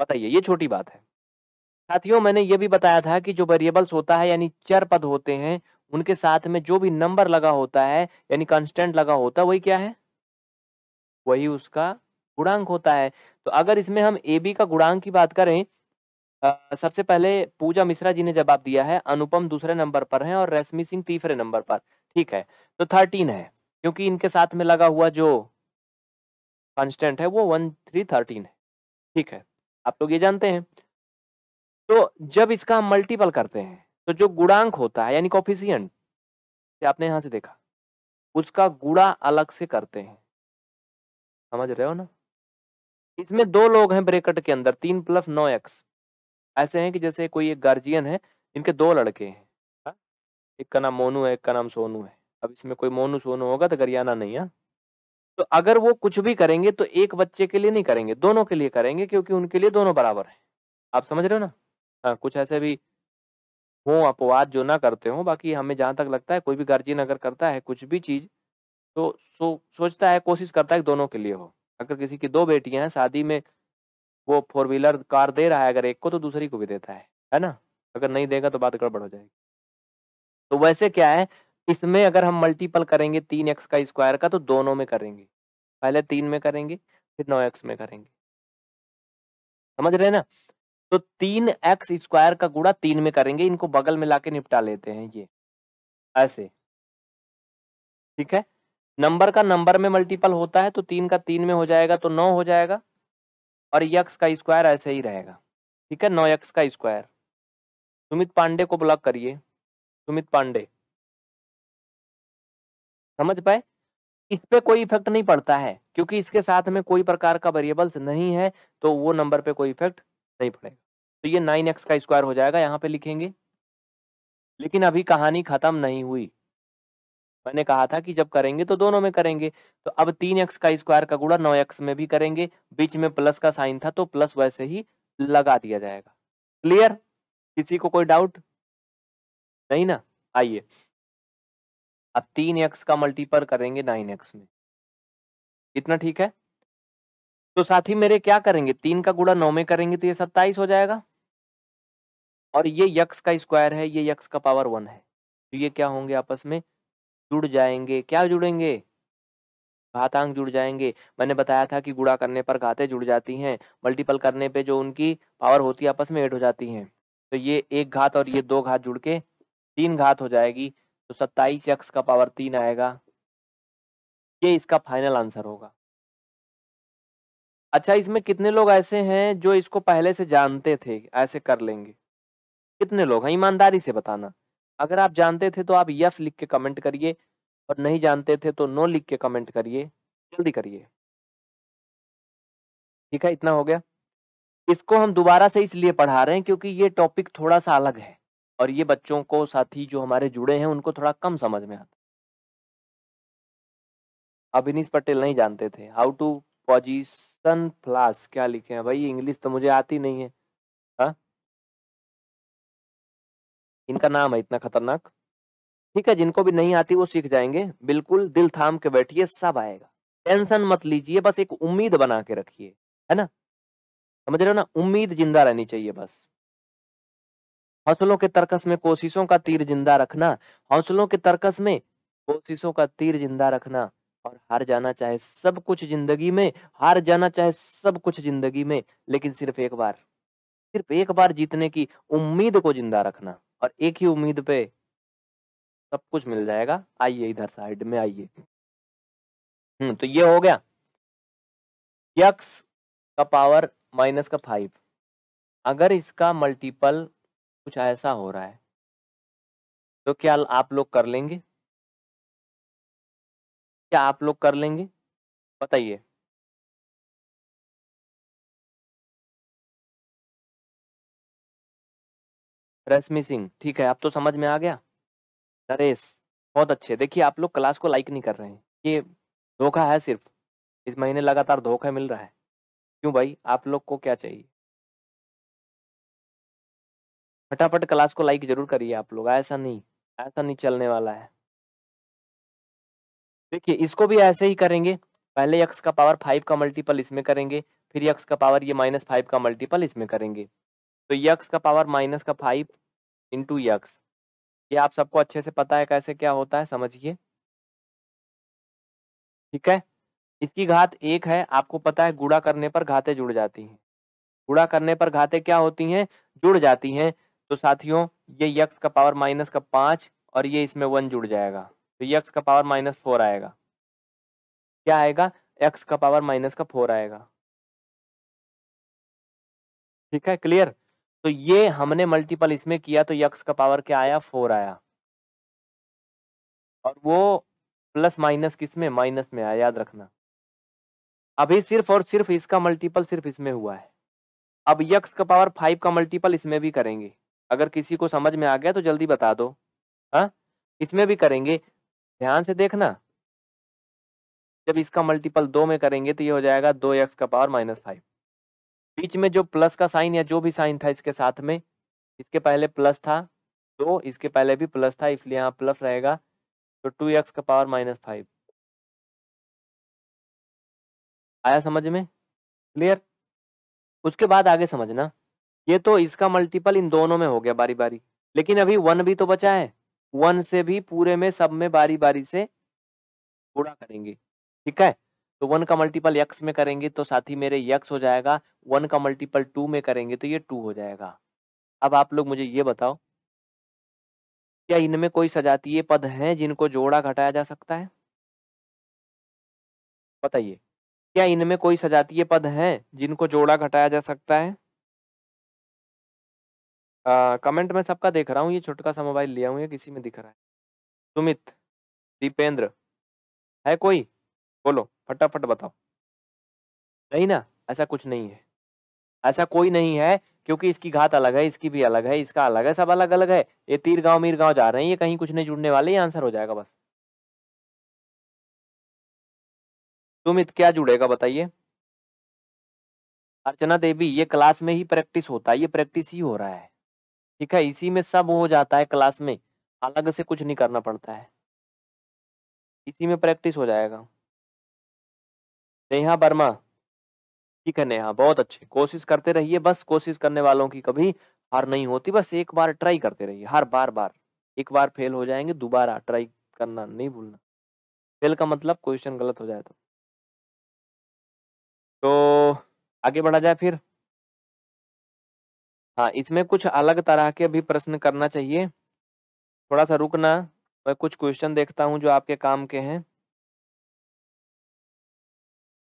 बताइए ये छोटी बात है साथियों मैंने ये भी बताया था कि जो वेरिएबल्स होता है यानी चर पद होते हैं उनके साथ में जो भी नंबर लगा होता है यानी कांस्टेंट लगा होता है वही क्या है वही उसका गुणांक होता है तो अगर इसमें हम ए बी का गुणांक की बात करें सबसे पहले पूजा मिश्रा जी ने जवाब दिया है अनुपम दूसरे नंबर पर है और रश्मि सिंह तीसरे नंबर पर ठीक है तो थर्टीन है क्योंकि इनके साथ में लगा हुआ जो कांस्टेंट है वो वन थ्री थर्टीन है ठीक है आप लोग ये जानते हैं तो जब इसका हम मल्टीपल करते हैं तो जो गुणांक होता है यानी कॉफिशियंट आपने यहां से देखा उसका गुड़ा अलग से करते हैं समझ रहे हो ना इसमें दो लोग हैं ब्रेकट के अंदर तीन प्लस नौ एक्स ऐसे हैं कि जैसे कोई एक गार्जियन है इनके दो लड़के हैं हाँ। एक का नाम मोनू है एक का नाम सोनू है अब इसमें कोई मोनू सोनू होगा तो गरियाना नहीं है हाँ। तो अगर वो कुछ भी करेंगे तो एक बच्चे के लिए नहीं करेंगे दोनों के लिए करेंगे क्योंकि उनके लिए दोनों बराबर हैं आप समझ रहे हो ना हाँ कुछ ऐसे भी हो अपवाद जो ना करते हो बाकी हमें जहाँ तक लगता है कोई भी गार्जियन अगर करता है कुछ भी चीज़ तो सो सोचता है कोशिश करता है दोनों के लिए हो अगर किसी की दो बेटियां हैं शादी में वो फोर व्हीलर कार दे रहा है अगर एक को तो दूसरी को भी देता है है ना अगर नहीं देगा तो बात गड़बड़ हो जाएगी तो वैसे क्या है इसमें अगर हम मल्टीपल करेंगे तीन एक्स का स्क्वायर का तो दोनों में करेंगे पहले तीन में करेंगे फिर नौ एक्स में करेंगे समझ रहे हैं ना तो तीन एक्स स्क्वायर का गुड़ा तीन में करेंगे इनको बगल में लाके निपटा लेते हैं ये ऐसे ठीक है नंबर का नंबर में मल्टीपल होता है तो तीन का तीन में हो जाएगा तो नौ हो जाएगा और यक्स का स्क्वायर ऐसे ही रहेगा ठीक है नौ यक्स का स्क्वायर सुमित पांडे को ब्लॉक करिए सुमित पांडे समझ पाए इस पे कोई इफेक्ट नहीं पड़ता है क्योंकि इसके साथ में कोई प्रकार का वेरिएबल्स नहीं है तो वो नंबर पे कोई इफेक्ट नहीं पड़ेगा तो ये नाइन एक्स का स्क्वायर हो जाएगा यहाँ पे लिखेंगे लेकिन अभी कहानी खत्म नहीं हुई मैंने कहा था कि जब करेंगे तो दोनों में करेंगे तो अब तीन एक्स का स्क्वायर का गुड़ा नौ एक्स में भी करेंगे बीच में प्लस का साइन था तो प्लस वैसे ही लगा दिया जाएगा क्लियर किसी को कोई डाउट नहीं ना आइए अब तीन एक्स का मल्टीपल करेंगे नाइन एक्स में इतना ठीक है तो साथ ही मेरे क्या करेंगे तीन का गुड़ा नौ में करेंगे तो ये सत्ताईस हो जाएगा और ये यक्स का स्क्वायर है ये यक्स का पावर वन है तो ये क्या होंगे आपस में जुड़ जाएंगे क्या जुड़ेंगे घातांक जुड़ जाएंगे मैंने बताया था कि गुड़ा करने पर घातें जुड़ जाती हैं मल्टीपल करने पे जो उनकी पावर होती है आपस में एड हो जाती हैं तो ये एक घात और ये दो घात जुड़ के तीन घात हो जाएगी तो सत्ताईस एक्स का पावर तीन आएगा ये इसका फाइनल आंसर होगा अच्छा इसमें कितने लोग ऐसे हैं जो इसको पहले से जानते थे ऐसे कर लेंगे कितने लोग हैं ईमानदारी से बताना अगर आप जानते थे तो आप यस लिख के कमेंट करिए और नहीं जानते थे तो नो लिख के कमेंट करिए जल्दी करिए ठीक है इतना हो गया इसको हम दोबारा से इसलिए पढ़ा रहे हैं क्योंकि ये टॉपिक थोड़ा सा अलग है और ये बच्चों को साथी जो हमारे जुड़े हैं उनको थोड़ा कम समझ में आता अभिनीश पटेल नहीं जानते थे हाउ टू पोजिशन फ्लास क्या लिखे हैं भाई इंग्लिश तो मुझे आती नहीं है इनका नाम है इतना खतरनाक ठीक है जिनको भी नहीं आती वो सीख जाएंगे बिल्कुल दिल थाम के बैठिए सब आएगा टेंशन मत लीजिए बस एक उम्मीद बना के रखिए है ना समझ रहे हो ना उम्मीद जिंदा रहनी चाहिए बस हौसलों के तर्कस में कोशिशों का तीर जिंदा रखना हौसलों के तर्कस में कोशिशों का तीर जिंदा रखना और हार जाना चाहे सब कुछ जिंदगी में हार जाना चाहे सब कुछ जिंदगी में लेकिन सिर्फ एक बार सिर्फ एक बार जीतने की उम्मीद को जिंदा रखना और एक ही उम्मीद पे सब कुछ मिल जाएगा आइए इधर साइड में आइए हम्म तो ये हो गया यक्स का पावर माइनस का फाइव अगर इसका मल्टीपल कुछ ऐसा हो रहा है तो क्या आप लोग कर लेंगे क्या आप लोग कर लेंगे बताइए रश्मि सिंह ठीक है आप तो समझ में आ गया नरेश बहुत अच्छे देखिए आप लोग क्लास को लाइक नहीं कर रहे हैं ये धोखा है सिर्फ इस महीने लगातार धोखा मिल रहा है क्यों भाई आप लोग को क्या चाहिए फटाफट क्लास को लाइक जरूर करिए आप लोग ऐसा नहीं ऐसा नहीं चलने वाला है देखिए इसको भी ऐसे ही करेंगे पहले यक्स का पावर फाइव का मल्टीपल इसमें करेंगे फिर यक्स का पावर ये माइनस फाइव का मल्टीपल इसमें करेंगे तो यक्स का पावर माइनस का फाइव इंटू यक्स ये आप सबको अच्छे से पता है कैसे क्या होता है समझिए ठीक है इसकी घात एक है आपको पता है गुड़ा करने पर घाते जुड़ जाती हैं गुड़ा करने पर घाते क्या होती हैं जुड़ जाती हैं तो साथियों ये यक्स का पावर माइनस का पांच और ये इसमें वन जुड़ जाएगा तो यक्स का पावर माइनस फोर आएगा क्या आएगा एक्स का पावर माइनस का फोर आएगा ठीक है क्लियर तो ये हमने मल्टीपल इसमें किया तो यक्स का पावर क्या आया फोर आया और वो प्लस माइनस किस में माइनस में आया याद रखना अभी सिर्फ और सिर्फ इसका मल्टीपल सिर्फ इसमें हुआ है अब यक्स का पावर फाइव का मल्टीपल इसमें भी करेंगे अगर किसी को समझ में आ गया तो जल्दी बता दो हाँ इसमें भी करेंगे ध्यान से देखना जब इसका मल्टीपल दो में करेंगे तो ये हो जाएगा दो यक्स का पावर माइनस फाइव बीच में जो प्लस का साइन या जो भी साइन था इसके साथ में इसके पहले प्लस था दो तो इसके पहले भी प्लस था इसलिए यहाँ प्लस रहेगा तो टू एक्स का पावर माइनस फाइव आया समझ में क्लियर उसके बाद आगे समझना ये तो इसका मल्टीपल इन दोनों में हो गया बारी बारी लेकिन अभी वन भी तो बचा है वन से भी पूरे में सब में बारी बारी से पूरा करेंगे ठीक है तो वन का मल्टीपल यक्स में करेंगे तो साथ ही मेरे यक्स हो जाएगा वन का मल्टीपल टू में करेंगे तो ये टू हो जाएगा अब आप लोग मुझे ये बताओ क्या इनमें कोई सजातीय पद हैं जिनको जोड़ा घटाया जा सकता है बताइए क्या इनमें कोई सजातीय पद हैं जिनको जोड़ा घटाया जा सकता है आ, कमेंट में सबका देख रहा हूँ ये छोटका सा मोबाइल लिया हूँ किसी में दिख रहा है सुमित दीपेंद्र है कोई बोलो फटाफट बताओ नहीं ना ऐसा कुछ नहीं है ऐसा कोई नहीं है क्योंकि इसकी घात अलग है इसकी भी अलग है इसका अलग है सब अलग अलग है ये तीर गांव मीर गांव जा रहे हैं ये कहीं कुछ नहीं जुड़ने वाले ये आंसर हो जाएगा बस सुमित क्या जुड़ेगा बताइए अर्चना देवी ये क्लास में ही प्रैक्टिस होता है ये प्रैक्टिस ही हो रहा है ठीक है इसी में सब हो जाता है क्लास में अलग से कुछ नहीं करना पड़ता है इसी में प्रैक्टिस हो जाएगा नेहा वर्मा ठीक है नेहा बहुत अच्छे कोशिश करते रहिए बस कोशिश करने वालों की कभी हार नहीं होती बस एक बार ट्राई करते रहिए हर बार बार एक बार फेल हो जाएंगे दोबारा ट्राई करना नहीं भूलना फेल का मतलब क्वेश्चन गलत हो जाए तो तो आगे बढ़ा जाए फिर हाँ इसमें कुछ अलग तरह के भी प्रश्न करना चाहिए थोड़ा सा रुकना मैं कुछ क्वेश्चन देखता हूँ जो आपके काम के हैं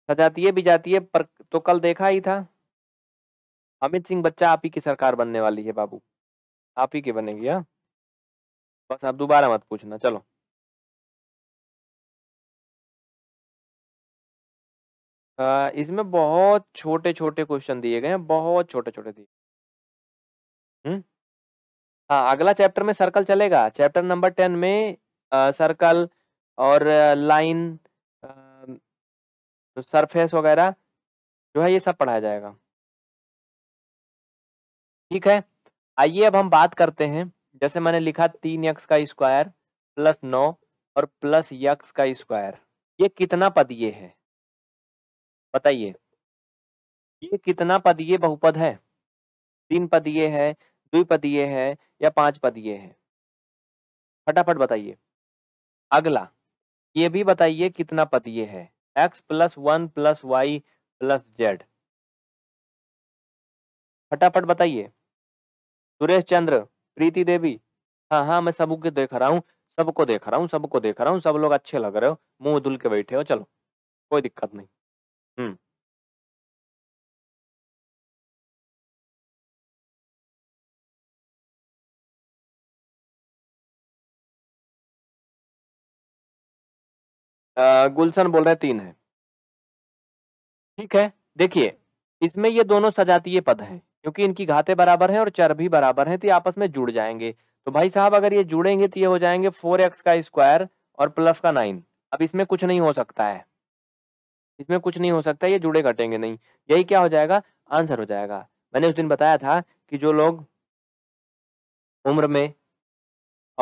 सजातीय है भी जाती है पर तो कल देखा ही था अमित सिंह बच्चा आप ही की सरकार बनने वाली है बाबू आप ही की बनेगी हाँ बस आप दोबारा मत पूछना चलो इसमें बहुत छोटे छोटे क्वेश्चन दिए गए हैं बहुत छोटे छोटे दिए हम्म हाँ अगला चैप्टर में सर्कल चलेगा चैप्टर नंबर टेन में आ, सर्कल और लाइन तो सरफेस वगैरह जो है ये सब पढ़ाया जाएगा ठीक है आइए अब हम बात करते हैं जैसे मैंने लिखा तीन यक्स का स्क्वायर प्लस नौ और प्लस यक्स का स्क्वायर ये कितना पद ये है बताइए ये कितना पदीय बहुपद है तीन पदीय है ये है या पांच पद ये है फटाफट बताइए अगला ये भी बताइए कितना ये है x plus one plus y plus z फटाफट बताइए सुरेश चंद्र प्रीति देवी हाँ हाँ मैं सबको देख रहा हूँ सबको देख रहा हूँ सबको देख रहा हूँ सब लोग अच्छे लग रहे हो मुंह धुल के बैठे हो चलो कोई दिक्कत नहीं हम्म गुलशन बोल रहे हैं तीन है ठीक है देखिए इसमें ये दोनों सजातीय पद हैं क्योंकि इनकी घाते बराबर हैं और चर भी बराबर हैं तो आपस में जुड़ जाएंगे तो भाई साहब अगर ये जुड़ेंगे तो ये हो जाएंगे फोर एक्स का स्क्वायर और प्लस का नाइन अब इसमें कुछ नहीं हो सकता है इसमें कुछ नहीं हो सकता ये जुड़े घटेंगे नहीं यही क्या हो जाएगा आंसर हो जाएगा मैंने उस दिन बताया था कि जो लोग उम्र में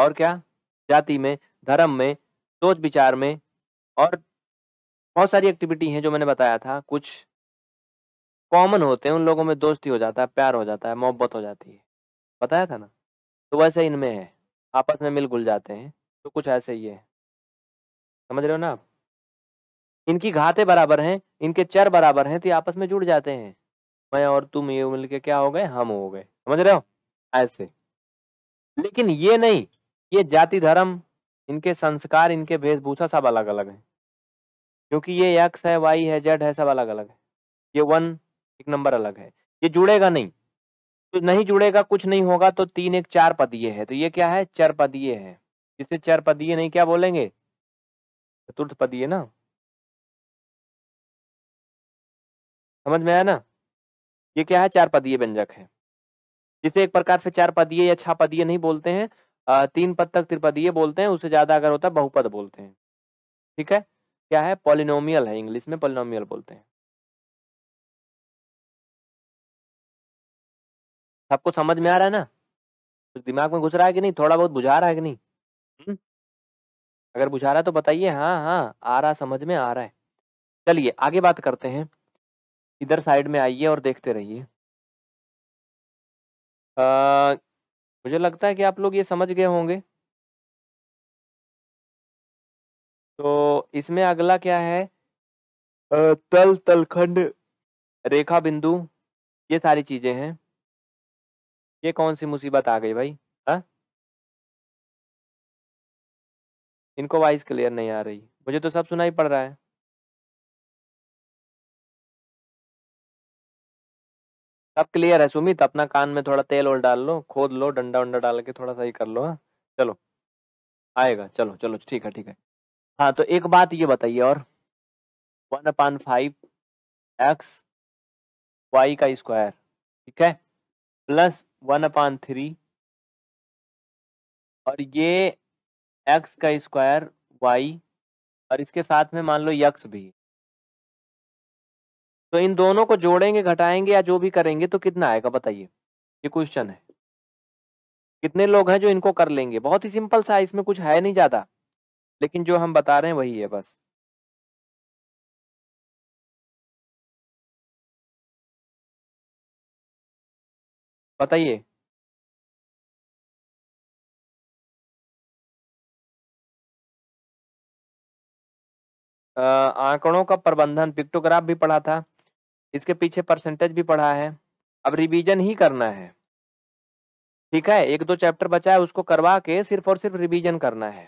और क्या जाति में धर्म में सोच विचार में और बहुत सारी एक्टिविटी हैं जो मैंने बताया था कुछ कॉमन होते हैं उन लोगों में दोस्ती हो जाता है प्यार हो जाता है मोहब्बत हो जाती है बताया था ना तो वैसे इनमें है आपस में मिल गुल जाते हैं तो कुछ ऐसे ही है समझ रहे हो ना आप इनकी घाते बराबर हैं इनके चर बराबर हैं तो आपस में जुड़ जाते हैं मैं और तुम ये मिलके क्या हो गए हम हो गए समझ रहे हो ऐसे लेकिन ये नहीं ये जाति धर्म इनके संस्कार इनके वेशभूषा सब अलग अलग है क्योंकि ये एक्स है वाई है जेड है सब अलग अलग है ये वन एक नंबर अलग है ये जुड़ेगा नहीं तो नहीं जुड़ेगा कुछ नहीं होगा तो तीन एक चार पदीय है तो ये क्या है चर पदीय है जिसे चर पदीय नहीं क्या बोलेंगे चतुर्थ पदीय ना समझ में आया ना ये क्या है चार पदीय व्यंजक है जिसे एक प्रकार से चार पदीय या छह पदीय नहीं बोलते हैं तीन पद तक त्रिपद ये बोलते हैं उससे ज्यादा अगर होता है बहुपद बोलते हैं ठीक है क्या है पॉलिनोमियल है इंग्लिश में पॉलिनोमियल बोलते हैं सबको समझ में आ रहा है ना कुछ दिमाग में घुस रहा है कि नहीं थोड़ा बहुत बुझा रहा है कि नहीं हुँ? हम्म। अगर बुझा रहा है तो बताइए हाँ हाँ आ रहा समझ में आ रहा है चलिए आगे बात करते हैं इधर साइड में आइए और देखते रहिए मुझे लगता है कि आप लोग ये समझ गए होंगे तो इसमें अगला क्या है तल तलखंड रेखा बिंदु ये सारी चीजें हैं ये कौन सी मुसीबत आ गई भाई हा? इनको वाइस क्लियर नहीं आ रही मुझे तो सब सुनाई पड़ रहा है सब क्लियर है सुमित अपना कान में थोड़ा तेल और डाल लो खोद लो डंडा उंडा डाल के थोड़ा सा ही कर लो हाँ चलो आएगा चलो चलो ठीक है ठीक है हाँ तो एक बात ये बताइए और one upon five x Y का स्क्वायर ठीक है प्लस वन अपान थ्री और ये एक्स का स्क्वायर वाई और इसके साथ में मान लो यक्स भी तो इन दोनों को जोड़ेंगे घटाएंगे या जो भी करेंगे तो कितना आएगा बताइए ये क्वेश्चन है कितने लोग हैं जो इनको कर लेंगे बहुत ही सिंपल सा है इसमें कुछ है नहीं ज्यादा लेकिन जो हम बता रहे हैं वही है बस बताइए आंकड़ों का प्रबंधन पिक्टोग्राफ भी पढ़ा था इसके पीछे परसेंटेज भी पढ़ा है अब रिवीजन ही करना है ठीक है एक दो चैप्टर बचा है उसको करवा के सिर्फ और सिर्फ रिवीजन करना है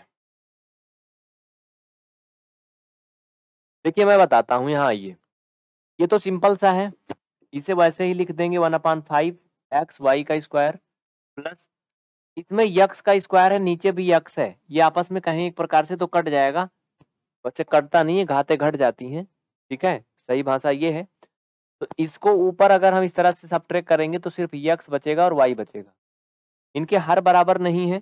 देखिए मैं बताता हूं यहाँ आइए ये तो सिंपल सा है इसे वैसे ही लिख देंगे one upon five x Y का स्क्वायर प्लस इसमें यक्स का स्क्वायर है नीचे भी यक्स है ये आपस में कहीं एक प्रकार से तो कट जाएगा बच्चे कटता नहीं है घाते घट जाती हैं ठीक है सही भाषा ये है तो इसको ऊपर अगर हम इस तरह से सब करेंगे तो सिर्फ यक्स बचेगा और वाई बचेगा इनके हर बराबर नहीं है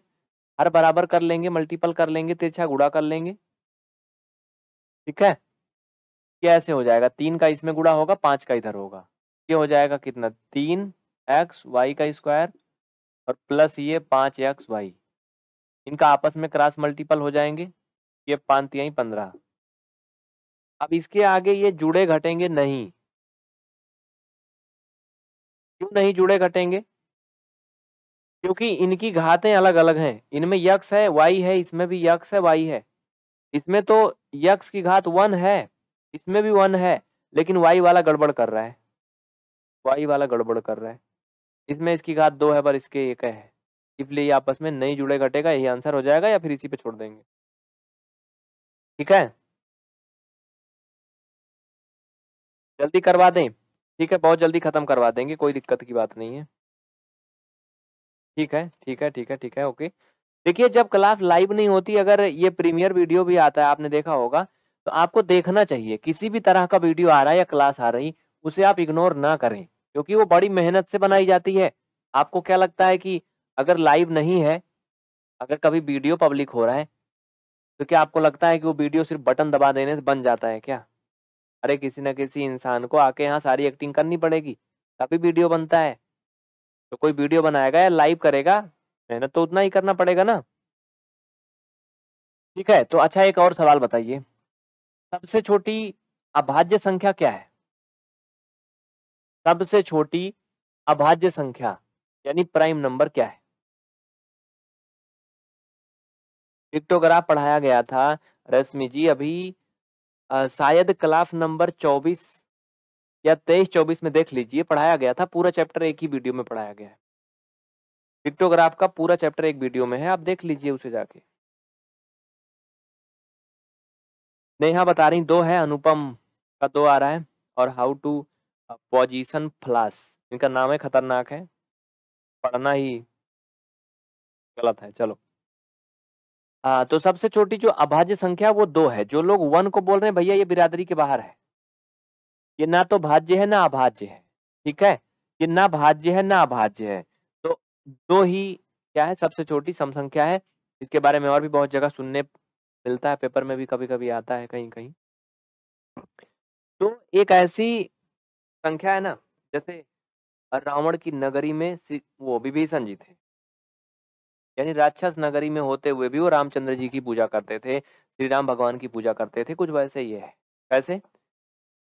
हर बराबर कर लेंगे मल्टीपल कर लेंगे तिरछा गुड़ा कर लेंगे ठीक है कैसे हो जाएगा तीन का इसमें गुड़ा होगा पांच का इधर होगा ये हो जाएगा कितना तीन एक्स वाई का स्क्वायर और प्लस ये पांच एक्स वाई इनका आपस में क्रॉस मल्टीपल हो जाएंगे ये पांच पंद्रह अब इसके आगे ये जुड़े घटेंगे नहीं क्यों नहीं जुड़े घटेंगे क्योंकि इनकी घातें अलग अलग हैं इनमें यक्स है वाई है इसमें भी यक्स है वाई है इसमें तो यक्स की घात वन है इसमें भी वन है लेकिन वाई वाला गड़बड़ कर रहा है वाई वाला गड़बड़ कर रहा है इसमें इसकी घात दो है पर इसके एक है इसलिए आपस में नहीं जुड़े घटेगा यही आंसर हो जाएगा या फिर इसी पे छोड़ देंगे ठीक है जल्दी करवा दें ठीक है बहुत जल्दी ख़त्म करवा देंगे कोई दिक्कत की बात नहीं है ठीक है ठीक है ठीक है ठीक है ओके देखिए जब क्लास लाइव नहीं होती अगर ये प्रीमियर वीडियो भी आता है आपने देखा होगा तो आपको देखना चाहिए किसी भी तरह का वीडियो आ रहा है या क्लास आ रही उसे आप इग्नोर ना करें क्योंकि वो बड़ी मेहनत से बनाई जाती है आपको क्या लगता है कि अगर लाइव नहीं है अगर कभी वीडियो पब्लिक हो रहा है तो क्या आपको लगता है कि वो वीडियो सिर्फ बटन दबा देने से बन जाता है क्या अरे किसी ना किसी इंसान को आके यहाँ सारी एक्टिंग करनी पड़ेगी तभी वीडियो बनता है तो कोई वीडियो बनाएगा या लाइव करेगा मेहनत तो उतना ही करना पड़ेगा ना ठीक है तो अच्छा एक और सवाल बताइए सबसे छोटी अभाज्य संख्या क्या है सबसे छोटी अभाज्य संख्या यानी प्राइम नंबर क्या है पिक्टोग्राफ पढ़ाया गया था रश्मि जी अभी शायद क्लास नंबर चौबीस या तेईस चौबीस में देख लीजिए पढ़ाया गया था पूरा चैप्टर एक ही वीडियो में पढ़ाया गया है पिक्टोग्राफ का पूरा चैप्टर एक वीडियो में है आप देख लीजिए उसे जाके नेहा बता रही दो है अनुपम का दो आ रहा है और हाउ टू पोजिशन फ्लास इनका नाम है खतरनाक है पढ़ना ही गलत है चलो हाँ तो सबसे छोटी जो अभाज्य संख्या वो दो है जो लोग वन को बोल रहे हैं भैया ये बिरादरी के बाहर है ये ना तो भाज्य है ना अभाज्य है ठीक है ये ना भाज्य है ना अभाज्य है तो दो ही क्या है सबसे छोटी सम संख्या है इसके बारे में और भी बहुत जगह सुनने मिलता है पेपर में भी कभी कभी आता है कहीं कहीं तो एक ऐसी संख्या है ना जैसे रावण की नगरी में वो विभीषण जी थे यानी राक्षस नगरी में होते हुए भी वो रामचंद्र जी की पूजा करते थे श्री राम भगवान की पूजा करते थे कुछ वैसे ही है कैसे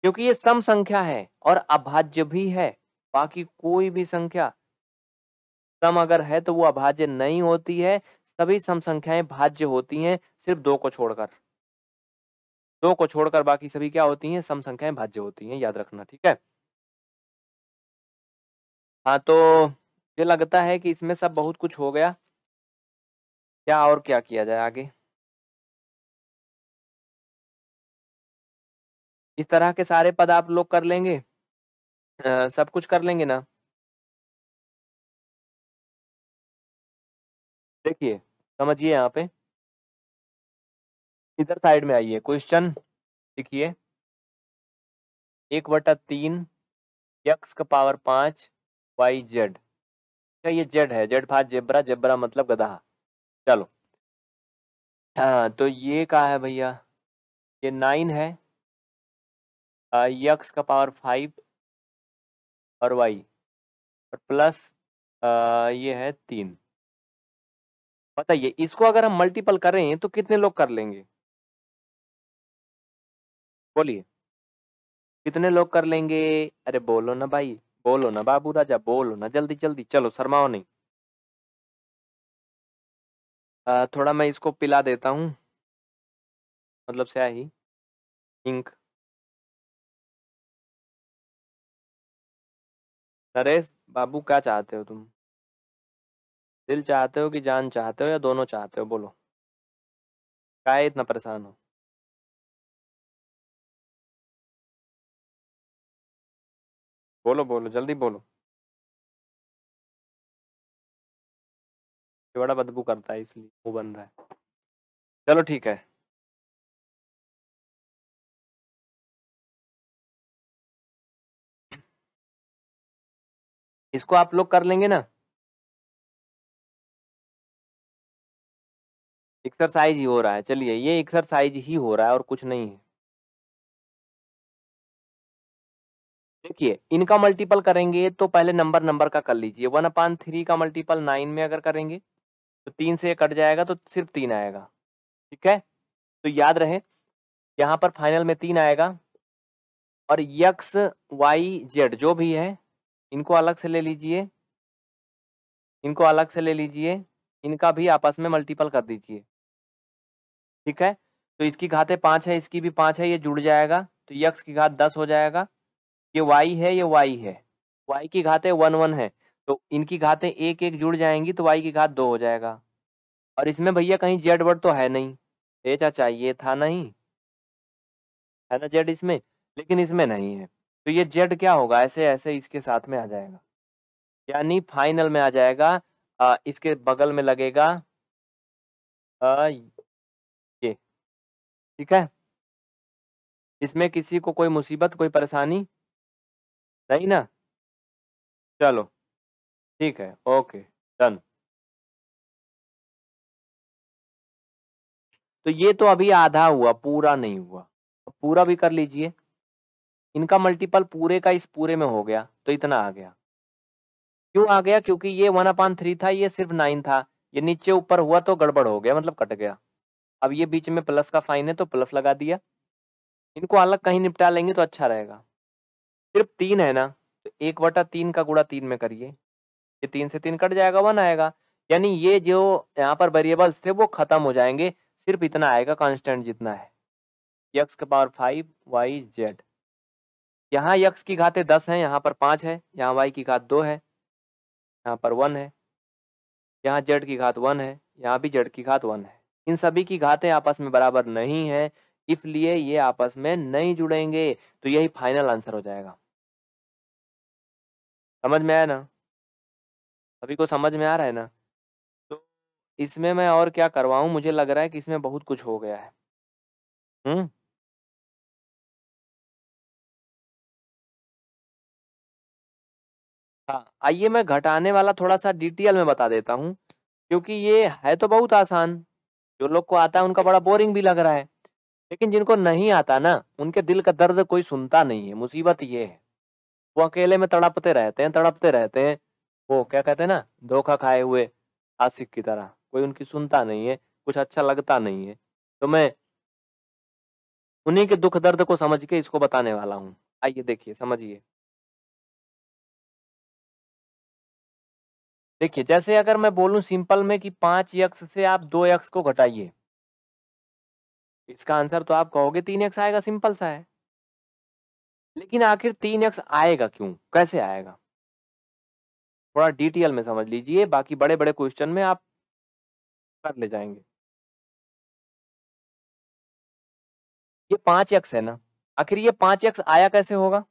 क्योंकि ये सम संख्या है और अभाज्य भी है बाकी कोई भी संख्या सम अगर है तो वो अभाज्य नहीं होती है सभी सम संख्याएं भाज्य होती हैं सिर्फ दो को छोड़कर दो को छोड़कर बाकी सभी क्या होती हैं सम संख्याएं भाज्य होती हैं याद रखना ठीक है हाँ तो मुझे लगता है कि इसमें सब बहुत कुछ हो गया क्या और क्या किया जाए आगे इस तरह के सारे पद आप लोग कर लेंगे आ, सब कुछ कर लेंगे ना देखिए समझिए यहाँ पे इधर साइड में आइए क्वेश्चन लिखिए एक बटा तीन यक्स का पावर पांच वाई जेड क्या ये जेड है जेड फाज जेबरा जेब्रा मतलब गधा चलो हाँ तो ये कहा है भैया ये नाइन है यक्स का पावर फाइव और वाई और प्लस आ, ये है तीन बताइए इसको अगर हम मल्टीपल कर रहे हैं तो कितने लोग कर लेंगे बोलिए कितने लोग कर लेंगे अरे बोलो ना भाई बोलो ना बाबू राजा बोलो ना जल्दी जल्दी चलो शर्माओ नहीं थोड़ा मैं इसको पिला देता हूँ मतलब स्याही इंक नरेश बाबू क्या चाहते हो तुम दिल चाहते हो कि जान चाहते हो या दोनों चाहते हो बोलो क्या इतना परेशान हो बोलो बोलो जल्दी बोलो बड़ा बदबू करता है इसलिए वो बन रहा है चलो ठीक है इसको आप लोग कर लेंगे ना एक्सरसाइज ही हो रहा है चलिए ये एक्सरसाइज ही हो रहा है और कुछ नहीं है देखिए इनका मल्टीपल करेंगे तो पहले नंबर नंबर का कर लीजिए वन अपान थ्री का मल्टीपल नाइन में अगर करेंगे तो तीन से कट जाएगा तो सिर्फ तीन आएगा ठीक है तो याद रहे यहाँ पर फाइनल में तीन आएगा और यक्स वाई जेड जो भी है इनको अलग से ले लीजिए इनको अलग से ले लीजिए इनका भी आपस में मल्टीपल कर दीजिए ठीक है तो इसकी घाते पाँच है इसकी भी पाँच है ये जुड़ जाएगा तो यक्स की घात दस हो जाएगा ये वाई है ये वाई है वाई की घाते वन वन है तो इनकी घातें एक एक जुड़ जाएंगी तो वाई की घात दो हो जाएगा और इसमें भैया कहीं जेड वर्ड तो है नहीं ए चाचा ये था नहीं है ना जेड इसमें लेकिन इसमें नहीं है तो ये जेड क्या होगा ऐसे ऐसे इसके साथ में आ जाएगा यानी फाइनल में आ जाएगा आ, इसके बगल में लगेगा आ, ये ठीक है इसमें किसी को कोई मुसीबत कोई परेशानी नहीं ना चलो ठीक है ओके डन तो ये तो अभी आधा हुआ पूरा नहीं हुआ पूरा भी कर लीजिए इनका मल्टीपल पूरे का इस पूरे में हो गया तो इतना आ गया क्यों आ गया क्योंकि ये वन अपान थ्री था ये सिर्फ नाइन था ये नीचे ऊपर हुआ तो गड़बड़ हो गया मतलब कट गया अब ये बीच में प्लस का फाइन है तो प्लस लगा दिया इनको अलग कहीं निपटा लेंगे तो अच्छा रहेगा सिर्फ तीन है ना तो एक बटा तीन का गुड़ा तीन में करिए ये तीन से तीन कट जाएगा वन आएगा यानी ये जो यहाँ पर वेरिएबल्स थे वो खत्म हो जाएंगे सिर्फ इतना आएगा कांस्टेंट जितना है यक्स के पावर फाइव वाई जेड यहाँ यक्स की घाते दस हैं यहाँ पर पाँच है यहाँ वाई की घात दो है यहाँ पर वन है यहाँ जेड की घात वन है यहाँ भी जेड की घात वन है इन सभी की घातें आपस में बराबर नहीं है इसलिए ये आपस में नहीं जुड़ेंगे तो यही फाइनल आंसर हो जाएगा समझ में आया ना सभी को समझ में आ रहा है ना तो इसमें मैं और क्या करवाऊँ मुझे लग रहा है कि इसमें बहुत कुछ हो गया है हुँ? हाँ आइए मैं घटाने वाला थोड़ा सा डिटेल में बता देता हूँ क्योंकि ये है तो बहुत आसान जो लोग को आता है उनका बड़ा बोरिंग भी लग रहा है लेकिन जिनको नहीं आता ना उनके दिल का दर्द कोई सुनता नहीं है मुसीबत ये है वो अकेले में तड़पते रहते हैं तड़पते रहते हैं वो क्या कहते हैं ना धोखा खाए हुए आशिक की तरह कोई उनकी सुनता नहीं है कुछ अच्छा लगता नहीं है तो मैं उन्हीं के दुख दर्द को समझ के इसको बताने वाला हूँ आइए देखिए समझिए देखिए जैसे अगर मैं बोलूं सिंपल में कि पांच यक्स से आप दो यक्स को घटाइए इसका आंसर तो आप कहोगे तीन यक्स आएगा सिंपल सा है लेकिन आखिर तीन एक्स आएगा क्यों कैसे आएगा थोड़ा डिटेल में समझ लीजिए बाकी बड़े बड़े क्वेश्चन में आप कर ले जाएंगे ये पांच एक्स है ना आखिर ये पांच एक्स आया कैसे होगा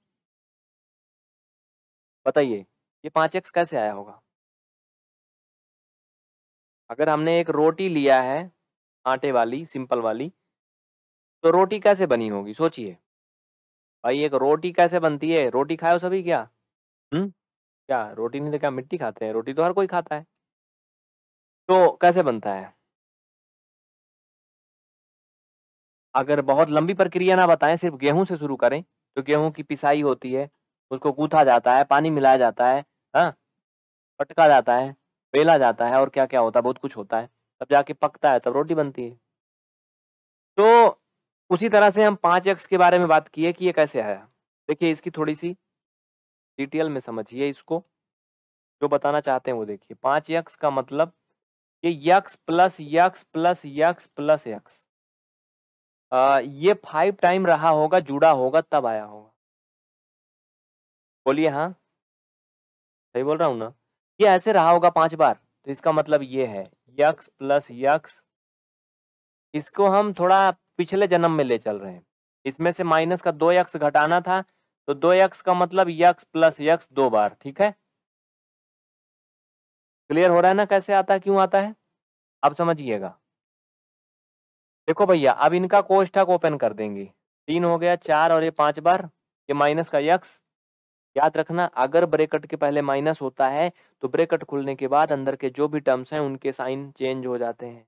बताइए ये पांच एक्स कैसे आया होगा अगर हमने एक रोटी लिया है आटे वाली सिंपल वाली तो रोटी कैसे बनी होगी सोचिए भाई एक रोटी कैसे बनती है रोटी खाए सभी क्या हम्म क्या रोटी नहीं तो क्या मिट्टी खाते हैं रोटी तो हर कोई खाता है तो कैसे बनता है अगर बहुत लंबी प्रक्रिया ना बताएं सिर्फ गेहूं से शुरू करें तो गेहूं की पिसाई होती है उसको गूथा जाता है पानी मिलाया जाता है हाँ पटका जाता है बेला जाता है और क्या क्या होता है बहुत कुछ होता है तब जाके पकता है तब रोटी बनती है तो उसी तरह से हम पाँच एक्स के बारे में बात की है कि ये कैसे आया देखिए इसकी थोड़ी सी डिटेल में समझिए इसको जो बताना चाहते हैं वो देखिए पांच यक्स का मतलब ये x plus x plus x plus x ये फाइव टाइम रहा होगा जुड़ा होगा तब आया होगा बोलिए हाँ सही बोल रहा हूँ ना ये ऐसे रहा होगा पांच बार तो इसका मतलब ये है यक्स प्लस यक्स इसको हम थोड़ा पिछले जन्म में ले चल रहे हैं इसमें से माइनस का दो यक्स घटाना था तो दो यक्स का मतलब यक्स प्लस यक्स दो बार ठीक है क्लियर हो रहा है ना कैसे आता है क्यों आता है आप समझिएगा देखो भैया अब इनका कोष्ठक ओपन कर देंगे तीन हो गया चार और ये पांच बार ये माइनस का यक्स याद रखना अगर ब्रेकट के पहले माइनस होता है तो ब्रेकट खुलने के बाद अंदर के जो भी टर्म्स हैं उनके साइन चेंज हो जाते हैं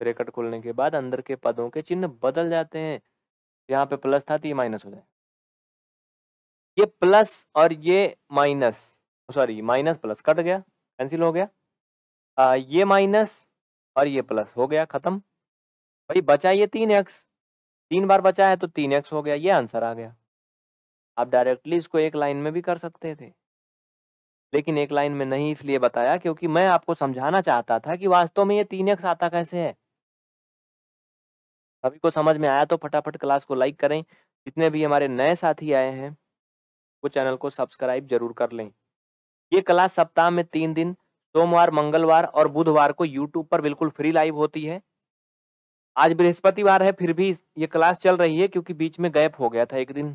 ब्रेकट खुलने के बाद अंदर के पदों के चिन्ह बदल जाते हैं यहाँ पे प्लस था तो ये माइनस हो जाए ये प्लस और ये minus sorry minus plus cut गया कैंसिल हो गया आ, ये माइनस और ये प्लस हो गया ख़त्म भाई बचा ये तीन एक्स तीन बार बचा है तो तीन एक्स हो गया ये आंसर आ गया आप डायरेक्टली इसको एक लाइन में भी कर सकते थे लेकिन एक लाइन में नहीं इसलिए बताया क्योंकि मैं आपको समझाना चाहता था कि वास्तव में ये तीन एक्स आता कैसे है सभी को समझ में आया तो फटाफट क्लास को लाइक करें जितने भी हमारे नए साथी आए हैं वो चैनल को सब्सक्राइब जरूर कर लें ये क्लास सप्ताह में तीन दिन सोमवार मंगलवार और बुधवार को यूट्यूब पर बिल्कुल फ्री लाइव होती है आज बृहस्पतिवार है फिर भी ये क्लास चल रही है क्योंकि बीच में गैप हो गया था एक दिन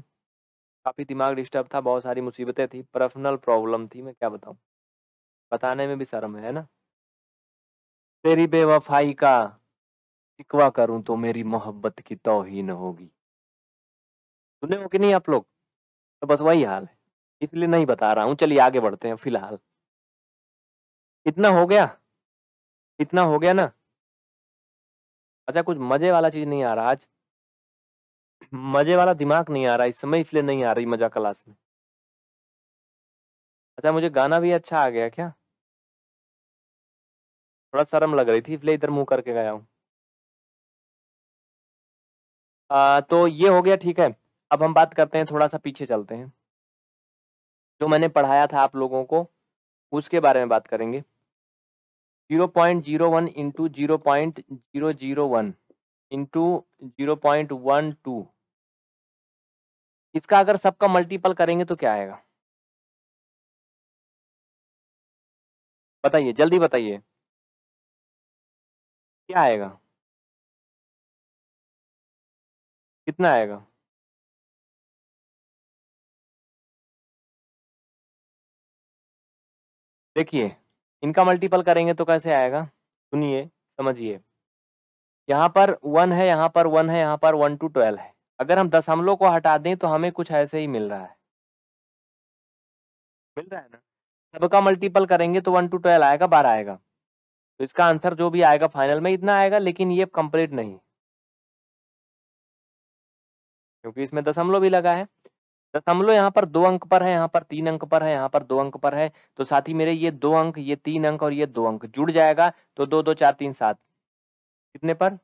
काफ़ी दिमाग डिस्टर्ब था बहुत सारी मुसीबतें थी पर्सनल प्रॉब्लम थी मैं क्या बताऊँ बताने में भी शर्म है ना तेरी बेवफाई का शिकवा करूं तो मेरी मोहब्बत की तोहिन होगी सुने हो कि नहीं आप लोग तो बस वही हाल है इसलिए नहीं बता रहा हूँ चलिए आगे बढ़ते हैं फिलहाल इतना हो गया इतना हो गया ना अच्छा कुछ मजे वाला चीज नहीं आ रहा आज मजे वाला दिमाग नहीं आ रहा इस समय इसलिए नहीं आ रही मजा क्लास में अच्छा मुझे गाना भी अच्छा आ गया क्या थोड़ा शर्म लग रही थी इसलिए इधर मुंह करके गया हूँ तो ये हो गया ठीक है अब हम बात करते हैं थोड़ा सा पीछे चलते हैं जो मैंने पढ़ाया था आप लोगों को उसके बारे में बात करेंगे 0.01 point zero one into zero point zero zero one into zero point one two इसका अगर सबका मल्टीपल करेंगे तो क्या आएगा बताइए जल्दी बताइए क्या आएगा कितना आएगा देखिए इनका मल्टीपल करेंगे तो कैसे आएगा सुनिए समझिए यहाँ पर वन है यहाँ पर वन है यहाँ पर वन टू ट्वेल्व है अगर हम दशमलव को हटा दें तो हमें कुछ ऐसे ही मिल रहा है मिल रहा है ना सबका मल्टीपल करेंगे तो वन टू ट्वेल्व आएगा बारह आएगा तो इसका आंसर जो भी आएगा फाइनल में इतना आएगा लेकिन ये कंप्लीट नहीं क्योंकि इसमें दशमलव भी लगा है दशमलव यहाँ पर दो अंक पर है यहाँ पर तीन अंक पर है यहाँ पर दो अंक पर है तो साथ ही मेरे ये दो अंक ये तीन अंक और ये दो अंक जुड़ जाएगा तो दो दो चार तीन सात कितने पर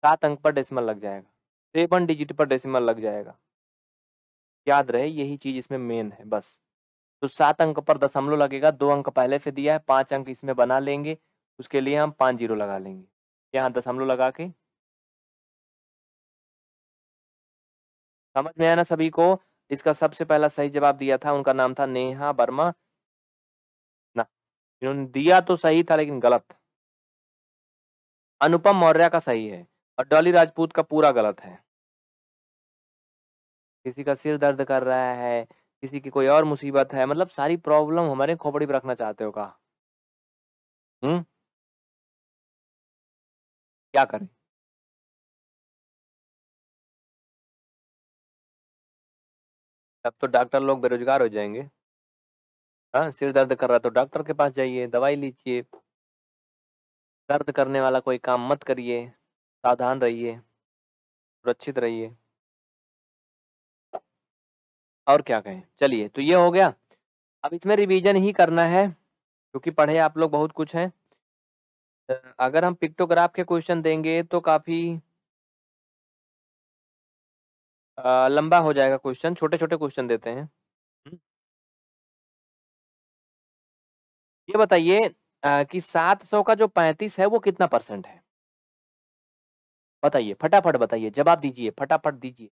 सात अंक पर डेसिमल लग जाएगा सेवन डिजिट पर डेसिमल लग जाएगा याद रहे यही चीज इसमें मेन है बस तो सात अंक पर दशमलव लगेगा दो अंक पहले से दिया है पांच अंक इसमें बना लेंगे उसके लिए हम पांच जीरो लगा लेंगे यहाँ दशमलव लगा के समझ में आया ना सभी को इसका सबसे पहला सही जवाब दिया था उनका नाम था नेहा वर्मा ना इन्होंने दिया तो सही था लेकिन गलत अनुपम मौर्य का सही है और डॉली राजपूत का पूरा गलत है किसी का सिर दर्द कर रहा है किसी की कोई और मुसीबत है मतलब सारी प्रॉब्लम हमारे खोपड़ी पर रखना चाहते हो कहा हम्म क्या करें तब तो डॉक्टर लोग बेरोजगार हो जाएंगे हाँ सिर दर्द कर रहा तो डॉक्टर के पास जाइए दवाई लीजिए दर्द करने वाला कोई काम मत करिए सावधान रहिए सुरक्षित रहिए और क्या कहें चलिए तो ये हो गया अब इसमें रिवीजन ही करना है क्योंकि पढ़े आप लोग बहुत कुछ हैं अगर हम पिक्टोग्राफ के क्वेश्चन देंगे तो काफ़ी लंबा हो जाएगा क्वेश्चन छोटे छोटे क्वेश्चन देते हैं ये बताइए कि 700 का जो 35 है वो कितना परसेंट है बताइए फटाफट बताइए जवाब दीजिए फटाफट दीजिए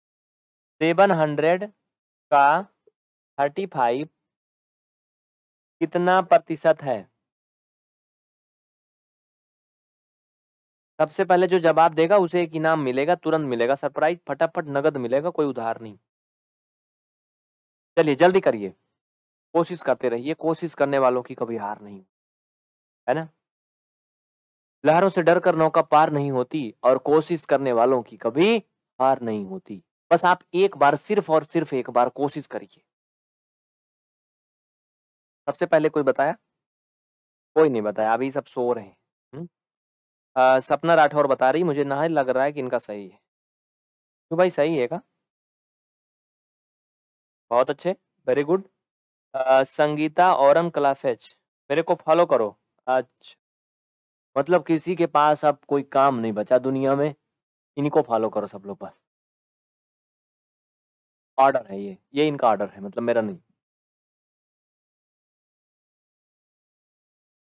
सेवन हंड्रेड का थर्टी फाइव कितना प्रतिशत है सबसे पहले जो जवाब देगा उसे एक इनाम मिलेगा तुरंत मिलेगा सरप्राइज फटाफट नगद मिलेगा कोई उधार नहीं चलिए जल्दी करिए कोशिश करते रहिए कोशिश करने वालों की कभी हार नहीं है ना लहरों से डर कर नौका पार नहीं होती और कोशिश करने वालों की कभी हार नहीं होती बस आप एक बार सिर्फ और सिर्फ एक बार कोशिश करिए सबसे पहले कोई बताया कोई नहीं बताया अभी सब सो रहे हैं आ, सपना राठौर बता रही मुझे ना लग रहा है कि इनका सही है तो भाई सही है का बहुत अच्छे वेरी गुड संगीता औरम क्लाफेज मेरे को फॉलो करो अच्छा मतलब किसी के पास अब कोई काम नहीं बचा दुनिया में इनको फॉलो करो सब लोग बस ऑर्डर है ये ये इनका ऑर्डर है मतलब मेरा नहीं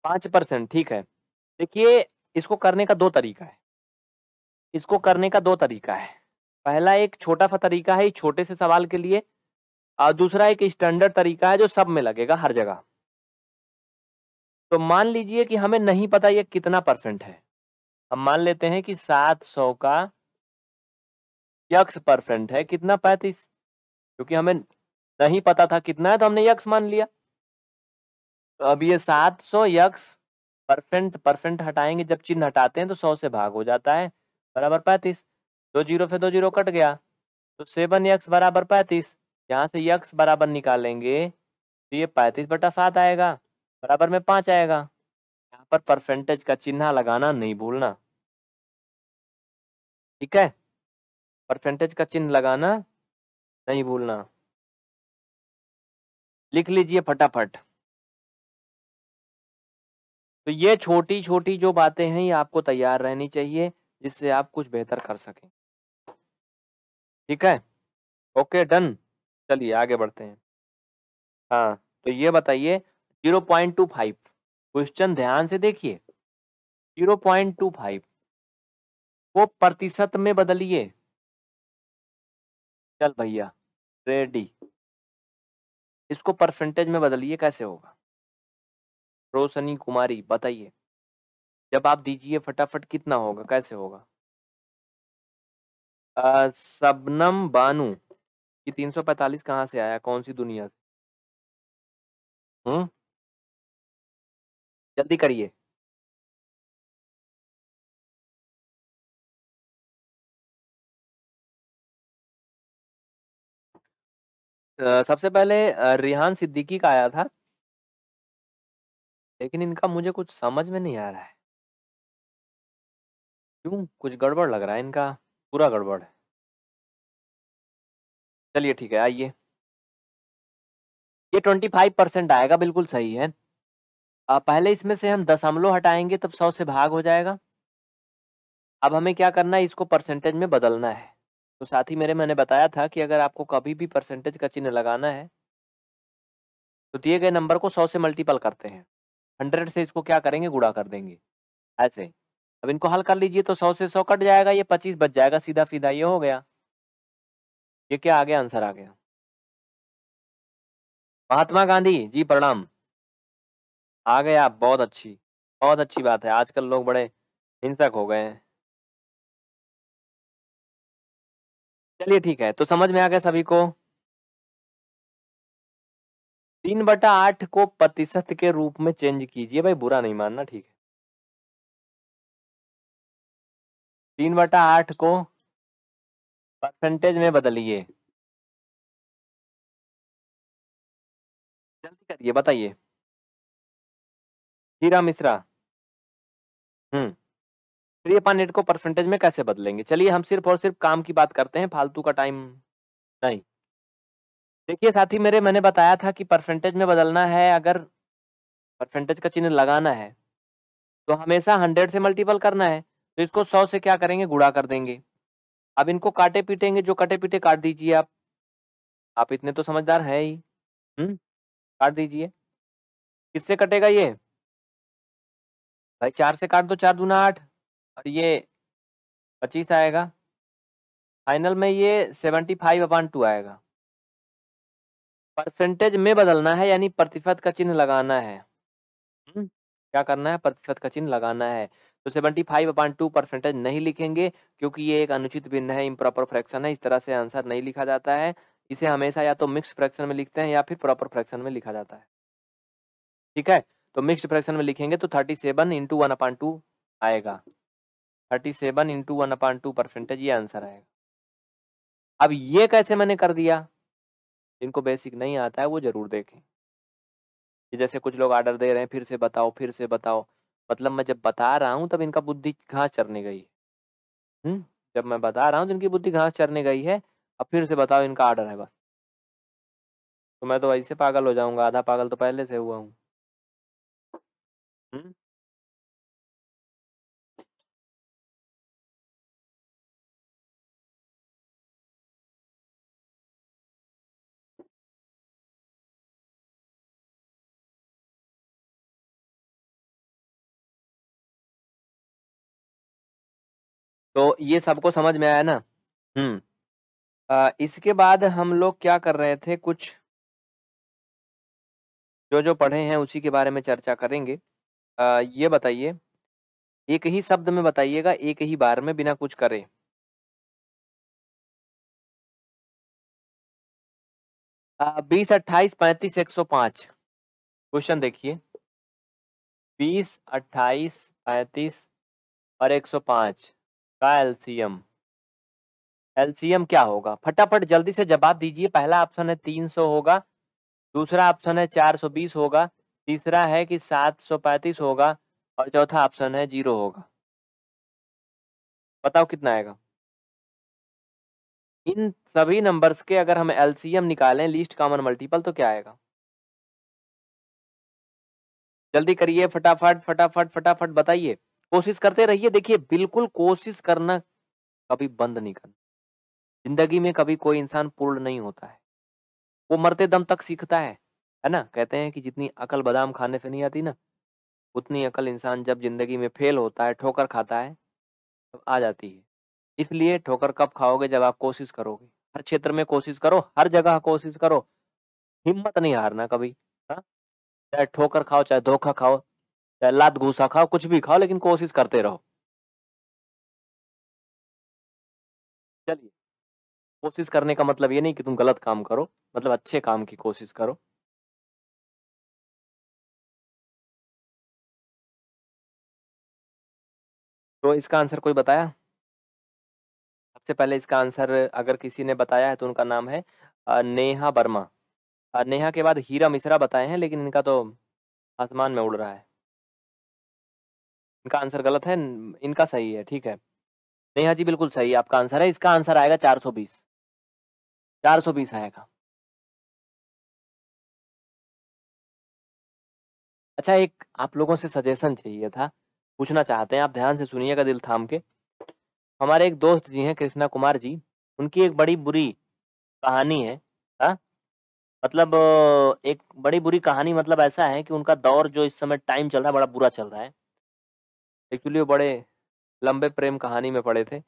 पांच परसेंट ठीक है देखिए इसको करने का दो तरीका है इसको करने का दो तरीका है पहला एक छोटा सा तरीका है छोटे से सवाल के लिए और दूसरा एक स्टैंडर्ड तरीका है जो सब में लगेगा हर जगह तो मान लीजिए कि हमें नहीं पता ये कितना परसेंट है हम मान लेते हैं कि सात सौ का यक्स परसेंट है कितना पैंतीस क्योंकि हमें नहीं पता था कितना है तो हमने यक्स मान लिया तो अब ये सात सौ यक्स परसेंट परसेंट हटाएंगे जब चिन्ह हटाते हैं तो सौ से भाग हो जाता है बराबर पैंतीस दो जीरो से दो जीरो कट गया तो सेवन यक्स बराबर पैंतीस यहाँ से यक्स बराबर निकालेंगे तो ये पैंतीस बटा सात आएगा बराबर में पाँच आएगा यहाँ पर परसेंटेज का चिन्ह लगाना नहीं भूलना ठीक है परसेंटेज का चिन्ह लगाना नहीं भूलना लिख लीजिए फटाफट तो ये छोटी छोटी जो बातें हैं ये आपको तैयार रहनी चाहिए जिससे आप कुछ बेहतर कर सकें ठीक है ओके डन चलिए आगे बढ़ते हैं हाँ तो ये बताइए zero point two five question ध्यान से देखिए जीरो पॉइंट टू फाइव को प्रतिशत में बदलिए चल भैया रेडी इसको परसेंटेज में बदलिए कैसे होगा रोशनी कुमारी बताइए आप दीजिए फटाफट कितना होगा कैसे होगा आ, सबनम बानू सौ 345 कहाँ से आया कौन सी दुनिया से हम्म जल्दी करिए सबसे पहले रिहान सिद्दीकी का आया था लेकिन इनका मुझे कुछ समझ में नहीं आ रहा है। क्यों? कुछ गड़बड़ लग रहा है इनका, पूरा गड़बड़ है। चलिए ठीक है, आइए। ये ट्वेंटी फाइव परसेंट आएगा, बिल्कुल सही है। आ, पहले इसमें से हम दशमलव हटाएंगे तब सौ से भाग हो जाएगा। अब हमें क्या करना है इसको परसेंटेज में बदलना है। तो साथ ही मेरे मैंने बताया था कि अगर आपको कभी भी परसेंटेज का चिन्ह लगाना है तो दिए गए नंबर को सौ से मल्टीपल करते हैं। हंड्रेड से इसको क्या करेंगे गुड़ा कर देंगे ऐसे अब इनको हल कर लीजिए तो सौ से सौ कट जाएगा ये पच्चीस बच जाएगा सीधा सीधा ये हो गया ये क्या आ गया आंसर आ गया महात्मा गांधी जी प्रणाम आ गए आप बहुत अच्छी बहुत अच्छी बात है आजकल लोग बड़े हिंसक हो गए हैं चलिए ठीक है तो समझ में आ गया सभी को तीन बटा आठ को प्रतिशत के रूप में चेंज कीजिए भाई बुरा नहीं मानना ठीक है तीन बटा आठ को परसेंटेज में बदलिए जल्दी करिए बताइए हीरा मिश्रा हम्म थ्री अपन को परसेंटेज में कैसे बदलेंगे चलिए हम सिर्फ और सिर्फ काम की बात करते हैं फालतू का टाइम नहीं देखिए साथी मेरे मैंने बताया था कि परसेंटेज में बदलना है अगर परसेंटेज का चिन्ह लगाना है तो हमेशा हंड्रेड से मल्टीपल करना है तो इसको सौ से क्या करेंगे गुड़ा कर देंगे अब इनको काटे पीटेंगे जो कटे पीटे काट दीजिए आप आप इतने तो समझदार हैं ही हम्म काट दीजिए किससे कटेगा ये भाई चार से काट दो चार दूना आठ और ये पच्चीस आएगा फाइनल में ये सेवेंटी फाइव अपॉन टू आएगा परसेंटेज में बदलना है यानी प्रतिशत का चिन्ह लगाना है क्या करना है प्रतिशत का चिन्ह लगाना है तो seventy five upon two percentage नहीं लिखेंगे क्योंकि ये एक अनुचित भिन्न है इम्प्रॉपर फ्रैक्शन है इस तरह से आंसर नहीं लिखा जाता है इसे हमेशा या तो मिक्स फ्रैक्शन में लिखते हैं या फिर प्रॉपर फ्रैक्शन में लिखा जाता है ठीक है तो मिक्स फ्रैक्शन में लिखेंगे तो thirty seven into one upon two आएगा thirty seven into one upon two percentage ये आंसर आएगा अब ये कैसे मैंने कर दिया जिनको बेसिक नहीं आता है वो ज़रूर देखें कि जैसे कुछ लोग आर्डर दे रहे हैं फिर से बताओ फिर से बताओ मतलब मैं जब बता रहा हूँ तब इनका बुद्धि घास चरने गई है जब मैं बता रहा हूँ तो इनकी बुद्धि घास चरने गई है अब फिर से बताओ इनका आर्डर है बस तो मैं तो वैसे पागल हो जाऊंगा आधा पागल तो पहले से हुआ हूँ तो ये सबको समझ में आया ना हम्म इसके बाद हम लोग क्या कर रहे थे कुछ जो जो पढ़े हैं उसी के बारे में चर्चा करेंगे आ, ये बताइए एक ही शब्द में बताइएगा एक ही बार में बिना कुछ करे बीस अट्ठाईस पैंतीस एक सौ पांच क्वेश्चन देखिए बीस अट्ठाईस पैंतीस और एक सौ पांच का एलसीएम एलसीएम क्या होगा फटाफट जल्दी से जवाब दीजिए पहला ऑप्शन है तीन सौ होगा दूसरा ऑप्शन है चार सौ बीस होगा तीसरा है कि सात सौ पैंतीस होगा और चौथा ऑप्शन है जीरो होगा बताओ कितना आएगा इन सभी नंबर्स के अगर हम एलसीएम निकालें लिस्ट कॉमन मल्टीपल तो क्या आएगा जल्दी करिए फटाफट फटाफट फटाफट बताइए कोशिश करते रहिए देखिए बिल्कुल कोशिश करना कभी बंद नहीं करना जिंदगी में कभी कोई इंसान पूर्ण नहीं होता है वो मरते दम तक सीखता है है ना कहते हैं कि जितनी अकल बादाम खाने से नहीं आती ना उतनी अकल इंसान जब जिंदगी में फेल होता है ठोकर खाता है तब आ जाती है इसलिए ठोकर कब खाओगे जब आप कोशिश करोगे हर क्षेत्र में कोशिश करो हर जगह कोशिश करो हिम्मत नहीं हारना कभी हाँ? चाहे ठोकर खाओ चाहे धोखा खाओ चाहे लात घूसा खाओ कुछ भी खाओ लेकिन कोशिश करते रहो चलिए कोशिश करने का मतलब ये नहीं कि तुम गलत काम करो मतलब अच्छे काम की कोशिश करो तो इसका आंसर कोई बताया सबसे पहले इसका आंसर अगर किसी ने बताया है तो उनका नाम है नेहा वर्मा नेहा के बाद हीरा मिश्रा बताए हैं लेकिन इनका तो आसमान में उड़ रहा है इनका आंसर गलत है इनका सही है ठीक है नेहा जी बिल्कुल सही आपका आंसर है इसका आंसर आएगा चार सौ बीस चार सौ बीस आएगा अच्छा एक आप लोगों से सजेशन चाहिए था पूछना चाहते हैं आप ध्यान से सुनिएगा दिल थाम के हमारे एक दोस्त जी हैं कृष्णा कुमार जी उनकी एक बड़ी बुरी कहानी है हा? मतलब एक बड़ी बुरी कहानी मतलब ऐसा है कि उनका दौर जो इस समय टाइम चल रहा है बड़ा बुरा चल रहा है एक्चुअली वो बड़े लंबे प्रेम कहानी में पड़े थे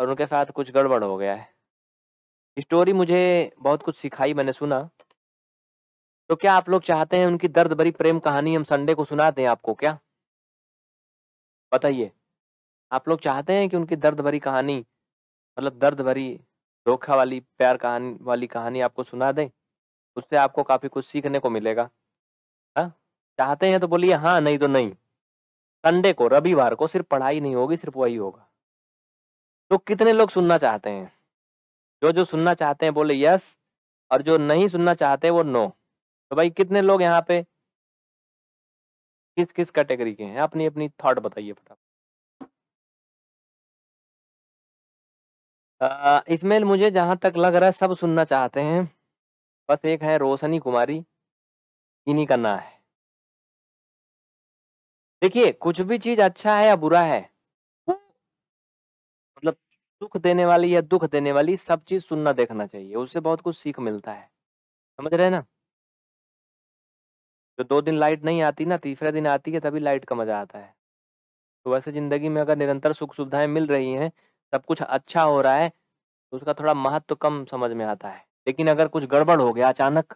और उनके साथ कुछ गड़बड़ हो गया है स्टोरी मुझे बहुत कुछ सिखाई मैंने सुना तो क्या आप लोग चाहते हैं उनकी दर्द भरी प्रेम कहानी हम संडे को सुना दें आपको क्या बताइए आप लोग चाहते हैं कि उनकी दर्द भरी कहानी मतलब दर्द भरी धोखा वाली प्यार कहानी वाली कहानी आपको सुना दें उससे आपको काफ़ी कुछ सीखने को मिलेगा हाँ चाहते हैं तो बोलिए हाँ नहीं तो नहीं संडे को रविवार को सिर्फ पढ़ाई नहीं होगी सिर्फ वही होगा तो कितने लोग सुनना चाहते हैं जो जो सुनना चाहते हैं बोले यस और जो नहीं सुनना चाहते वो नो तो भाई कितने लोग यहाँ पे किस किस कैटेगरी के हैं अपनी अपनी थॉट बताइए फटाफट इसमें मुझे जहाँ तक लग रहा है सब सुनना चाहते हैं बस एक है रोशनी कुमारी इन्हीं का ना है देखिए, कुछ भी चीज़ अच्छा है या बुरा है, वो मतलब सुख देने वाली या दुख देने वाली सब चीज़ सुनना देखना चाहिए, उससे बहुत कुछ सीख मिलता है। समझ रहे हैं ना? जो दो दिन लाइट नहीं आती ना, तीसरे दिन आती है तभी लाइट का मज़ा आता है। तो वैसे ज़िंदगी में अगर निरंतर सुख सुविधाएं मिल रही हैं, सब कुछ अच्छा हो रहा है, तो उसका थोड़ा महत्व कम समझ में आता है। लेकिन अगर कुछ गड़बड़ हो गया अचानक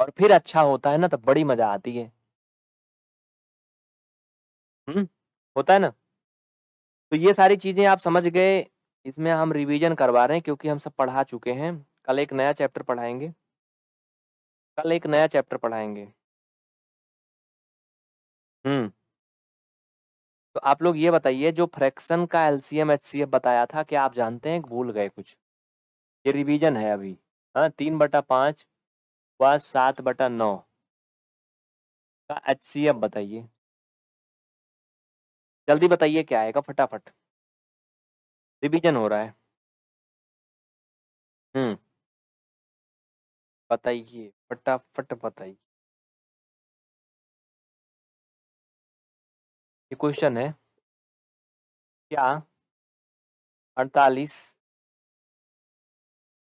और फिर अच्छा होता है ना, तो बड़ी मज़ा आती है। हम्म होता है ना? तो ये सारी चीज़ें आप समझ गए, इसमें हम रिवीजन करवा रहे हैं क्योंकि हम सब पढ़ा चुके हैं, कल एक नया चैप्टर पढ़ाएंगे कल एक नया चैप्टर पढ़ाएंगे हम्म तो आप लोग ये बताइए जो फ्रैक्शन का एलसीएम, एचसीएफ बताया था, क्या आप जानते हैं भूल गए कुछ? ये रिवीजन है अभी, हाँ, तीन बटा पाँच व सात बटा नौ का एचसीएफ बताइए? जल्दी बताइए क्या आएगा फटाफट रिवीजन हो रहा है हम्म बताइए फटाफट बताइए ये क्वेश्चन है क्या अड़तालीस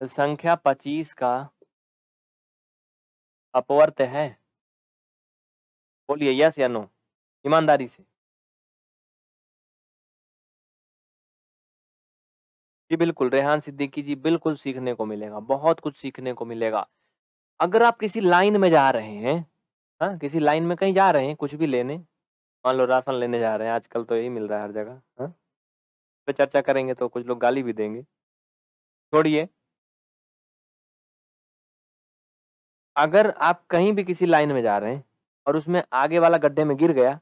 संख्या पच्चीस का अपवर्त है बोलिए यस या नो ईमानदारी से जी बिल्कुल रेहान सिद्दीकी जी बिल्कुल सीखने को मिलेगा बहुत कुछ सीखने को मिलेगा अगर आप किसी लाइन में जा रहे हैं हाँ किसी लाइन में कहीं जा रहे हैं कुछ भी लेने मान लो राशन लेने जा रहे हैं आजकल तो यही मिल रहा है हर जगह हाँ चर्चा करेंगे तो कुछ लोग गाली भी देंगे छोड़िए अगर आप कहीं भी किसी लाइन में जा रहे हैं और उसमें आगे वाला गड्ढे में गिर गया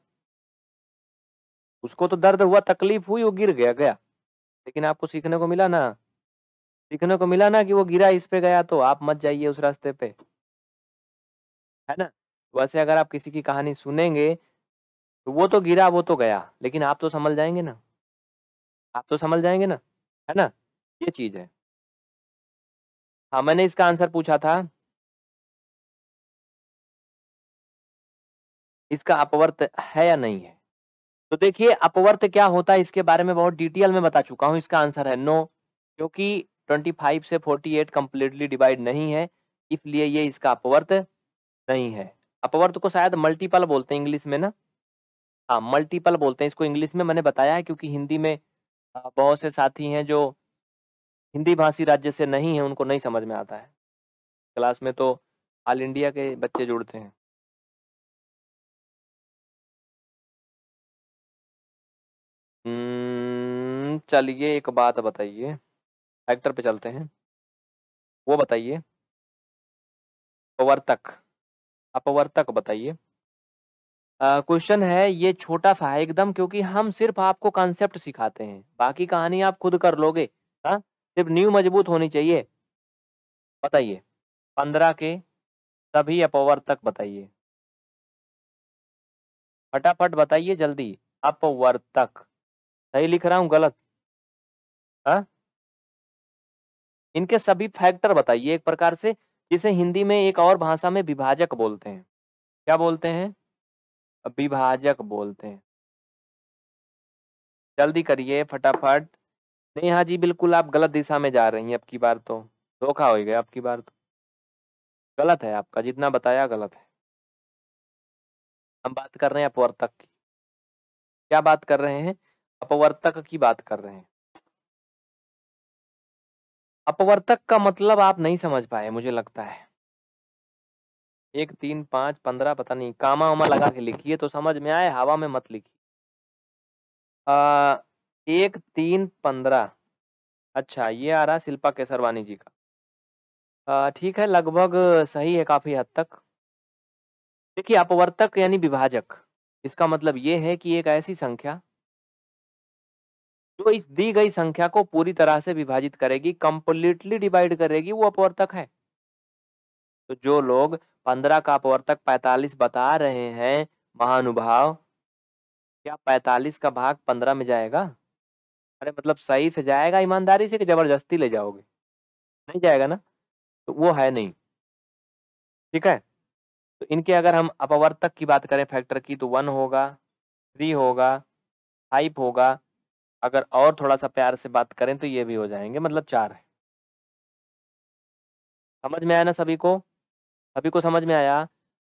उसको तो दर्द हुआ तकलीफ हुई वो गिर गया गया लेकिन आपको सीखने को मिला ना सीखने को मिला ना कि वो गिरा इस पे गया तो आप मत जाइए उस रास्ते पे है ना वैसे अगर आप किसी की कहानी सुनेंगे तो वो तो गिरा वो तो गया लेकिन आप तो समझ जाएंगे ना आप तो समझ जाएंगे ना है ना ये चीज है हाँ मैंने इसका आंसर पूछा था इसका अपवर्त है या नहीं है तो देखिए अपवर्त क्या होता है इसके बारे में बहुत डिटेल में बता चुका हूँ इसका आंसर है नो क्योंकि 25 से 48 कम्प्लीटली डिवाइड नहीं है इसलिए ये इसका अपवर्त नहीं है अपवर्त को शायद मल्टीपल बोलते हैं इंग्लिश में ना हाँ मल्टीपल बोलते हैं इसको इंग्लिश में मैंने बताया है क्योंकि हिंदी में बहुत से साथी हैं जो हिंदी भाषी राज्य से नहीं है उनको नहीं समझ में आता है क्लास में तो ऑल इंडिया के बच्चे जुड़ते हैं चलिए एक बात बताइए एक्टर पे चलते हैं वो बताइए अपवर्तक अपवर्तक बताइए क्वेश्चन है ये छोटा सा है एकदम क्योंकि हम सिर्फ आपको कॉन्सेप्ट सिखाते हैं बाकी कहानी आप खुद कर लोगे हाँ सिर्फ न्यू मजबूत होनी चाहिए बताइए पंद्रह के सभी अपवर्तक बताइए फटाफट बताइए जल्दी अपवर्तक सही लिख रहा हूँ गलत हाँ? इनके सभी फैक्टर बताइए एक प्रकार से जिसे हिंदी में एक और भाषा में विभाजक बोलते हैं क्या बोलते हैं विभाजक बोलते हैं जल्दी करिए फटाफट नहीं हाँ जी बिल्कुल आप गलत दिशा में जा रही हैं आपकी बार तो धोखा हो गया आपकी बार तो गलत है आपका जितना बताया गलत है हम बात कर रहे हैं अपवर्तक की क्या बात कर रहे हैं अपवर्तक की बात कर रहे हैं अपवर्तक का मतलब आप नहीं समझ पाए मुझे लगता है एक तीन पांच पंद्रह पता नहीं कामा उमा लगा के लिखिए तो समझ में आए हवा में मत लिखिए एक तीन पंद्रह अच्छा ये आ रहा शिल्पा केसरवानी जी का ठीक है लगभग सही है काफ़ी हद तक देखिए अपवर्तक यानी विभाजक इसका मतलब ये है कि एक ऐसी संख्या जो इस दी गई संख्या को पूरी तरह से विभाजित करेगी कंप्लीटली डिवाइड करेगी वो अपवर्तक है तो जो लोग पंद्रह का अपवर्तक पैतालीस बता रहे हैं महानुभाव क्या पैतालीस का भाग पंद्रह में जाएगा अरे मतलब सही से जाएगा ईमानदारी से कि जबरदस्ती ले जाओगे नहीं जाएगा ना तो वो है नहीं ठीक है तो इनके अगर हम अपवर्तक की बात करें फैक्टर की तो वन होगा थ्री होगा फाइव होगा अगर और थोड़ा सा प्यार से बात करें तो ये भी हो जाएंगे मतलब चार है समझ में आया ना सभी को सभी को समझ में आया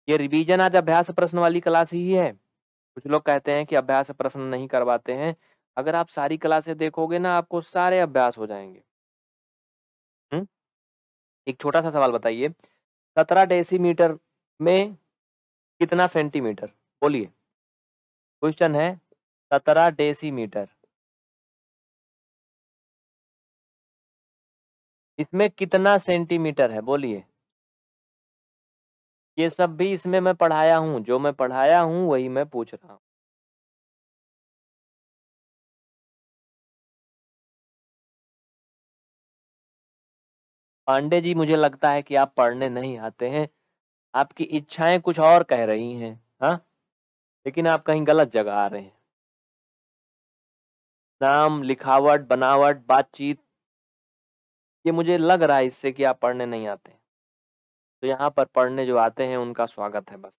ये रिवीजन आज अभ्यास प्रश्न वाली क्लास ही है कुछ लोग कहते हैं कि अभ्यास प्रश्न नहीं करवाते हैं अगर आप सारी क्लासे देखोगे ना आपको सारे अभ्यास हो जाएंगे हुँ? एक छोटा सा सवाल बताइए सत्रह डेसीमीटर में कितना सेंटीमीटर बोलिए क्वेश्चन है सत्रह डेसीमीटर इसमें कितना सेंटीमीटर है बोलिए ये सब भी इसमें मैं पढ़ाया हूं जो मैं पढ़ाया हूं वही मैं पूछ रहा हूं पांडे जी मुझे लगता है कि आप पढ़ने नहीं आते हैं आपकी इच्छाएं कुछ और कह रही हैं हाँ लेकिन आप कहीं गलत जगह आ रहे हैं नाम लिखावट बनावट बातचीत ये मुझे लग रहा है इससे कि आप पढ़ने नहीं आते तो यहाँ पर पढ़ने जो आते हैं उनका स्वागत है बस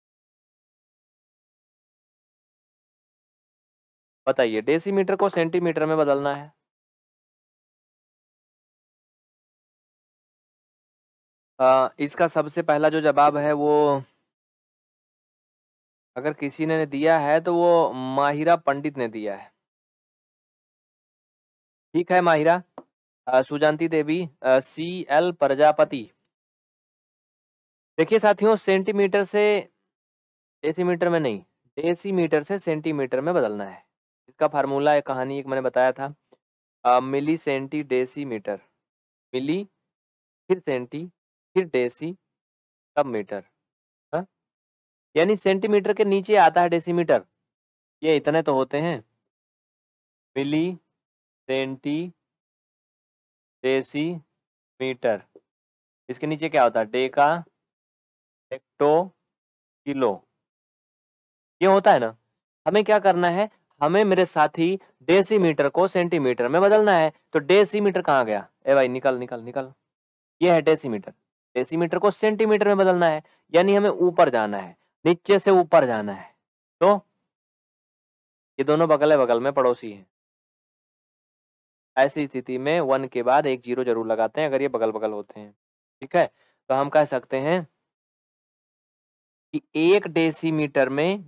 बताइए डेसीमीटर को सेंटीमीटर में बदलना है आ, इसका सबसे पहला जो जवाब है वो अगर किसी ने दिया है तो वो माहिरा पंडित ने दिया है ठीक है माहिरा सुजांति देवी सी एल प्रजापति देखिए साथियों सेंटीमीटर से डेसीमीटर में नहीं डेसीमीटर से सेंटीमीटर में बदलना है इसका फार्मूला एक कहानी एक मैंने बताया था आ, मिली सेंटी डेसीमीटर मिली फिर सेंटी फिर डेसी तब मीटर हाँ? यानी सेंटीमीटर के नीचे आता है डेसीमीटर ये इतने तो होते हैं मिली सेंटी डेसी मीटर इसके नीचे क्या होता है डे का हेक्टो किलो ये होता है ना हमें क्या करना है हमें मेरे साथी मीटर को सेंटीमीटर में बदलना है तो डेसी मीटर कहाँ गया ए भाई निकल निकल निकल ये है डेसी मीटर डेसी मीटर को सेंटीमीटर में बदलना है यानी हमें ऊपर जाना है नीचे से ऊपर जाना है तो ये दोनों बगल है बगल में पड़ोसी है ऐसी स्थिति में वन के बाद एक जीरो जरूर लगाते हैं अगर ये बगल बगल होते हैं ठीक है तो हम कह सकते हैं कि एक डेसीमीटर में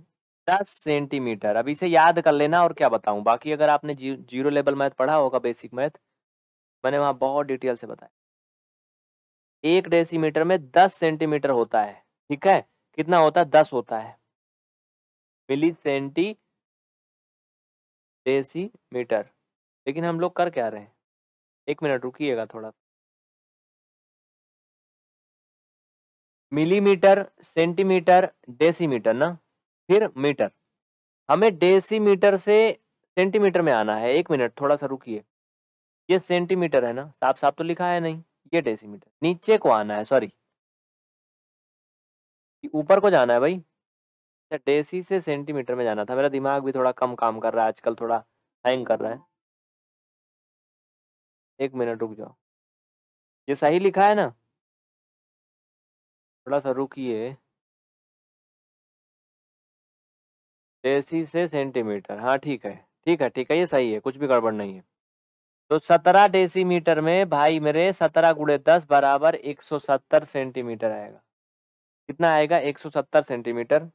दस सेंटीमीटर अब इसे याद कर लेना और क्या बताऊं बाकी अगर आपने जी, जीरो लेवल मैथ पढ़ा होगा बेसिक मैथ मैंने वहां बहुत डिटेल से बताया एक डेसीमीटर में दस सेंटीमीटर होता है ठीक है कितना होता है दस होता है मिली सेंटी डेसीमीटर लेकिन हम लोग कर क्या रहे हैं? एक मिनट रुकिएगा थोड़ा। मिलीमीटर, सेंटीमीटर, डेसीमीटर ना, फिर मीटर। हमें डेसीमीटर से सेंटीमीटर में आना है। एक मिनट थोड़ा सा रुकिए। ये सेंटीमीटर है ना, साफ-साफ तो लिखा है नहीं, ये डेसीमीटर। नीचे को आना है, सॉरी। ऊपर को जाना है भाई। अच्छा डेसी से सेंटीमीटर में जाना था। मेरा दिमाग भी थोड़ा कम काम कर रहा है आजकल थोड़ा हैंग कर रहा है। एक मिनट रुक जाओ ये सही लिखा है ना थोड़ा सा रुकिए तेसी से सेंटीमीटर हाँ ठीक है ठीक है ठीक है ये सही है कुछ भी गड़बड़ नहीं है तो सत्रह मीटर में भाई मेरे सत्रह गुड़े दस बराबर एक सौ सत्तर सेंटीमीटर आएगा कितना आएगा एक सौ सत्तर सेंटीमीटर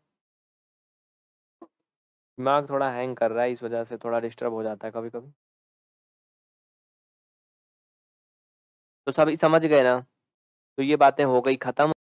दिमाग थोड़ा हैंग कर रहा है इस वजह से थोड़ा डिस्टर्ब हो जाता है कभी कभी तो सभी समझ गए ना तो ये बातें हो गई ख़त्म